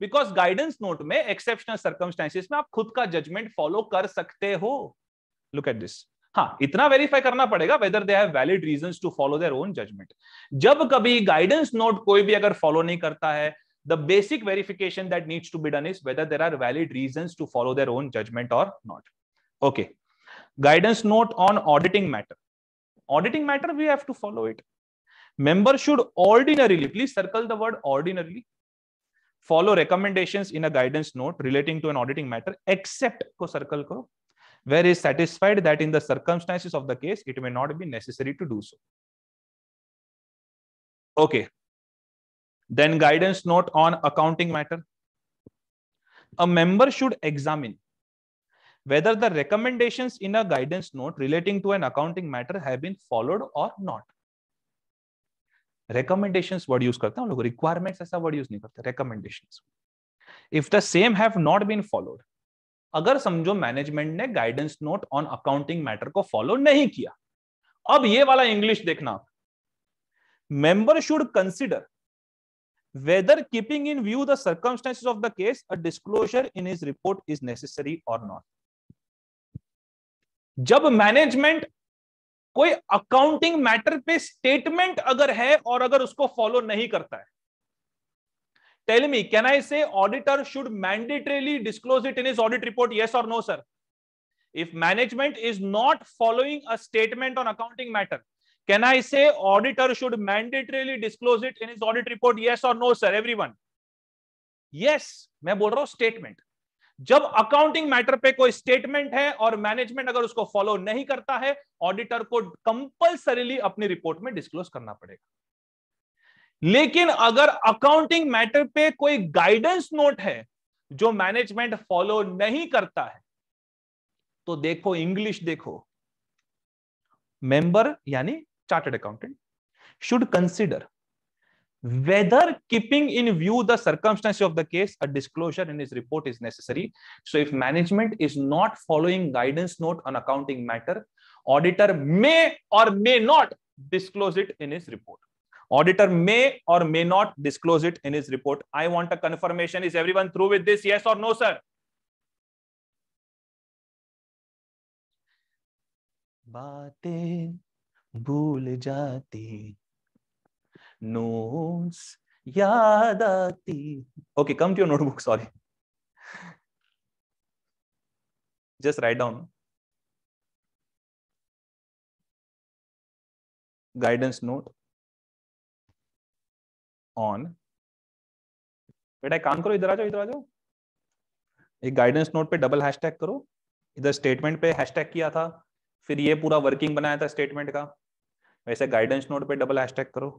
बिकॉज गाइडेंस नोट में एक्सेप्शनल सर्कमस्टांसिस में आप खुद का जजमेंट फॉलो कर सकते हो लुक एट दिस हाँ इतना वेरीफाई करना पड़ेगा whether they have valid reasons to follow their own judgement जब कभी गाइडेंस नोट कोई भी अगर फॉलो नहीं करता है the basic verification that needs to be done is whether there are valid reasons to follow their own judgment or not. Okay. Guidance note on auditing matter. Auditing matter, we have to follow it. Member should ordinarily, please circle the word ordinarily, follow recommendations in a guidance note relating to an auditing matter, except ko circle ko, where is satisfied that in the circumstances of the case, it may not be necessary to do so. Okay, then guidance note on accounting matter a member should examine whether the recommendations in a guidance note relating to an accounting matter have been followed or not recommendations word use करते हैं हम लोग requirements ऐसा word use नहीं करते recommendations if the same have not been followed अगर समझो मैनेजमेंट ने guidance note on accounting matter को फॉलो नहीं किया अब ये वाला इंग्लिश देखना member should consider whether keeping in view the circumstances of the case a disclosure in his report is necessary or not जब मैनेजमेंट कोई अकाउंटिंग मैटर पे स्टेटमेंट अगर है और अगर उसको फॉलो नहीं करता है tell me can I say auditor should mandatorily disclose it in his audit report yes or no sir if management is not following a statement on accounting matter can i say auditor should mandatorily disclose it in his audit report yes or no sir everyone yes मैं बोल रहा हूं स्टेटमेंट जब अकाउंटिंग मैटर पे कोई स्टेटमेंट है और मैनेजमेंट अगर उसको फॉलो नहीं करता है ऑडिटर को कंपलसरीली अपनी रिपोर्ट में डिस्क्लोज करना पड़ेगा लेकिन अगर अकाउंटिंग मैटर पे कोई गाइडेंस नोट है जो मैनेजमेंट फॉलो नहीं करता है तो देखो इंग्लिश देखो मेंबर यानी chartered accountant should consider whether keeping in view the circumstances of the case a disclosure in his report is necessary so if management is not following guidance note on accounting matter auditor may or may not disclose it in his report auditor may or may not disclose it in his report i want a confirmation is everyone through with this yes or no sir भूल जाती नोट्स याद आती okay come to your notebook sorry just write down guidance note on बेटा एक काम करो इधर आ जाओ इधर आ जाओ एक गाइडेंस नोट पे डबल हैशटैग करो इधर स्टेटमेंट पे हैशटैग किया था फिर ये पूरा वर्किंग बनाया था स्टेटमेंट का वैसे गाइडेंस नोट पे डबल हैशटैग करो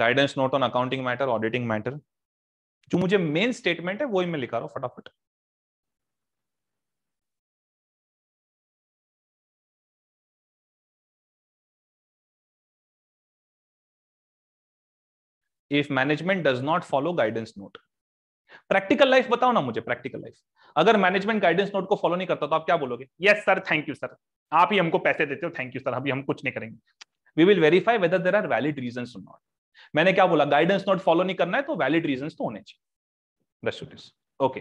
guidance note on accounting matter auditing matter जो मुझे मेन स्टेटमेंट है वही मैं लिखा रहा हूं फटाफट if management does not follow guidance note practical life बताओ ना मुझे प्रैक्टिकल लाइफ अगर मैनेजमेंट गाइडेंस नोट को फॉलो नहीं करता तो आप क्या बोलोगे yes sir thank you sir आप ही हमको पैसे देते हो थैंक यू सर अभी हम कुछ नहीं करेंगे we will verify whether there are valid reason not मैंने क्या बोला गाइडेंस नोट फॉलो नहीं करना है तो वैलिड रीजन तो होने चाहिए ओके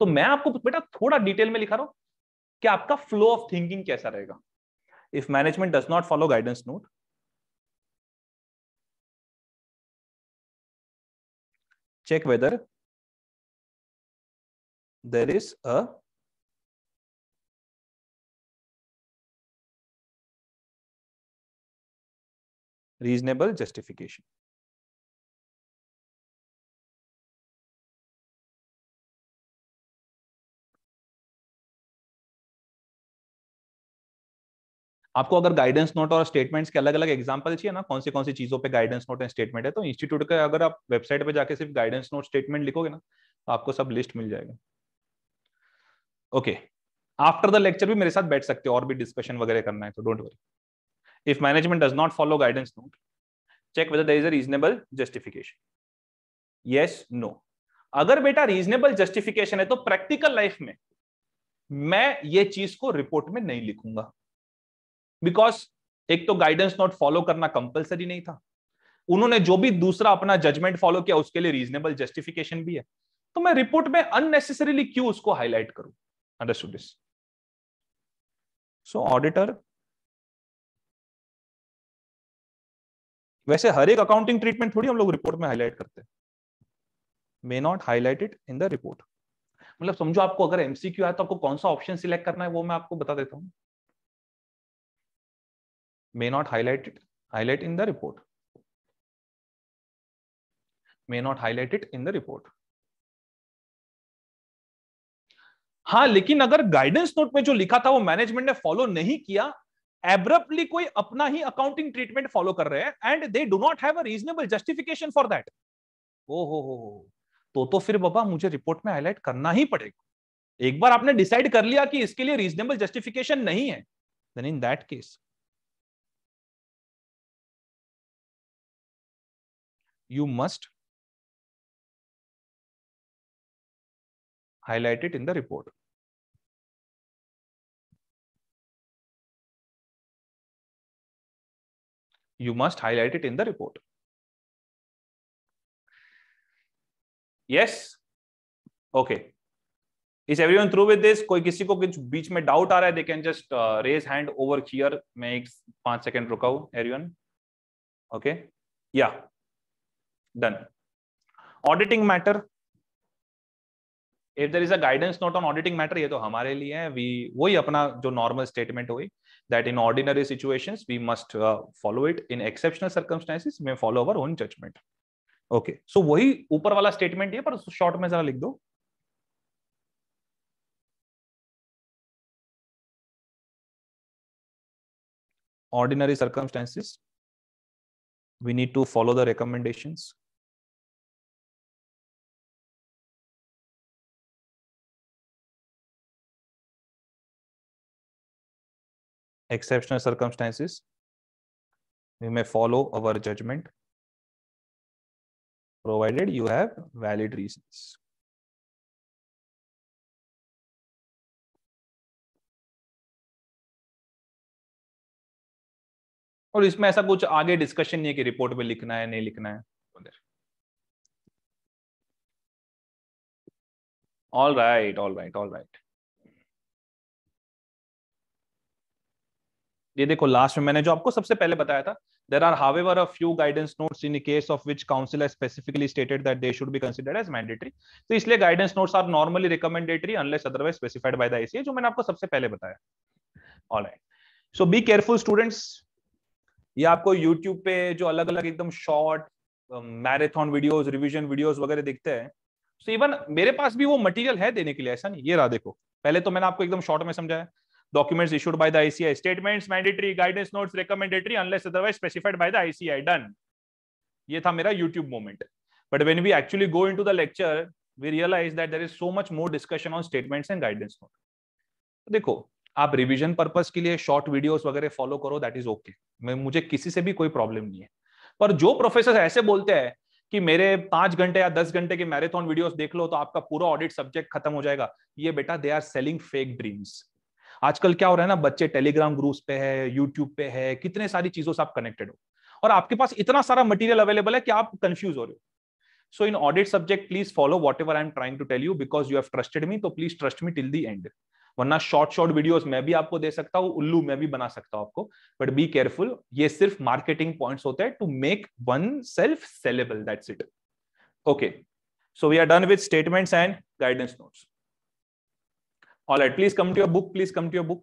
तो मैं आपको बेटा थोड़ा डिटेल में लिखा रहा हूं कि आपका फ्लो ऑफ थिंकिंग कैसा रहेगा if management does not follow guidance note check whether there is a reasonable justification. आपको अगर गाइडेंस नोट और स्टेटमेंट्स के अलग अलग एग्जाम्पल चाहिए ना कौन सी कौन सी चीजों पे गाइडेंस नोट एंड स्टेटमेंट है तो इंस्टीट्यूट का अगर आप वेबसाइट पे जाके सिर्फ गाइडेंस नोट स्टेटमेंट लिखोगे ना तो आपको सब लिस्ट मिल जाएगा ओके आफ्टर द लेक्चर भी मेरे साथ बैठ सकते हो और भी डिस्कशन वगैरह करना है तो don't worry if management does not follow guidance note check whether is a reasonable justification yes no अगर बेटा रीजनेबल जस्टिफिकेशन है तो प्रैक्टिकल लाइफ में मैं ये चीज को रिपोर्ट में नहीं लिखूंगा बिकॉज एक तो गाइडेंस नॉट फॉलो करना कंपलसरी नहीं था उन्होंने जो भी दूसरा अपना जजमेंट फॉलो किया उसके लिए रीजनेबल जस्टिफिकेशन भी है तो मैं रिपोर्ट में अननेसेसरीली क्यों उसको हाईलाइट करूं अंडरस्टूड दिस सो ऑडिटर वैसे हर एक अकाउंटिंग ट्रीटमेंट थोड़ी हम लोग रिपोर्ट में हाईलाइट करते may not highlight it in the report मतलब समझो आपको अगर एमसीक्यू आया तो आपको कौन सा ऑप्शन सिलेक्ट करना है वो मैं आपको बता देता हूँ may not highlight it highlight in the report may not highlight it in the report हाँ लेकिन अगर गाइडेंस नोट में जो लिखा था वो मैनेजमेंट ने फॉलो नहीं किया एब्रप्टली कोई अपना ही अकाउंटिंग ट्रीटमेंट फॉलो कर रहे हैं and they do not have a reasonable justification for that ओ हो हो हो तो तो फिर बाबा मुझे रिपोर्ट में हाईलाइट करना ही पड़ेगा एक बार आपने डिसाइड कर लिया कि इसके लिए रीजनेबल जस्टिफिकेशन नहीं है then in that case you must highlight it in the report. You must highlight it in the report. Yes? Okay. Is everyone through with this? कोई किसी को कुछ बीच में डाउट आ रहा है they can just raise hand over here मैं एक पांच सेकंड रुका हूं एवरीवन ओके या done auditing matter if there is a guidance note on auditing matter ये तो हमारे लिए है वी वही अपना जो नॉर्मल स्टेटमेंट हुई that in ordinary situation we must follow it in exceptional circumstances में follow our own judgement okay so वही ऊपर वाला स्टेटमेंट है पर शॉर्ट में जरा लिख दो ordinary circumstances we need to follow the recommendations exceptional circumstances, we may follow our judgment provided you have valid reasons. और इसमें ऐसा कुछ आगे डिस्कशन नहीं है कि रिपोर्ट में लिखना है नहीं लिखना है all right all right all right ये देखो लास्ट में मैंने जो आपको सबसे पहले बताया था there are however a few guidance notes in case of which council specifically stated that they should be considered as mandatory तो इसलिए guidance notes are normally recommendatory unless otherwise specified by the ICAI जो मैंने आपको सबसे पहले बताया all right so be careful students ये आपको यूट्यूब पे जो अलग अलग एकदम short marathon videos revision videos वगैरह देखते हैं सो so इवन मेरे पास भी वो मटेरियल है देने के लिए ऐसा नहीं ये रहा देखो पहले तो मैंने आपको एकदम शॉर्ट में समझाया documents issued by the ICI. Statements mandatory, guidance notes recommendatory unless otherwise specified by the ICI. Done. ये था मेरा YouTube moment. But when we actually go into the lecture, we realize that there is so much more discussion on statements and guidance note. तो देखो आप रिविजन पर्पस के लिए शॉर्ट वीडियोस वगैरह फॉलो करो दैट इज ओके मैं मुझे किसी से भी कोई प्रॉब्लम नहीं है पर जो प्रोफेसर ऐसे बोलते हैं कि मेरे पांच घंटे या दस घंटे के मैराथन वीडियोस देख लो तो आपका पूरा ऑडिट सब्जेक्ट खत्म हो जाएगा ये बेटा they are selling fake dreams आजकल क्या हो रहा है ना बच्चे टेलीग्राम ग्रुप्स पे है यूट्यूब पे है कितने सारी चीजों से आप कनेक्टेड हो और आपके पास इतना सारा मटेरियल अवेलेबल है कि आप कंफ्यूज हो रहे हो audit subject please follow whatever I am trying to tell you because you have trusted me तो please trust me till the end वरना शॉर्ट शॉर्ट वीडियोस मैं भी आपको दे सकता हूँ उल्लू मैं भी बना सकता हूँ आपको बट बी केयरफुल ये सिर्फ मार्केटिंग पॉइंट्स होते हैं to make oneself sellable that's it okay so we are done with statements and guidance notes all right please come to your book please come to your book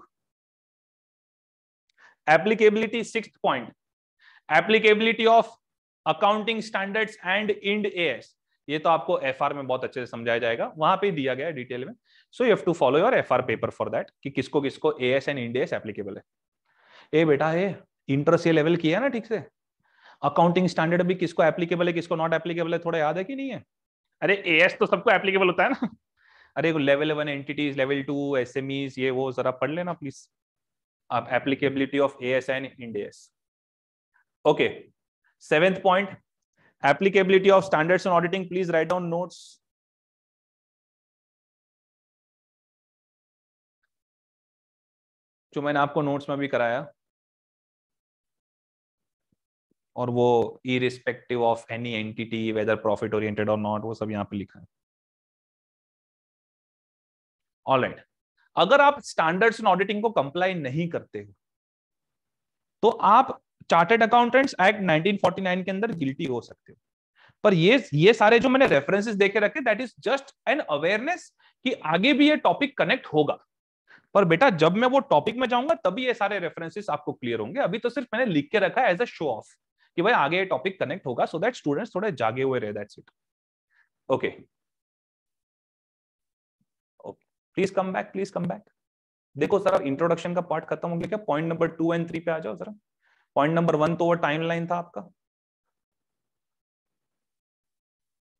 applicability sixth point applicability of accounting standards and ind as ये तो आपको एफ में बहुत अच्छे से समझाया जाएगा वहां पे दिया गया डिटेल में so you have to follow your F paper for that कि किसको किसको A S and Ind S applicable है ए बेटा ये इंटरेस्ट ये लेवल किया ना ठीक से अकाउंटिंग स्टैंडर्ड भी किसको एप्लीकेबल है किसको नॉट एप्लीकेबल है थोड़ा याद है कि नहीं है अरे एएस तो सबको एप्लीकेबल होता है ना अरे level one entities level two S M ये वो जरा पढ़ लेना प्लीज आप applicability of A S and Ind AS okay seventh point applicability of standards and auditing please write down notes जो मैंने आपको नोट्स में भी कराया और वो irrespective of any entity whether profit oriented और नॉट वो सब यहां पे लिखा है ऑलराइट right. अगर आप स्टैंडर्ड्स एंड ऑडिटिंग को कंप्लाई नहीं करते हो तो आप चार्टेड अकाउंटेंट्स एक्ट 1949 के अंदर गिल्टी हो सकते हो पर ये ये सारे जो मैंने रेफरेंसेस देखे रखे that is just an awareness कि आगे भी ये टॉपिक कनेक्ट होगा पर बेटा जब मैं वो टॉपिक में जाऊंगा तभी ये सारे रेफरेंसेस आपको क्लियर होंगे अभी तो सिर्फ मैंने लिख के रखा है एज अ शो ऑफ कि भाई आगे ये टॉपिक कनेक्ट होगा सो दैट स्टूडेंट्स थोड़े जागे हुए रहे that's it okay please come back please come back देखो सर अब इंट्रोडक्शन का पार्ट खत्म हो गया क्या point number two and three पे आ जाओ जरा पॉइंट नंबर वन तो वो टाइम लाइन था आपका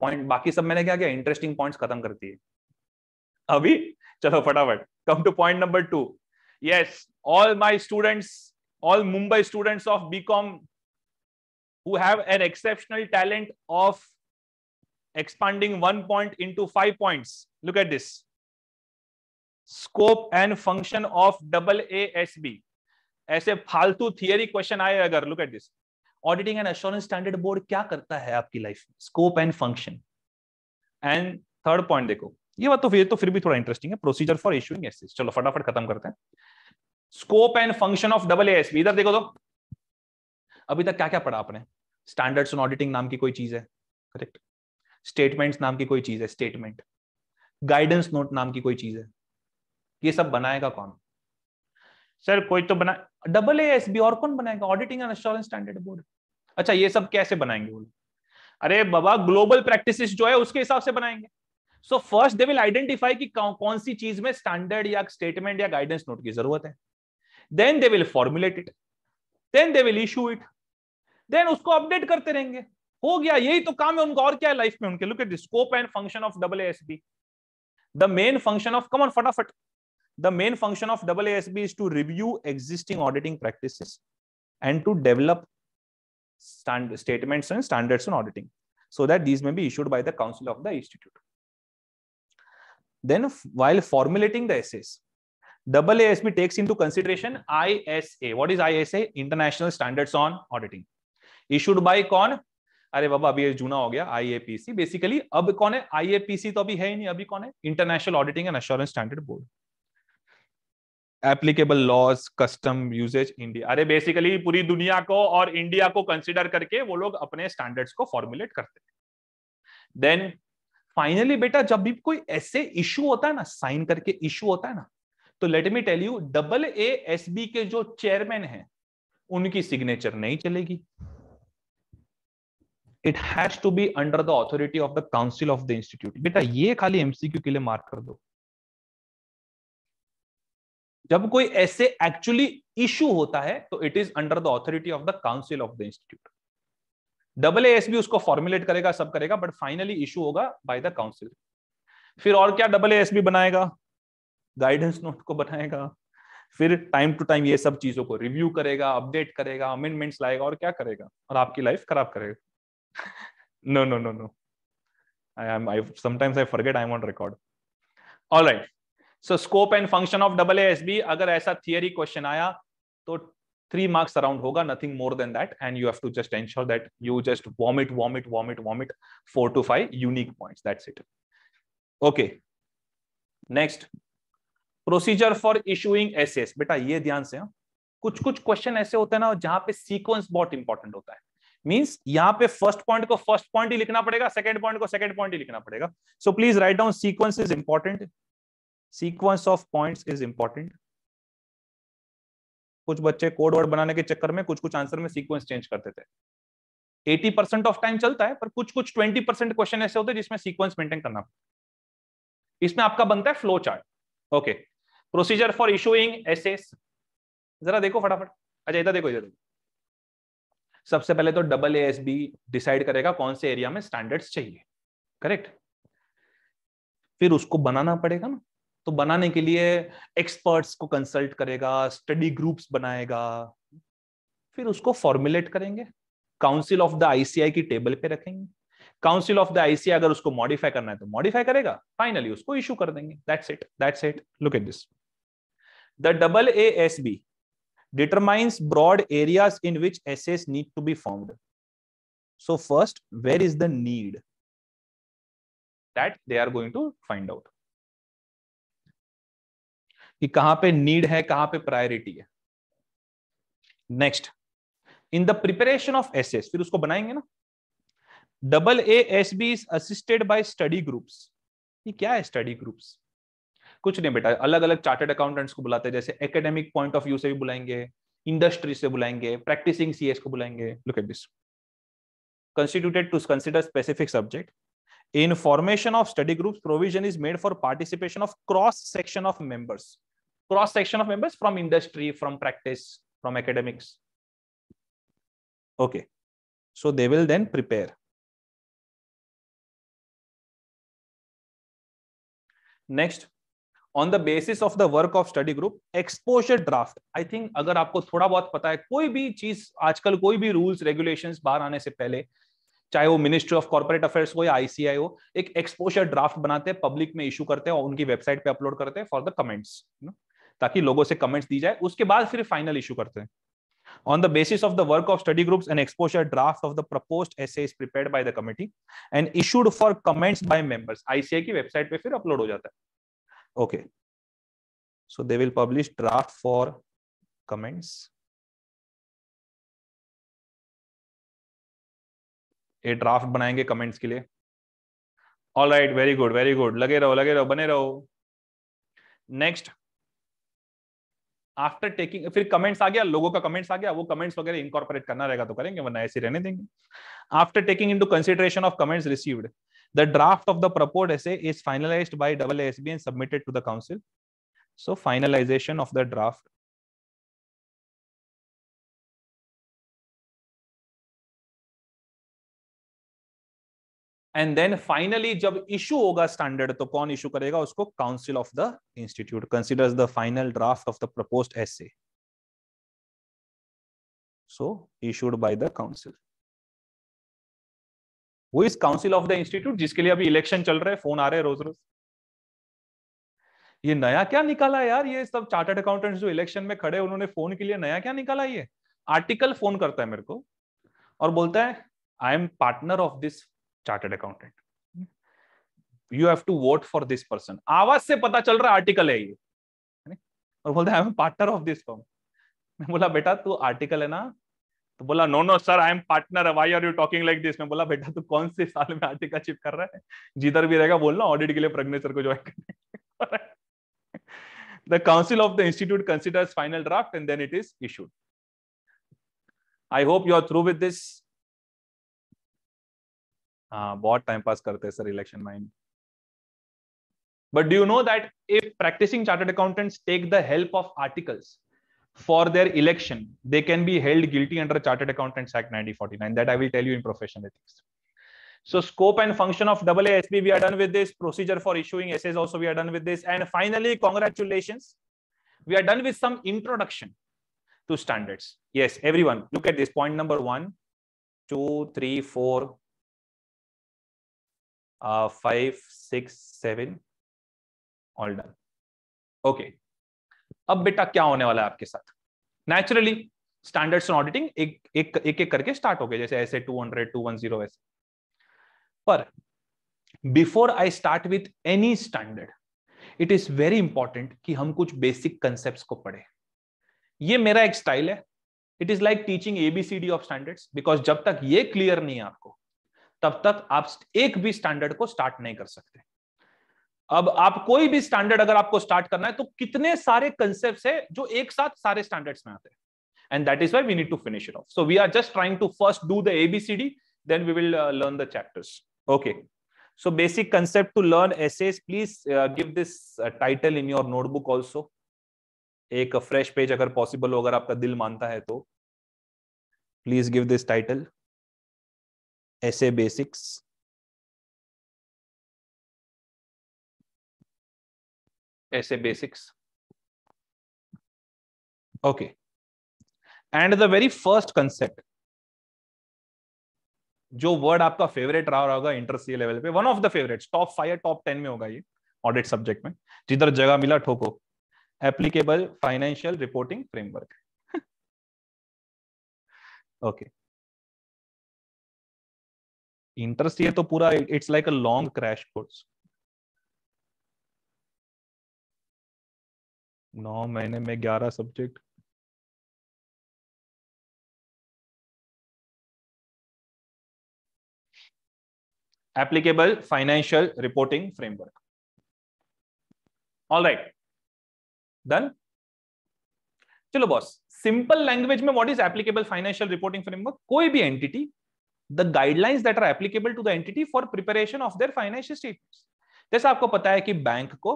पॉइंट बाकी सब मैंने क्या किया इंटरेस्टिंग पॉइंट्स खत्म कर दिए अभी चलो फटाफट come to point number two yes all my students all Mumbai students of B Com who have an exceptional talent of expanding one point into five points look at this scope and function of double A S B ऐसे फालतू थियरी क्वेश्चन आए अगर look at this auditing and assurance standard board क्या करता है आपकी लाइफ में scope and function and third point देखो ये बात तो फिर तो फिर भी थोड़ा इंटरेस्टिंग है प्रोसीजर फॉर इश्यूइंग एसेस चलो फटाफट खत्म करते हैं scope and function of double S B इधर देखो तो अभी तक क्या क्या पढ़ा आपने स्टैंडर्ड्स ऑन ऑडिटिंग नाम की कोई चीज है करेक्ट स्टेटमेंट्स नाम की कोई चीज है स्टेटमेंट गाइडेंस नोट नाम की कोई चीज है ये सब बनाएगा कौन सर कोई तो बना डबल ए एस बी और कौन बनाएगा auditing and assurance standard board अच्छा ये सब कैसे बनाएंगे बोले अरे बाबा ग्लोबल प्रैक्टिस जो है उसके हिसाब से बनाएंगे so first they will identify कि कौन सी चीज में स्टैंडर्ड या स्टेटमेंट या गाइडेंस नोट की जरूरत है then they will formulate it then they will issue it then उसको अपडेट करते रहेंगे हो गया यही तो काम है उनका और क्या है लाइफ में उनके look at scope and function of double S B the main function of come on फटाफट The main function of WASB is to review existing auditing practices and to develop stand, statements and standards on auditing so that these may be issued by the council of the institute. Then while formulating the essays, WASB takes into consideration ISA. What is ISA? International Standards on Auditing. Issued by con. अरे बाबा अभी जूना हो गया आईएपीसी बेसिकली अब कौन है आईएपीसी तो अभी है ही नहीं अभी कौन है international auditing and assurance standard board applicable laws custom usages India अरे बेसिकली पूरी दुनिया को और इंडिया को कंसिडर करके वो लोग अपने स्टैंडर्ड्स को फॉर्मुलेट करते हैं देन फाइनली बेटा जब भी कोई ऐसे इशू होता है ना साइन करके इशू होता है ना तो let me tell you double A S B के जो चेयरमैन है उनकी सिग्नेचर नहीं चलेगी it has to be under the authority of the council of the institute बेटा ये खाली एमसीक्यू के लिए मार्क कर दो जब कोई ऐसे एक्चुअली इशू होता है तो it is under the authority of the council of the institute double A S भी उसको फॉर्मुलेट करेगा सब करेगा बट फाइनली इशू होगा बाय द काउंसिल फिर और क्या डबल ए एस भी बनाएगा गाइडेंस नोट को बनाएगा फिर टाइम टू टाइम ये सब चीजों को रिव्यू करेगा अपडेट करेगा अमेंडमेंट्स लाएगा और क्या करेगा और आपकी लाइफ खराब करेगा no no no no I am I sometimes I forget I want record all right so scope and function of double S B अगर ऐसा थियरी क्वेश्चन आया तो थ्री मार्क्स अराउंड होगा nothing more than that and you have to just ensure that you just vomit vomit vomit vomit four to five unique point that's it okay next procedure for issuing S बेटा ये ध्यान से हा? कुछ कुछ क्वेश्चन ऐसे होते हैं ना जहां पे सीक्वेंस बहुत इंपॉर्टेंट होता है मीन्स यहाँ पे फर्स्ट पॉइंट को फर्स्ट पॉइंट ही लिखना पड़ेगा सेकंड पॉइंट को सेकंड पॉइंट ही लिखना पड़ेगा so please write down sequence is important sequence of points is important कुछ बच्चे कोड वर्ड बनाने के चक्कर में कुछ कुछ आंसर में सीक्वेंस चेंज करते थे 80 परसेंट ऑफ टाइम चलता है पर कुछ कुछ 20 परसेंट क्वेश्चन ऐसे होते हैं जिसमें सीक्वेंस मेंटेन करना इसमें आपका बनता है flow chart okay procedure for issuing S जरा देखो फटाफट अच्छा इधर देखो इधर देखो सबसे पहले तो डबल ए डिसाइड करेगा कौन से एरिया में स्टैंडर्ड्स चाहिए करेक्ट फिर उसको बनाना पड़ेगा ना तो बनाने के लिए एक्सपर्ट्स को कंसल्ट करेगा स्टडी ग्रुप्स बनाएगा फिर उसको फॉर्मुलेट करेंगे काउंसिल ऑफ द आईसीआई की टेबल पे रखेंगे काउंसिल ऑफ द आईसीआई अगर उसको मॉडिफाई करना है तो मॉडिफाई करेगा फाइनली उसको इश्यू कर देंगे that's it that's it look at this the double A S B determines broad broad in which S S need to be formed so first where is the need that they are going to find out कि कहां पे नीड है कहां पे प्रायोरिटी है next in the preparation of S S फिर उसको बनाएंगे ना double A S B is assisted by study groups ये क्या है स्टडी ग्रुप्स कुछ नहीं बेटा अलग अलग चार्टेड अकाउंटेंट्स को बुलाते हैं जैसे एकेडमिक पॉइंट ऑफ व्यू से भी बुलाएंगे इंडस्ट्री से बुलाएंगे प्रैक्टिसिंग सीएस को बुलाएंगे look at this constituted to consider specific subject in formation of study group provision is made for participation of cross section of members cross section of members from industry, from practice, from academics. Okay. So they will then prepare. Next, on the basis of the work of study group exposure draft I think अगर आपको थोड़ा बहुत पता है कोई भी चीज आजकल कोई भी रूल्स रेगुलेशन बाहर आने से पहले चाहे वो मिनिस्ट्री ऑफ कॉर्पोरेट अफेयर्स हो या आईसीआई हो एक एक्सपोजर ड्राफ्ट बनाते हैं पब्लिक में इशू करते हैं और उनकी वेबसाइट पे अपलोड करते हैं फॉर द कमेंट्स ताकि लोगों से कमेंट्स दी जाए उसके बाद फिर फाइनल इशू करते हैं on the basis of the work of study groups an exposure draft of the proposed essay is prepared by the committee and issued for comments by members ICA की वेबसाइट पे फिर अपलोड हो जाता है okay so they will publish draft for comments ये ड्राफ्ट बनाएंगे कमेंट्स के लिए all right very good very good लगे रहो लगे रहो बने रहो नेक्स्ट आफ्टर टेकिंग फिर कमेंट्स आ गया लोगों का कमेंट्स आ गया वो कमेंट्स वगैरह इनकॉर्पोरेट करना रहेगा तो करेंगे वरना ऐसे रहने देंगे after taking into consideration of comments received the draft of the proposed S is finalised by double ASB and submitted to the council so finalisation of the draft and then finally जब इशू होगा स्टैंडर्ड तो कौन इशू करेगा उसको council of the institute consider the final draft of the propose S A so issued by the council वो is council of the institute जिसके लिए अभी इलेक्शन चल रहे फोन आ रहे रोज रोज ये नया क्या निकाला यार ये सब चार्टर्ड अकाउंटेंट्स जो इलेक्शन में खड़े उन्होंने फोन के लिए नया क्या निकाला ये आर्टिकल फोन करता है मेरे को और बोलता है I am partner of this chartered accountant you have to vote for this person आवाज से पता चल रहा आर्टिकल है ये और बोलता है पार्टनर ऑफ दिस फॉर्म मैं बोला बेटा तू आर्टिकल है ना तो बोला no no sir I am partner why are you talking like this मैं बोला बेटा तू कौन से साल में आर्टिकल चिप कर रहा है जिधर भी रहेगा बोलना ऑडिट के लिए प्रज्ञ सर को ज्वाइन करने the council of the institute considers final draft and then it is issued i hope you are through with this Uh, बहुत टाइम पास करते हैं sir election mind But do you know that if practicing chartered accountants take the help of articles for their election, they can be held guilty under Chartered Accountants Act 1949. That I will tell you in professional ethics. So scope and function of AASB, we are done with this. Procedure for issuing essays also, we are done with this. And finally, congratulations. We are done with some introduction to standards. Yes, everyone, look at this. Point number one, two, three, four, uh, five, six, seven, all done okay अब बेटा क्या होने वाला है आपके साथ नेचुरली स्टैंडर्ड्स ऑन ऑडिटिंग एक एक एक एक करके स्टार्ट हो गए जैसे ऐसे 200 210 वैसे पर before I start with any standard it is very important कि हम कुछ बेसिक कंसेप्ट को पढ़े ये मेरा एक स्टाइल है it is like teaching A B C D of standards because जब तक ये क्लियर नहीं है आपको तब तक आप एक भी स्टैंडर्ड को स्टार्ट नहीं कर सकते अब आप कोई भी स्टैंडर्ड अगर आपको स्टार्ट करना है तो कितने सारे कंसेप्ट है जो एक साथ सारे स्टैंडर्ड्स में आते and that is why we need to finish it off so we are just trying to first do the A B C D then we will learn the chapters okay so basic concept to learn S S please give this title in your notebook also एक फ्रेश पेज अगर पॉसिबल हो अगर आपका दिल मानता है तो प्लीज गिव दिस टाइटल ऐसे बेसिक्स ऐसे basics okay and the very first concept जो वर्ड आपका फेवरेट रहा होगा इंटरसी लेवल पे one of the favourite top five top ten में होगा ये ऑडिट सब्जेक्ट में जिधर जगह मिला ठोको applicable financial reporting framework okay interest ये तो पूरा it's like a long crash course नौ महीने में ग्यारह subject applicable financial reporting framework all right done चलो बॉस सिंपल लैंग्वेज में what is applicable financial reporting framework कोई भी entity the guidelines that are applicable to the entity for preparation of their financial statements जैसे आपको पता है कि बैंक को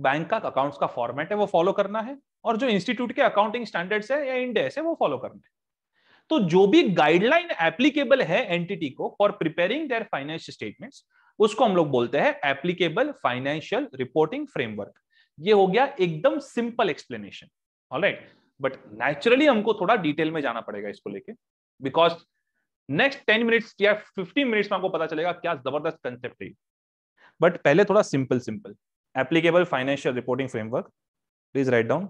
बैंक का अकाउंट्स का फॉर्मेट है वो फॉलो करना है और जो इंस्टीट्यूट के अकाउंटिंग स्टैंडर्ड्स है या इंडेक्स है वो फॉलो करना है तो जो भी गाइडलाइन एप्लीकेबल है एंटिटी को for preparing their financial statements उसको हम लोग बोलते हैं एप्लीकेबल फाइनेंशियल रिपोर्टिंग फ्रेमवर्क ये हो गया एकदम simple explanation alright but naturally हमको थोड़ा डिटेल में जाना पड़ेगा इसको लेके बिकॉज नेक्स्ट टेन मिनट्स या फिफ्टीन मिनट्स में आपको पता चलेगा क्या जबरदस्त कंसेप्ट है बट पहले थोड़ा simple simple applicable financial reporting framework please write down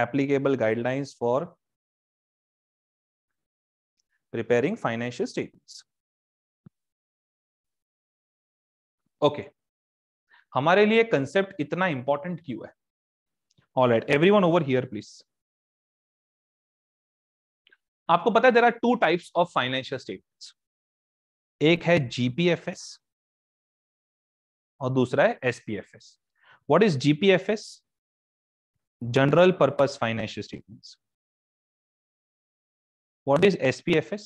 applicable guidelines for preparing financial statements okay हमारे लिए कंसेप्ट इतना इंपॉर्टेंट क्यों है all right everyone over here please आपको पता है there are two types of financial statements एक है जीपीएफएस और दूसरा है SPFS what is GPFS general purpose financial statements what is SPFS?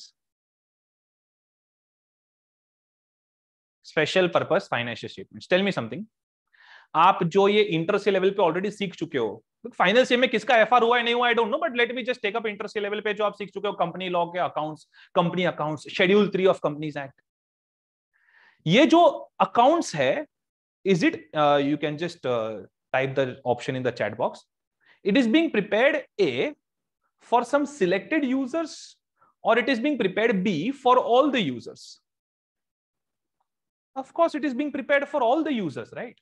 Special purpose financial statements. Tell me something. आप जो ये इंटर से लेवल पे ऑलरेडी सीख चुके हो फाइनल तो से में किसका एफआर हुआ है नहीं हुआ don't know but let me just take up inter से लेवल पे जो आप सीख चुके हो कंपनी लॉ के accounts company accounts schedule three of companies act ये जो अकाउंट्स है is it you can just type the option in the chat box it is being prepared A for some selected users और it is being prepare B for all the users of course it is being prepare for all the users right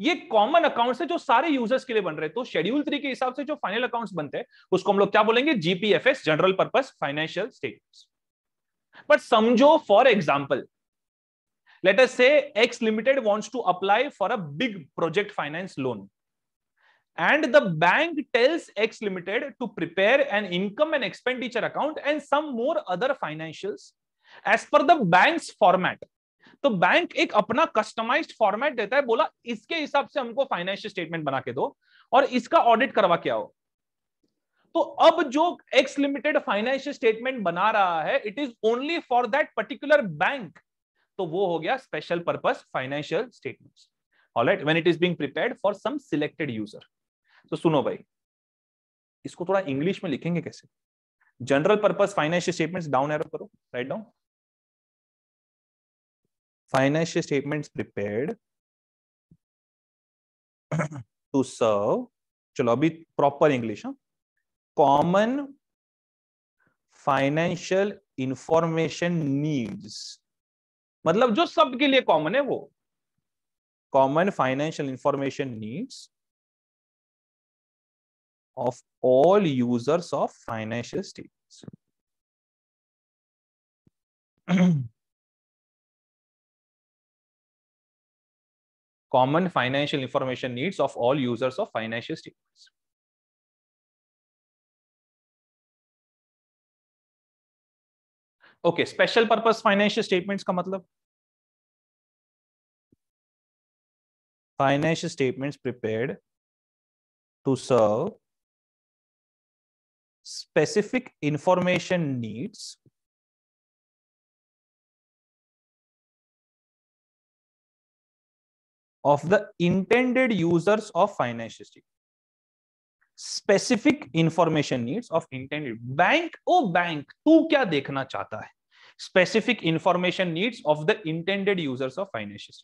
ये कॉमन अकाउंट्स है जो सारे यूजर्स के लिए बन रहे हैं तो शेड्यूल थ्री के हिसाब से जो फाइनल अकाउंट्स बनते हैं उसको हम लोग क्या बोलेंगे GPFS general purpose financial statements but समझो for example let us say X limited wants to apply for a big project finance loan and the bank tells x limited to prepare an income and expenditure account and some more other financials as per the bank's format तो बैंक एक अपना कस्टमाइज्ड फॉर्मेट देता है बोला इसके हिसाब से हमको फाइनेंशियल स्टेटमेंट बना के दो और इसका ऑडिट करवा के आओ तो अब जो एक्स लिमिटेड फाइनेंशियल स्टेटमेंट बना रहा है it is only for that particular bank तो वो हो गया special purpose financial statement alright when it is being prepared for some selected user तो सुनो भाई इसको थोड़ा इंग्लिश में लिखेंगे कैसे general purpose financial statements down arrow करो right down financial statements prepared to serve चलो अभी proper English common financial information needs मतलब जो सबके लिए कॉमन है वो common financial information needs of all users of financial statements common financial information needs of all users of financial statements. Okay, special purpose financial statements ka Financial statements prepared to serve specific information needs of the intended users of financial statement specific information needs of intended bank ओ बैंक तू क्या देखना चाहता है specific information needs of the intended users of financial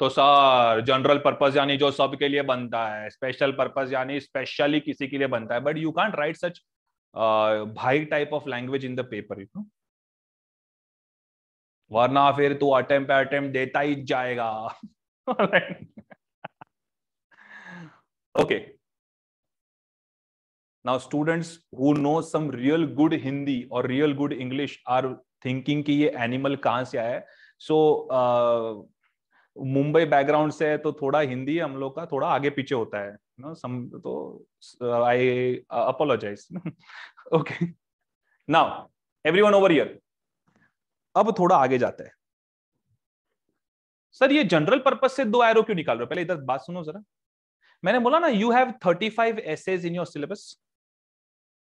तो सर जनरल पर्पज यानी जो सबके लिए बनता है स्पेशल पर्पज यानी स्पेशली किसी के लिए बनता है but you can't write such भाई type of language in the paper you know वरना फिर तू अटेम्प देता ही जाएगा okay now students who know some real good Hindi और real good English are thinking कि ये एनिमल कहां से आया सो uh, मुंबई बैकग्राउंड से है तो थोड़ा हिंदी हम लोग का थोड़ा आगे पीछे होता है you know some so i uh, apologize okay now everyone over here अब थोड़ा आगे जाते हैं सर ये जनरल पर्पज से दो एरो क्यों निकाल रहे हो पहले इधर बात सुनो जरा मैंने बोला ना you have 35 essays in your syllabus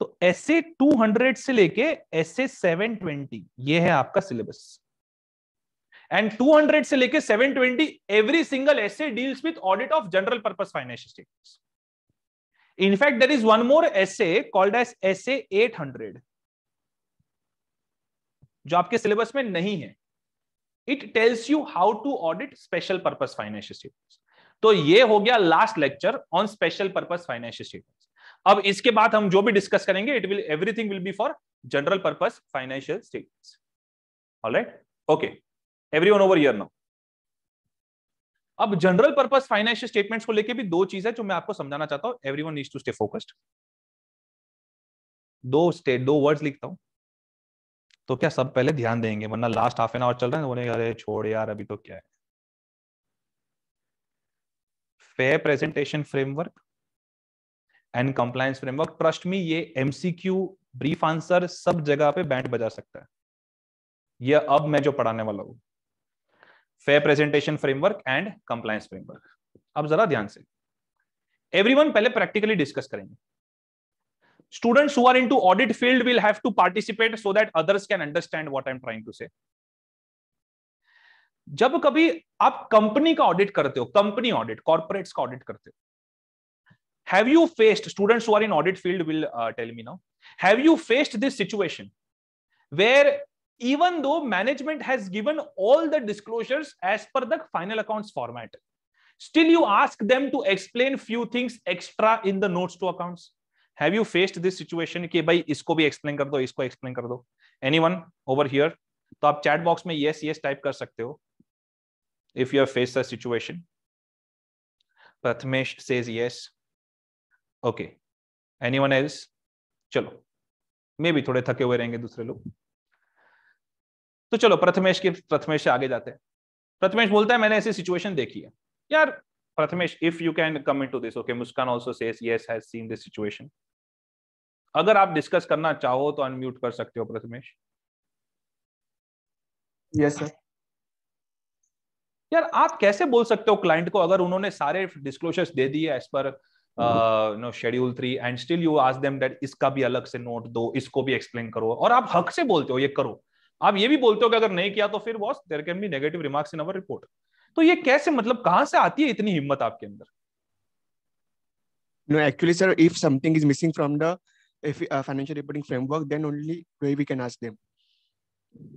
तो एसे 200 से लेके एसे 720 ये है आपका सिलेबस एंड 200 से लेके 720 every single SA deals with audit of general purpose financial statements in fact there is one more called S as essay 800 जो आपके सिलेबस में नहीं है it tells you how to audit special purpose financial statements तो ये हो गया last lecture on special purpose financial statements अब इसके बाद हम जो भी डिस्कस करेंगे it will everything will be for general purpose financial statements alright okay everyone over here now अब जनरल पर्पस फाइनेंशियल स्टेटमेंट्स को लेके भी दो चीज है जो मैं आपको समझाना चाहता हूं everyone needs to stay focused दो स्टेट दो वर्ड्स लिखता हूं तो क्या सब पहले ध्यान देंगे वरना लास्ट हाफ एन आवर चल रहा है बोले अरे छोड़ यार अभी तो क्या है fair presentation framework and compliance framework trust me ये एमसीक्यू ब्रीफ आंसर सब जगह पे बैंड बजा सकता है ये अब मैं जो पढ़ाने वाला हूं fair presentation framework and compliance framework अब जरा ध्यान से एवरीवन पहले प्रैक्टिकली डिस्कस करेंगे students who are into audit field will have to participate so that others can understand what I am trying to say जब कभी आप कंपनी का ऑडिट करते हो कंपनी ऑडिट कॉर्पोरेट्स का ऑडिट करते हो have you faced students who are in audit field will uh, tell me now have you faced this situation even though management has given all the disclosures as per the final accounts format. Still, you ask them to explain few things extra in the notes to accounts. Have you faced this situation कि भाई इसको भी explain कर दो इसको explain कर दो Anyone over here? तो आप chat box में yes yes type कर सकते हो if you have faced the situation. Prathmesh says yes. Okay. Anyone else? चलो Maybe भी थोड़े थके हुए रहेंगे दूसरे लोग तो चलो प्रथमेश के प्रथमेश से आगे जाते हैं प्रथमेश बोलता है मैंने ऐसी सिचुएशन देखी है यार Prathamesh if you can come in to this okay Muskan also says has seen this situation अगर आप डिस्कस करना चाहो तो अनम्यूट कर सकते हो प्रथमेश यस yes, सर यार आप कैसे बोल सकते हो क्लाइंट को अगर उन्होंने सारे डिस्क्लोजर्स दे दिए एज पर no schedule three and still you ask them that इसका भी अलग से नोट दो इसको भी एक्सप्लेन करो और आप हक से बोलते हो ये करो आप ये भी बोलते हो कि अगर नहीं किया तो फिर boss there can be negative remarks in our report तो ये कैसे मतलब कहां से आती है इतनी हिम्मत आपके अंदर no actually sir if something is missing from the if, uh, financial reporting framework then only we can ask them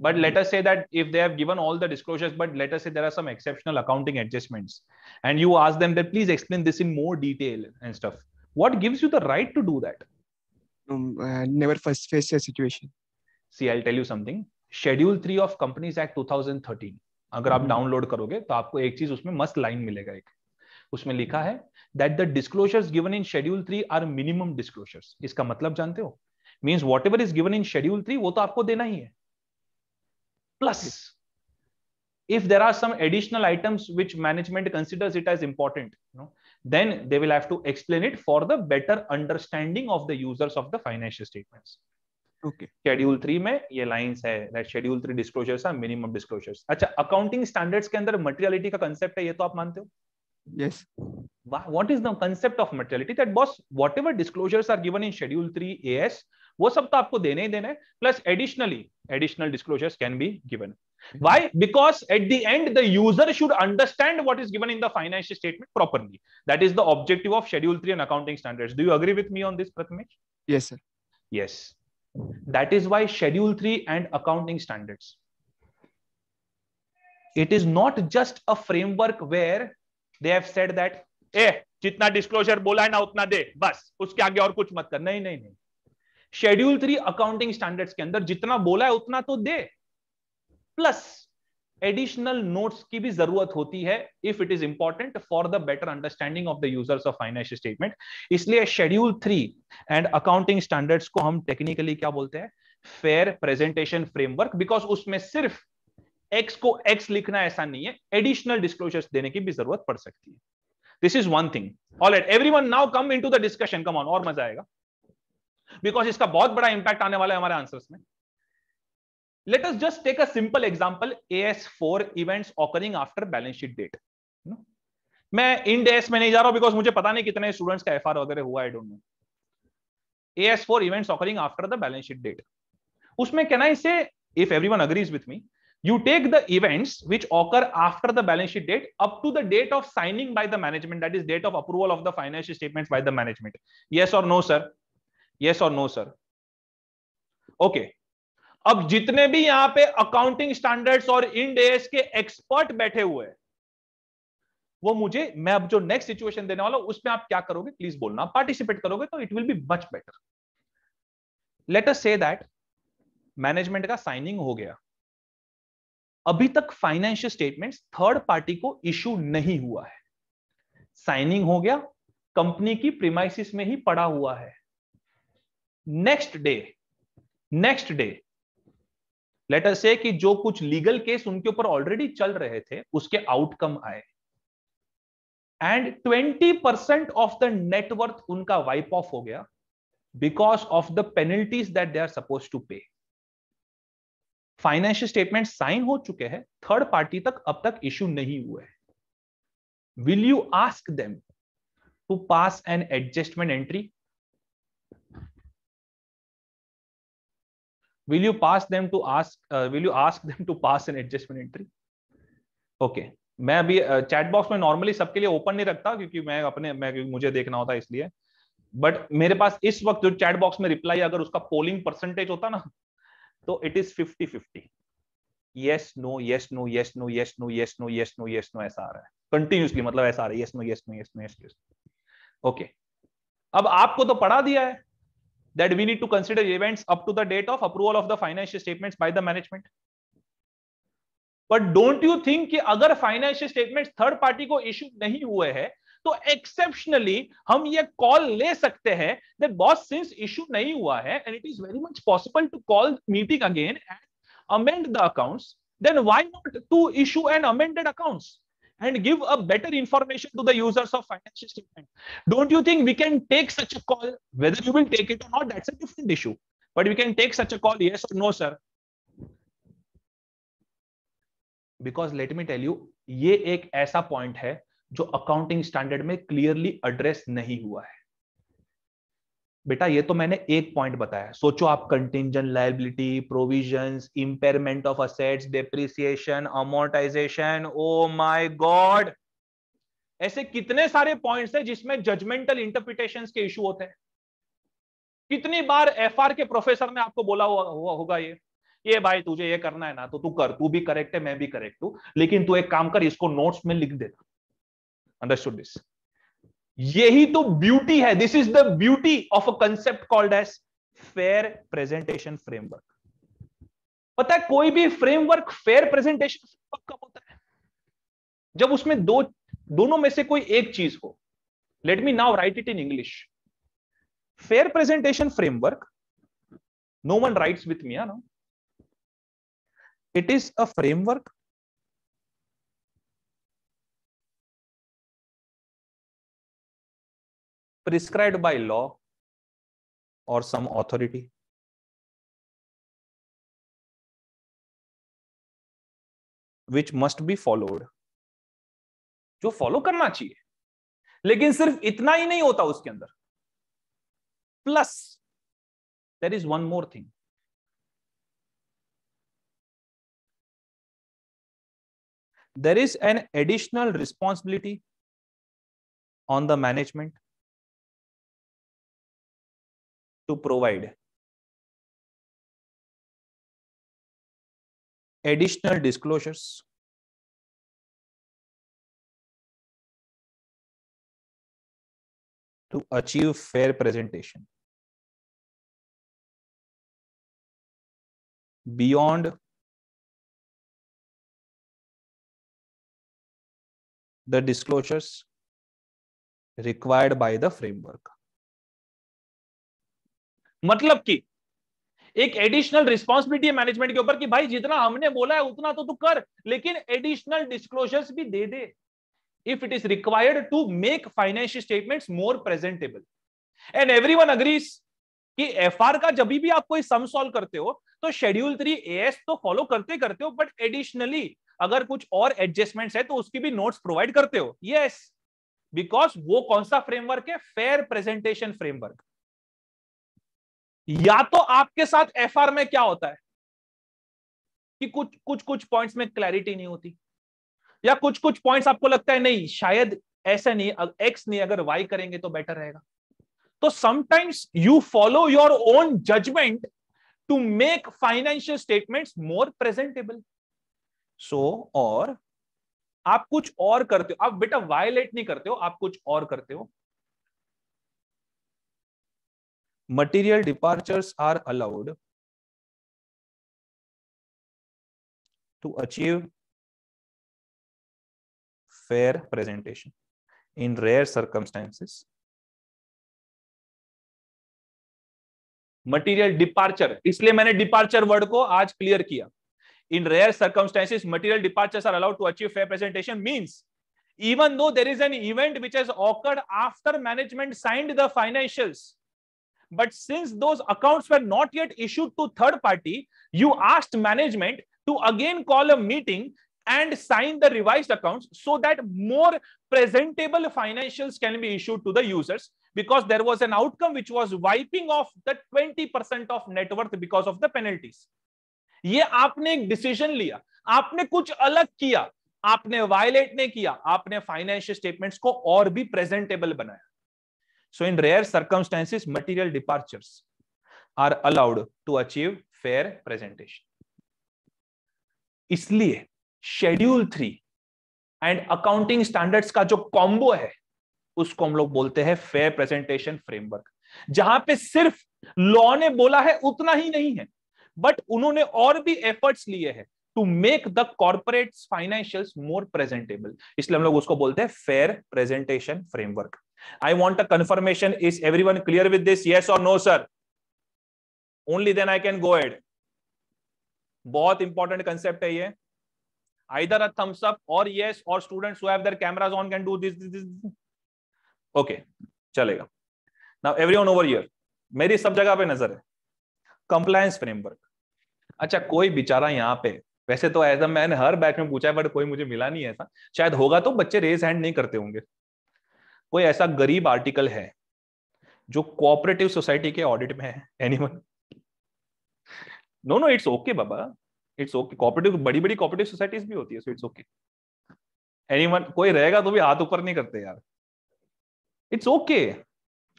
but let us say that if they have given all the disclosures but let us say there are some exceptional accounting adjustments and you ask them that please explain this in more detail and stuff what gives you the right to do that um, uh, never first face a situation see i'll tell you something schedule three of companies act 2013 अगर आप डाउनलोड करोगे तो आपको एक चीज उसमें मस्त लाइन मिलेगा एक उसमें लिखा है that the disclosures given in schedule three are minimum disclosures इसका मतलब जानते हो means whatever is given in schedule three वो तो आपको देना ही है plus if there are some additional items which management considers it as important you know, then they will have to explain it for the better understanding of the users of the financial statements schedule three में ये लाइंस है राइट शेड्यूल थ्री डिस्क्लोजर्स है मिनिमम डिस्क्लोजर्स अच्छा अकाउंटिंग स्टैंडर्ड्स के अंदर मटेरियलिटी का कांसेप्ट है ये तो आप मानते हो yes what is the concept of materiality that boss whatever disclosures are given in schedule 3 as वो सब तो आपको देने ही देना है plus additionally additional disclosures can be given why because at the end the user should understand what is given in the financial statement properly that is the objective of schedule 3 and accounting standards do you agree with me on this prathamesh yes sir yes That is why Schedule 3 and accounting standards. It is not just a framework where they have said that, eh, jitna disclosure bola hai na utna de bas uske aage aur kuch mat kar nahi nahi nahi schedule 3 accounting standards ke andar jitna bola hai utna to de plus additional notes की भी जरूरत होती है if it is important for the better understanding of the users of financial statement इसलिए schedule three and accounting standards को हम टेक्निकली क्या बोलते हैं फेयर प्रेजेंटेशन फ्रेमवर्क बिकॉज उसमें सिर्फ एक्स को एक्स लिखना ऐसा नहीं है एडिशनल डिस्क्लोजर्स देने की भी जरूरत पड़ सकती है this is one thing all at every one now come in to the discussion come on और मजा आएगा बिकॉज इसका बहुत बड़ा इंपैक्ट आने वाला है हमारे आंसर्स में let us just take a simple example as4 events occurring after balance sheet date you know? मैं इन डेस में नहीं जा रहा हूं बिकॉज मुझे पता नहीं कितने स्टूडेंट्स का एफआर वगैरह हुआ I don't know A S four event occurring after the balance sheet date उसमें can I say if every one agrees with me you take the events which occur after the balance sheet date up to the date of signing by the management that is date of approval of the financial statement by the management yes और नो सर येस और नो सर ओके अब जितने भी यहां पे अकाउंटिंग स्टैंडर्ड्स और इंडेस के एक्सपर्ट बैठे हुए हैं वो मुझे मैं अब जो नेक्स्ट सिचुएशन देने वाला हूं उसमें आप क्या करोगे प्लीज बोलना पार्टिसिपेट करोगे तो it will be much better let us say that management का साइनिंग हो गया अभी तक फाइनेंशियल स्टेटमेंट्स थर्ड पार्टी को इश्यू नहीं हुआ है साइनिंग हो गया कंपनी की प्रीमाइसिस में ही पड़ा हुआ है next day next day later से कि जो कुछ लीगल केस उनके ऊपर ऑलरेडी चल रहे थे उसके आउटकम आए and 20 percent of the net worth उनका वाइप ऑफ हो गया because of the penalties that they are suppose to pay financial statement sign हो चुके हैं थर्ड पार्टी तक अब तक इश्यू नहीं हुए हैं will you ask them to pass an adjustment entry will you pass them to ask uh, will you ask them to pass an adjustment entry okay मैं अभी चैट uh, बॉक्स में नॉर्मली सबके लिए ओपन नहीं रखता क्योंकि मैं अपने मैं मुझे देखना होता है इसलिए बट मेरे पास इस वक्त जो चैट बॉक्स में रिप्लाई अगर उसका पोलिंग परसेंटेज होता ना तो it is fifty fifty yes no yes no yes no yes no yes no yes no yes no ऐसा आ रहा है कंटिन्यूसली मतलब ऐसा आ रहा है yes no yes no yes no yes okay अब आपको तो पढ़ा दिया है that we need to consider events up to the date of approval of the financial statements by the management but don't you think कि अगर फाइनेंशियल स्टेटमेंट थर्ड पार्टी को इश्यू नहीं हुए हैं तो एक्सेप्शनली हम ये कॉल ले सकते हैं दैट बॉस सिंस इश्यू नहीं हुआ है and it is very much possible to call meeting again and amend the accounts then why not to issue and amended accounts and give a better information to the users of financial statement. Don't you think we can take such a call? Whether you will take it or not, that's a different issue. But we can take such a call, yes or no, sir. Because let me tell you, ये एक ऐसा point है जो accounting standard में clearly address बेटा ये तो मैंने एक पॉइंट बताया सोचो आप contingent liability provision impairment of assets depreciation amortisation oh my god ऐसे कितने सारे पॉइंट्स हैं जिसमें जजमेंटल इंटरप्रिटेशन के इशू होते हैं कितनी बार एफआर के प्रोफेसर ने आपको बोला हुआ, हुआ होगा ये ये भाई तुझे ये करना है ना तो तू कर तू भी करेक्ट है मैं भी करेक्ट हूं लेकिन तू एक काम कर इसको नोट्स में लिख देना अंडरस्टूड दिस यही तो ब्यूटी है this is the beauty of a concept called as fair presentation framework पता है कोई भी फ्रेमवर्क फेयर प्रेजेंटेशन फ्रेमवर्क कब होता है जब उसमें दो दोनों में से कोई एक चीज हो let me now write it in English fair presentation framework no one writes with me ना it is a framework prescribed by law or some authority. which must be followed. जो फॉलो करना चाहिए लेकिन सिर्फ इतना ही नहीं होता उसके अंदर plus there is one more thing there is an additional responsibility on the management to provide additional disclosures to achieve fair presentation beyond the disclosures required by the framework मतलब कि एक एडिशनल रिस्पॉन्सिबिलिटी मैनेजमेंट के ऊपर कि भाई जितना हमने बोला है उतना तो तू कर लेकिन एडिशनल डिस्क्लोजर्स भी दे दे if it is required to make financial statement more presentable and one agrees कि एफआर का जब भी आप कोई सम सॉल्व करते हो तो शेड्यूल थ्री एस तो फॉलो करते करते हो बट एडिशनली अगर कुछ और एडजस्टमेंट्स है तो उसकी भी नोट्स प्रोवाइड करते हो यस yes, बिकॉज वो कौन सा फ्रेमवर्क है फेयर प्रेजेंटेशन फ्रेमवर्क या तो आपके साथ एफ में क्या होता है कि कुछ कुछ कुछ पॉइंट्स में क्लैरिटी नहीं होती या कुछ कुछ पॉइंट्स आपको लगता है नहीं शायद ऐसा नहीं एक्स नहीं अगर वाई करेंगे तो बेटर रहेगा तो sometimes you follow your own judgement to make financial statements more presentable so और आप कुछ और करते हो आप बेटा वायलेट नहीं करते हो आप कुछ और करते हो material departures are allowed to achieve fair presentation in rare circumstances material departure इसलिए मैंने डिपार्चर वर्ड को आज क्लियर किया in rare circumstances material departures are allowed to achieve fair presentation means even though there is an event which has occurred after management signed the financials But since those accounts were not yet issued to third party, you asked management to again call a meeting and sign the revised accounts so that more presentable financials can be issued to the users because there was an outcome which was wiping off the 20% of net worth because of the penalties. ये आपने एक decision लिया आपने कुछ अलग किया आपने violate ने किया आपने financial statements को और भी presentable बनाया So in rare circumstances, material departures are allowed to achieve fair presentation. इसलिए schedule three and accounting standards का जो कॉम्बो है उसको हम लोग बोलते हैं फेयर प्रेजेंटेशन फ्रेमवर्क जहां पे सिर्फ लॉ ने बोला है उतना ही नहीं है बट उन्होंने और भी एफर्ट्स लिए हैं to make the corporate financial more presentable इसलिए हम लोग उसको बोलते हैं fair presentation framework I want a confirmation. Is everyone clear with this? Yes or no, sir? Only then I can go ahead. बहुत इंपॉर्टेंट कंसेप्ट है ये आइदर अ थम्स अप और यस और students have their cameras on can do this this okay चलेगा नाउ एवरीवन ओवर हियर मेरी सब जगह पे नजर है कंप्लायंस फ्रेमवर्क अच्छा कोई बेचारा यहाँ पे वैसे तो ऐसा मैंने हर बैच में पूछा है बट कोई मुझे मिला नहीं ऐसा शायद होगा तो बच्चे रेज हैंड नहीं करते होंगे कोई ऐसा गरीब आर्टिकल है जो कोऑपरेटिव सोसाइटी के ऑडिट में है anyone no no it's okay बाबा इट्स ओके कोऑपरेटिव बड़ी बड़ी कोऑपरेटिव सोसाइटीज भी होती है सो इट्स ओके एनीवन कोई रहेगा तो भी हाथ ऊपर नहीं करते यार it's okay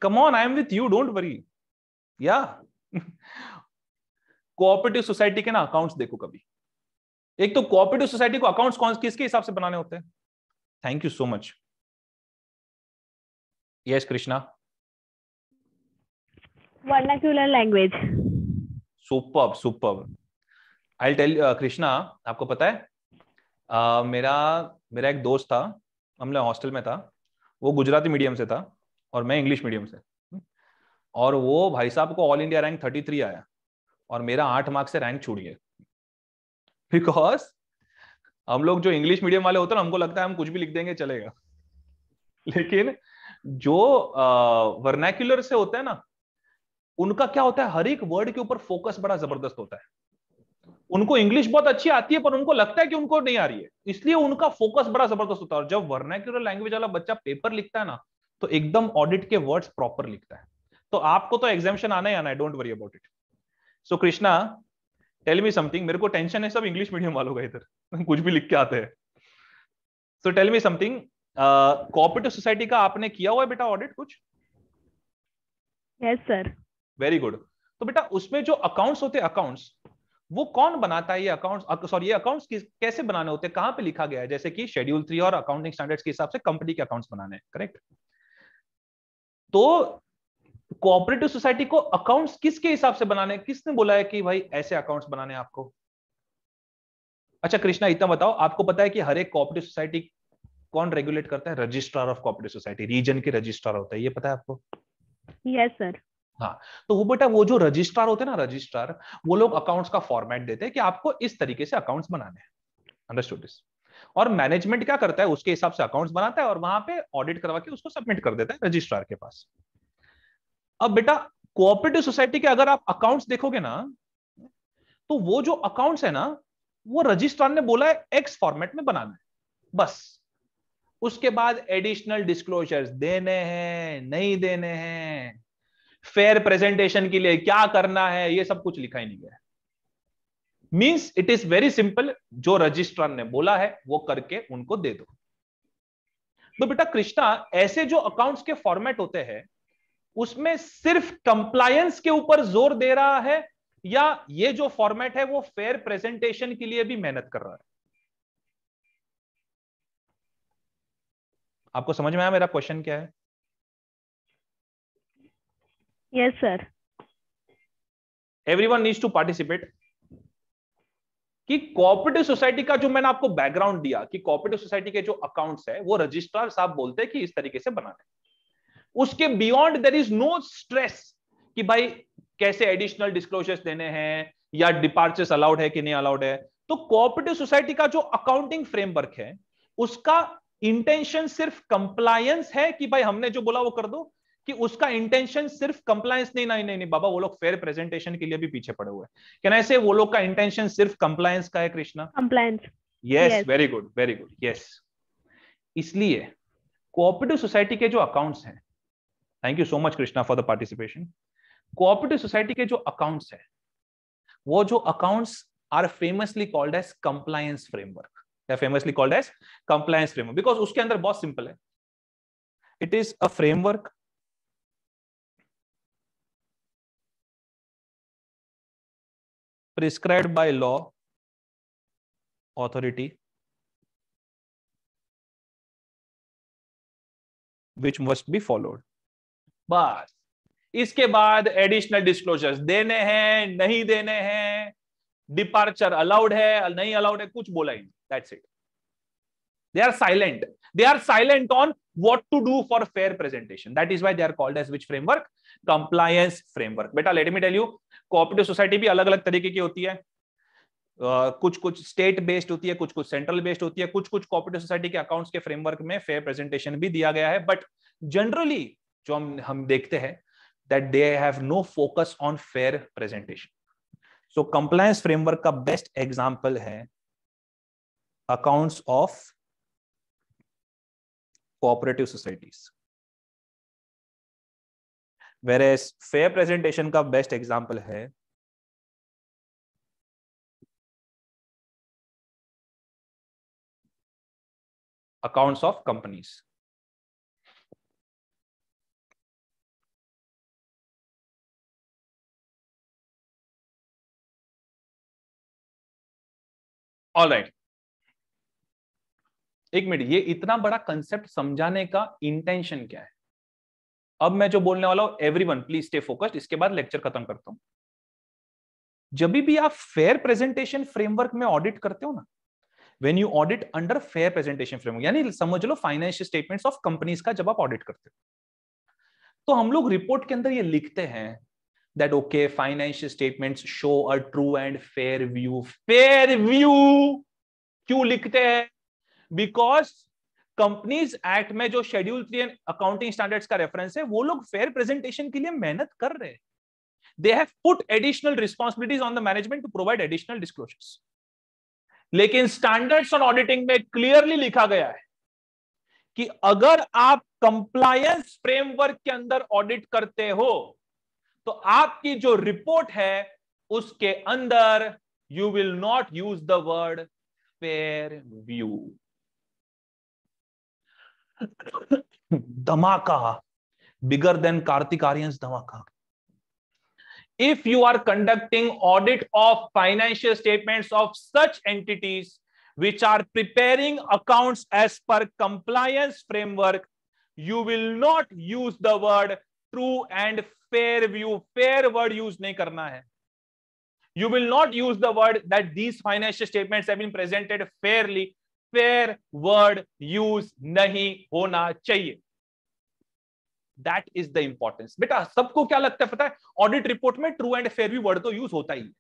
come on I am with you don't worry या कोऑपरेटिव सोसाइटी के ना अकाउंट्स देखो कभी एक तो कोऑपरेटिव सोसाइटी को अकाउंट्स कौन किसके हिसाब से बनाने होते हैं thank you so much yes krishna vernacular language superb superb i'll tell uh, krishna आपको पता है uh, मेरा मेरा एक दोस्त था हम लोग हॉस्टल में था वो गुजराती मीडियम से था और मैं इंग्लिश मीडियम से और वो भाई साहब को all India rank thirty three आया और मेरा आठ मार्क्स से रैंक छूट गया बिकॉज हम लोग जो इंग्लिश मीडियम वाले होते हैं हमको लगता है हम कुछ भी लिख देंगे चलेगा लेकिन जो वर्नैक्यूलर से होते हैं ना उनका क्या होता है हर एक वर्ड के ऊपर फोकस बड़ा जबरदस्त होता है उनको इंग्लिश बहुत अच्छी आती है पर उनको लगता है कि उनको नहीं आ रही है इसलिए उनका फोकस बड़ा जबरदस्त होता है और जब वर्नैक्यूलर लैंग्वेज वाला बच्चा पेपर लिखता है ना तो एकदम ऑडिट के वर्ड्स प्रॉपर लिखता है तो आपको तो एग्जामिशन आना ही आना है don't worry about it so Krishna tell me something मेरे को टेंशन है सब इंग्लिश मीडियम वालों का इधर कुछ भी लिख के आते हैं so tell me something cooperative society का आपने किया हुआ है बेटा ऑडिट कुछ यस सर वेरी गुड तो बेटा उसमें जो अकाउंट्स होते हैं अकाउंट्स वो कौन बनाता है ये अकाउंट्स सॉरी ये अकाउंट्स कैसे बनाने होते हैं कहां पे लिखा गया है जैसे कि शेड्यूल थ्री और अकाउंटिंग स्टैंडर्ड्स के हिसाब से कंपनी के अकाउंट्स बनाने हैं करेक्ट तो कोऑपरेटिव सोसाइटी को अकाउंट्स किसके हिसाब से बनाने किसने बोला है कि भाई ऐसे अकाउंट्स बनाने आपको अच्छा कृष्णा इतना बताओ आपको पता है कि हर एक कोऑपरेटिव सोसाइटी कौन रेगुलेट करता है registrar of cooperative society region के रजिस्ट्रार होता है ये पता है आपको यस सर हाँ तो वो बेटा वो जो रजिस्ट्रार होते हैं ना रजिस्ट्रार वो लोग अकाउंट्स का फॉर्मेट देते हैं कि आपको इस तरीके से अकाउंट्स बनाने हैं अंडरस्टूड दिस और मैनेजमेंट क्या करता है उसके हिसाब से अकाउंट्स बनाता है और वहां पे ऑडिट करवा के उसको सबमिट कर देता है रजिस्ट्रार के पास अब बेटा कोऑपरेटिव सोसाइटी के अगर आप अकाउंट्स देखोगे ना तो वो जो अकाउंट्स है ना वो रजिस्ट्रार ने बोला है एक्स फॉर्मेट में बनाना है बस उसके बाद एडिशनल डिस्क्लोजर्स देने हैं नहीं देने हैं फेयर प्रेजेंटेशन के लिए क्या करना है ये सब कुछ लिखा ही नहीं गया means it is very simple जो रजिस्ट्रार ने बोला है वो करके उनको दे दो तो बेटा कृष्णा ऐसे जो अकाउंट्स के फॉर्मेट होते हैं उसमें सिर्फ कंप्लायंस के ऊपर जोर दे रहा है या ये जो फॉर्मेट है वो फेयर प्रेजेंटेशन के लिए भी मेहनत कर रहा है आपको समझ में आया मेरा क्वेश्चन क्या है yes sir everyone needs to participate कि कोऑपरेटिव सोसाइटी का जो मैंने आपको बैकग्राउंड दिया कि कोऑपरेटिव सोसाइटी के जो अकाउंट्स है वो रजिस्ट्रार साहब बोलते हैं कि इस तरीके से बनाना है उसके beyond there is no stress कि भाई कैसे एडिशनल डिस्क्लोजर्स देने हैं या डिपार्चर्स अलाउड है कि नहीं अलाउड है तो कोऑपरेटिव सोसाइटी का जो अकाउंटिंग फ्रेमवर्क है उसका इंटेंशन सिर्फ कंप्लायंस है कि भाई हमने जो बोला वो कर दो कि उसका इंटेंशन सिर्फ कंप्लायंस नहीं नहीं नहीं बाबा वो लोग फेयर प्रेजेंटेशन के लिए भी पीछे पड़े हुए हैं कैन से वो लोग का इंटेंशन सिर्फ कंप्लायंस का है Krishna compliance yes very good very good yes इसलिए कोऑपरेटिव सोसाइटी के जो अकाउंट्स हैं thank you so much Krishna for the participation cooperative society के जो अकाउंट्स हैं वो जो accounts are famously called as compliance framework या famously called as compliance framework because उसके अंदर बहुत सिंपल है it is a framework prescribe by law authority which must be followed बस इसके बाद एडिशनल डिस्क्लोजर्स देने हैं नहीं देने हैं डिपार्चर अलाउड है नहीं अलाउड है कुछ बोला ही नहीं that's it they are silent they are silent on what to do for fair presentation that is why they are called as which framework compliance framework beta let me tell you cooperative society bhi alag alag tarike ki hoti hai Uh, कुछ कुछ स्टेट बेस्ड होती है कुछ कुछ सेंट्रल बेस्ड होती है कुछ कुछ कॉपरेटिव सोसाइटी के अकाउंट्स के फ्रेमवर्क में फेयर प्रेजेंटेशन भी दिया गया है बट जनरली जो हम हम देखते हैं that they have no focus on fair presentation so compliance framework का बेस्ट एग्जांपल है accounts of cooperative societies whereas fair presentation ka best example hai accounts of companies all right एक मिनट ये इतना बड़ा कंसेप्ट समझाने का इंटेंशन क्या है अब मैं जो बोलने वाला हूं वन प्लीज स्टे फोकस्ड इसके बाद लेक्चर खत्म करता हूं जब भी आप फेयर प्रेजेंटेशन फ्रेमवर्क में ऑडिट करते हो ना when you audit under fair presentation framework यानी समझ लो फाइनेंशियल स्टेटमेंट्स ऑफ कंपनीज का जब आप ऑडिट करते हो तो हम लोग रिपोर्ट के अंदर ये लिखते हैं that okay financial statements show a true and fair view fair view क्यों लिखते हैं बिकॉज कंपनीज एक्ट में जो schedule three and accounting standards का रेफरेंस है वो लोग फेयर प्रेजेंटेशन के लिए मेहनत कर रहे हैं they have put additional responsibilities on the management to provide additional disclosures लेकिन स्टैंडर्ड्स ऑन ऑडिटिंग में क्लियरली लिखा गया है कि अगर आप कंप्लायंस फ्रेमवर्क के अंदर ऑडिट करते हो तो आपकी जो रिपोर्ट है उसके अंदर you will not use the word fair view dhamaka bigger than kartik aryan's dhamaka if you are conducting audit of financial statements of such entities which are preparing accounts as per compliance framework you will not use the word true and fair view fair word use nahi karna hai you will not use the word that these financial statements have been presented fairly fair word use नहीं होना चाहिए दैट इज द इंपॉर्टेंस बेटा सबको क्या लगता है पता है ऑडिट रिपोर्ट में ट्रू एंड फेयर भी वर्ड तो यूज होता ही है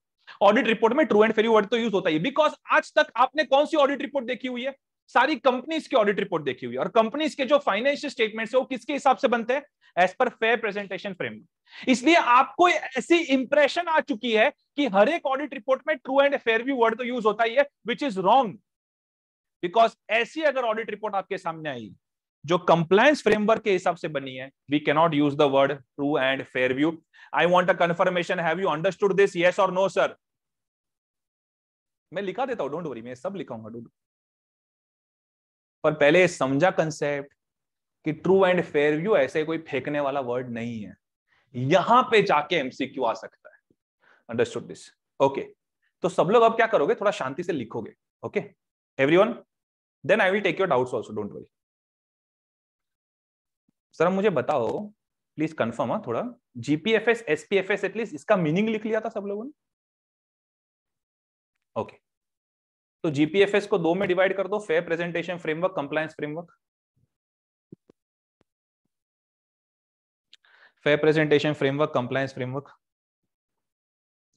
ऑडिट रिपोर्ट में ट्रू एंड फेयर वर्ड तो यूज होता ही बिकॉज आज तक आपने कौन सी ऑडिट रिपोर्ट देखी हुई है सारी कंपनीज की ऑडिट रिपोर्ट देखी हुई है और कंपनीज के जो फाइनेंशियल स्टेटमेंट्स है वो किसके हिसाब से बनते हैं as per fair presentation framework इसलिए आपको ऐसी इंप्रेशन आ चुकी है कि हर एक ऑडिट रिपोर्ट में true and fair view word तो यूज होता ही है विच इज रॉन्ग बिकॉज ऐसी अगर ऑडिट रिपोर्ट आपके सामने आई जो कंप्लायंस फ्रेमवर्क के हिसाब से बनी है we cannot use the word true and fair view I want a confirmation have you understood this yes और नो सर मैं लिखा देता हूं डोंट वरी मैं सब लिखाऊंगा डूड पर पहले समझा कंसेप्ट कि ट्रू एंड फेयर व्यू ऐसे कोई फेंकने वाला वर्ड नहीं है यहां पे जाके एमसीक्यू आ सकता है अंडरस्टूड दिस ओके तो सब लोग अब क्या करोगे थोड़ा शांति से लिखोगे okay everyone then I will take your doubts also don't worry sir मुझे बताओ प्लीज कंफर्म हा थोड़ा जीपीएफएस एसपीएफएस एटलीस्ट इसका मीनिंग लिख लिया था सब लोगों ने ओके तो जीपीएफएस को दो में डिवाइड कर दो fair presentation framework compliance framework fair presentation framework compliance framework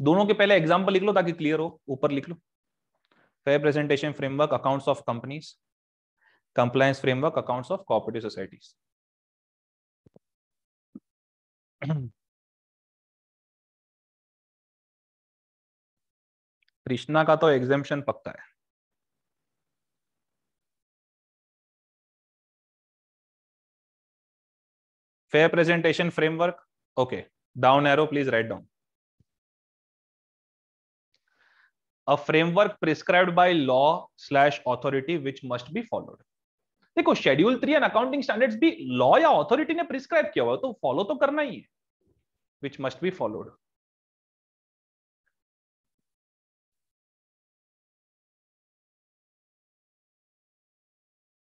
दोनों के पहले एग्जाम्पल लिख लो ताकि क्लियर हो ऊपर लिख लो fair presentation framework accounts of companies compliance framework accounts of cooperative societies Krishna का तो एग्जेम्पन पक्का है fair presentation framework okay down arrow please write down a framework prescribed by law slash authority which must be followed देखो schedule three and accounting standards भी लॉ या अथॉरिटी ने प्रिस्क्राइब किया हुआ तो फॉलो तो करना ही है which must be followed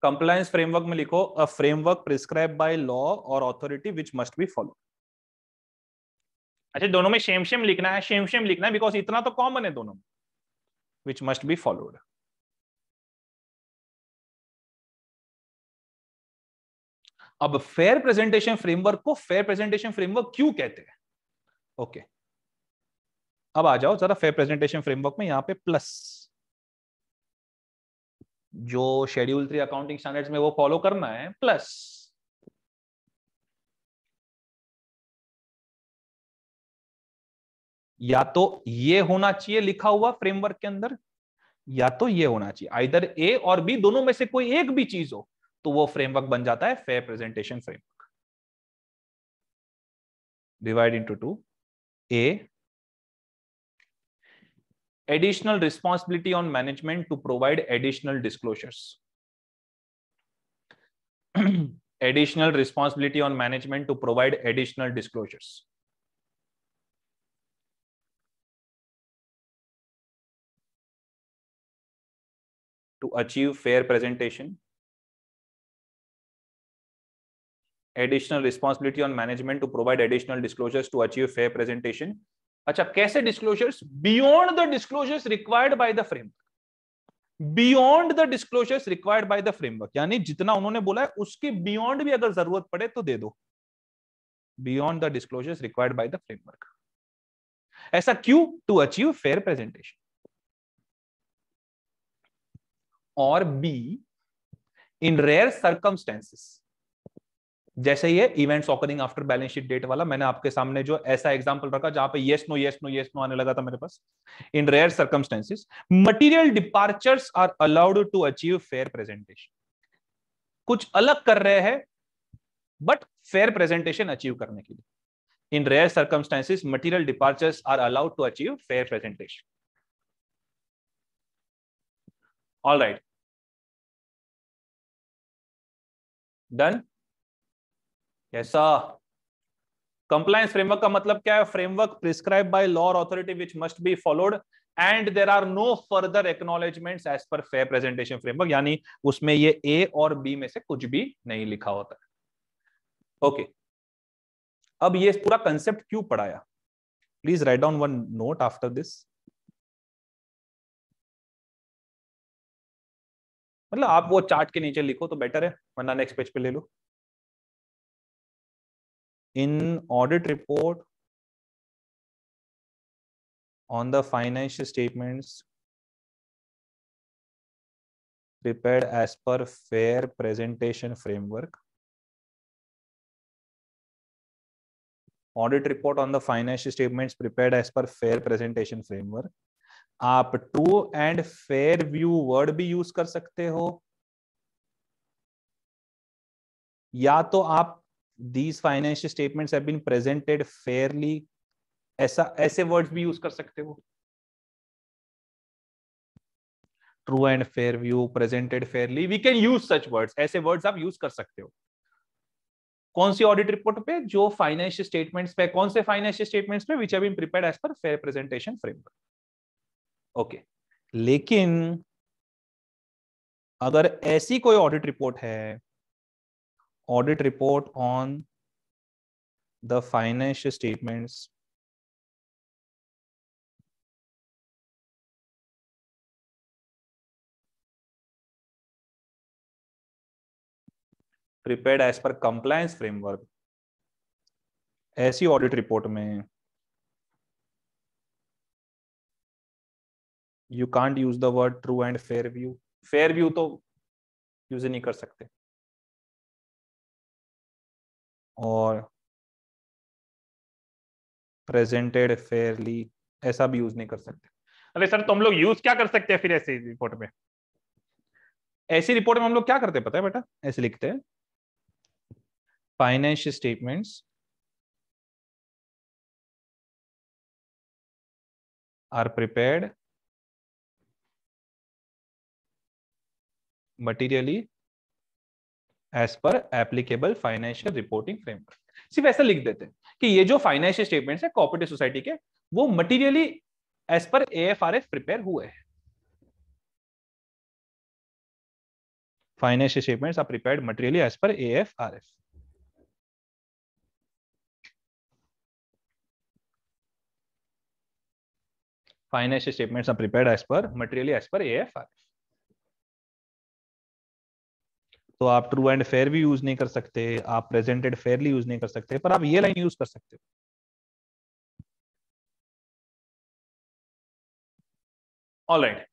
compliance framework में लिखो a framework prescribe by law और authority which must be follow अच्छा दोनों में शेम शेम लिखना है शेम शेम लिखना है बिकॉज इतना तो कॉमन है दोनों में which must be followed. अब फेयर प्रेजेंटेशन फ्रेमवर्क को फेयर प्रेजेंटेशन फ्रेमवर्क क्यों कहते हैं ओके okay. अब आ जाओ जरा फेयर प्रेजेंटेशन फ्रेमवर्क में यहां पे प्लस जो शेड्यूल थ्री अकाउंटिंग स्टैंडर्ड्स में वो फॉलो करना है प्लस या तो ये होना चाहिए लिखा हुआ फ्रेमवर्क के अंदर या तो ये होना चाहिए आइधर ए और बी दोनों में से कोई एक भी चीज हो तो वो फ्रेमवर्क बन जाता है fair presentation framework divide into two a additional responsibility on management to provide additional disclosures additional responsibility on management to provide additional disclosures to achieve fair presentation. Additional responsibility on management to provide additional disclosures to achieve fair presentation. अच्छा कैसे disclosures beyond the disclosures required by the framework beyond the disclosures required by the framework यानी जितना उन्होंने बोला है उसके बियॉन्ड भी अगर जरूरत पड़े तो दे दो beyond the disclosures required by the framework ऐसा क्यों टू अचीव फेयर प्रेजेंटेशन और बी इन रेयर सर्कमस्टेंसेस जैसे ये events occurring after balance sheet date वाला मैंने आपके सामने जो ऐसा एग्जांपल रखा जहां पे yes no yes no yes no आने लगा था मेरे पास in rare circumstances material departures are allowed to achieve fair presentation कुछ अलग कर रहे हैं बट फेयर प्रेजेंटेशन अचीव करने के लिए in rare circumstances material departures are allowed to achieve fair presentation all right done yes sir compliance framework का मतलब क्या है framework prescribed by law or authority which must be followed and there are no further acknowledgements as per fair presentation framework यानी उसमें ये A और B में से कुछ भी नहीं लिखा होता है ओके okay. अब ये पूरा कंसेप्ट क्यों पढ़ाया please write down one note after this मतलब आप वो चार्ट के नीचे लिखो तो बेटर है वरना नेक्स्ट पेज पे ले लो in audit report on the financial statements prepared as per fair presentation framework audit report on the financial statements prepared as per fair presentation framework आप true and fair view word भी यूज कर सकते हो या तो आप these financial statements have been presented fairly ऐसा ऐसे वर्ड्स भी यूज कर सकते हो true and fair view presented fairly we can use such words ऐसे वर्ड्स आप यूज कर सकते हो कौन सी ऑडिट रिपोर्ट पे जो फाइनेंशियल स्टेटमेंट्स पे कौन से फाइनेंशियल स्टेटमेंट्स पे which have been prepared as per fair presentation framework okay लेकिन अगर ऐसी कोई ऑडिट रिपोर्ट है audit report on the financial statements prepared as per compliance framework ऐसी ऑडिट रिपोर्ट में you can't use the word true and fair view fair view तो यूज नहीं कर सकते और प्रेजेंटेड फेयरली ऐसा भी यूज नहीं कर सकते अरे सर तुम तो लोग यूज क्या कर सकते हैं फिर ऐसी रिपोर्ट में ऐसी रिपोर्ट में हम लोग क्या करते हैं पता है बेटा ऐसे लिखते हैं financial statements are prepared materially as per applicable financial reporting framework सिर्फ ऐसा लिख देते हैं कि ये जो फाइनेंशियल स्टेटमेंट है कॉपरेटिव सोसाइटी के वो materially as per A F R F prepare हुए हैं financial statement are prepare materially as per A F R F financial prepare as per materially as per A F R F तो आप ट्रू एंड फेयर भी यूज नहीं कर सकते आप प्रेजेंटेड फेयरली यूज नहीं कर सकते पर आप ये लाइन यूज कर सकते हो alright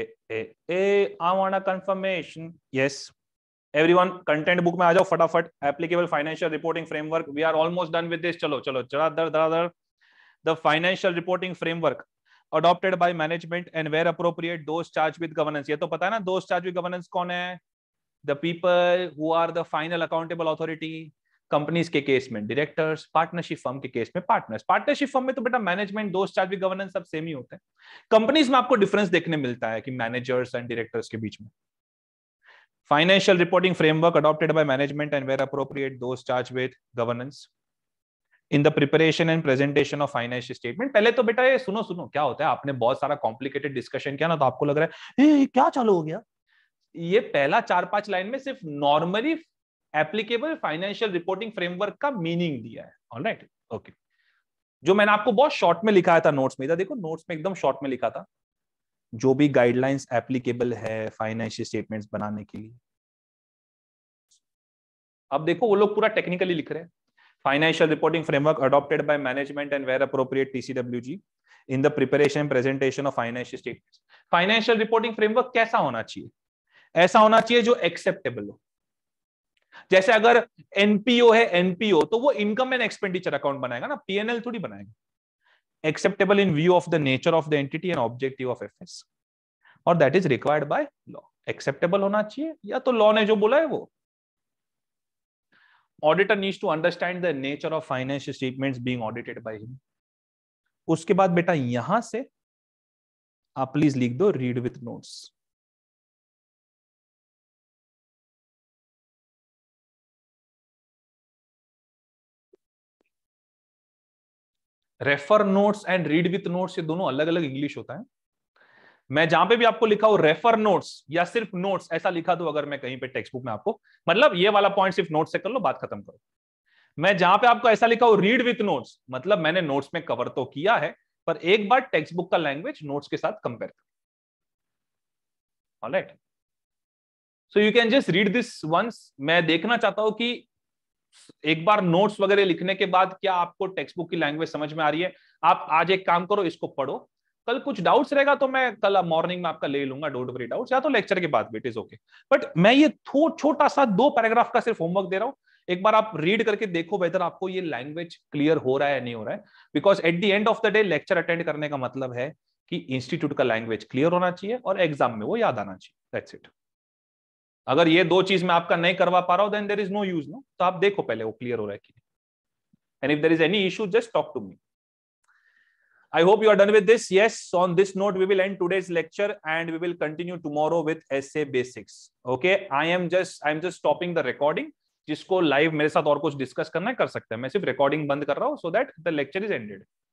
uh uh uh I want a confirmation yes everyone content book में आ जाओ फटाफट applicable financial reporting framework we are almost done with this चलो चलो चला दर दर दर the financial reporting framework adopted by management and where appropriate those charge with governance ये तो पता है ना those चार्ज विद गवर्नेंस कौन है the people who are the final accountable authority companies के केस में डायरेक्टर्स पार्टनरशिप फर्म के केस में पार्टनर्स पार्टनरशिप फर्म में तो बेटा management those charge with governance सब सेम ही होते हैं कंपनीज में आपको डिफरेंस देखने मिलता है कि मैनेजर्स एंड डायरेक्टर्स के बीच में financial reporting framework adopted by management and where appropriate those charge with governance in the preparation and presentation of financial statement पहले तो बेटा ये सुनो सुनो क्या होता है आपने बहुत सारा कॉम्प्लिकेटेड डिस्कशन किया ना तो आपको लग रहा है ए, क्या चालू हो गया ये पहला चार पांच लाइन में सिर्फ normally applicable financial reporting framework का मीनिंग दिया है ऑलराइट ओके जो मैंने आपको बहुत शॉर्ट में लिखा था नोट्स में इधर देखो नोट्स में एकदम शॉर्ट में लिखा था जो भी गाइडलाइंस एप्लीकेबल है फाइनेंशियल स्टेटमेंट्स बनाने के लिए अब देखो वो लोग पूरा टेक्निकली लिख रहे हैं financial reporting framework adopted by management and where appropriate TCWG in the preparation and presentation of financial statements. Financial reporting framework kaisa hona chahiye aisa hona chahiye jo acceptable ho jaise agar npo hai npo to wo income and expenditure account banayega na pnl thodi banayega acceptable in view of the nature of the entity and objective of fs or that is required by law acceptable hona chahiye ya to law ne jo bola hai wo auditor needs to understand the nature of financial statements being audited by him उसके बाद बेटा यहां से आप प्लीज लिख दो read with notes refer notes and read with notes ये दोनों अलग अलग इंग्लिश होता है मैं जहां पे भी आपको लिखा हो रेफर नोट्स या सिर्फ नोट्स ऐसा लिखा दो अगर मैं कहीं पे टेक्स्ट बुक में आपको मतलब ये वाला पॉइंट सिर्फ नोट से कर लो बात खत्म करो मैं जहां पे आपको ऐसा लिखा हो रीड विथ नोट्स मतलब मैंने नोट्स में कवर तो किया है पर एक बार टेक्स्ट बुक का लैंग्वेज नोट्स के साथ कंपेयर करो right so you can just read this once मैं देखना चाहता हूं कि एक बार नोट्स वगैरह लिखने के बाद क्या आपको टेक्स्ट बुक की लैंग्वेज समझ में आ रही है आप आज एक काम करो इसको पढ़ो कल कुछ डाउट्स रहेगा तो मैं कल मॉर्निंग में आपका ले लूंगा डोंट वरी डाउट्स या तो लेक्चर के बाद इट इज ओके बट मैं ये छोटा सा दो पैराग्राफ का सिर्फ होमवर्क दे रहा हूँ एक बार आप रीड करके देखो वेदर आपको ये लैंग्वेज क्लियर हो रहा है नहीं हो रहा है because at the end of the day lecture attend करने का मतलब है कि इंस्टीट्यूट का लैंग्वेज क्लियर होना चाहिए और एग्जाम में वो याद आना चाहिए इट अगर ये दो चीज मैं आपका नहीं करवा पा रहा हूं then there is no use no तो आप देखो पहले वो क्लियर हो रहा है कि and if there is any issue just talk to me I hope you are done with this. Yes, on this note, we will end today's lecture and we will continue tomorrow with essay basics. Okay, I am just I am just stopping the recording. जिसको लाइव मेरे साथ और कुछ डिस्कस करना है कर सकते हैं मैं सिर्फ रिकॉर्डिंग बंद कर रहा हूँ so that the lecture is ended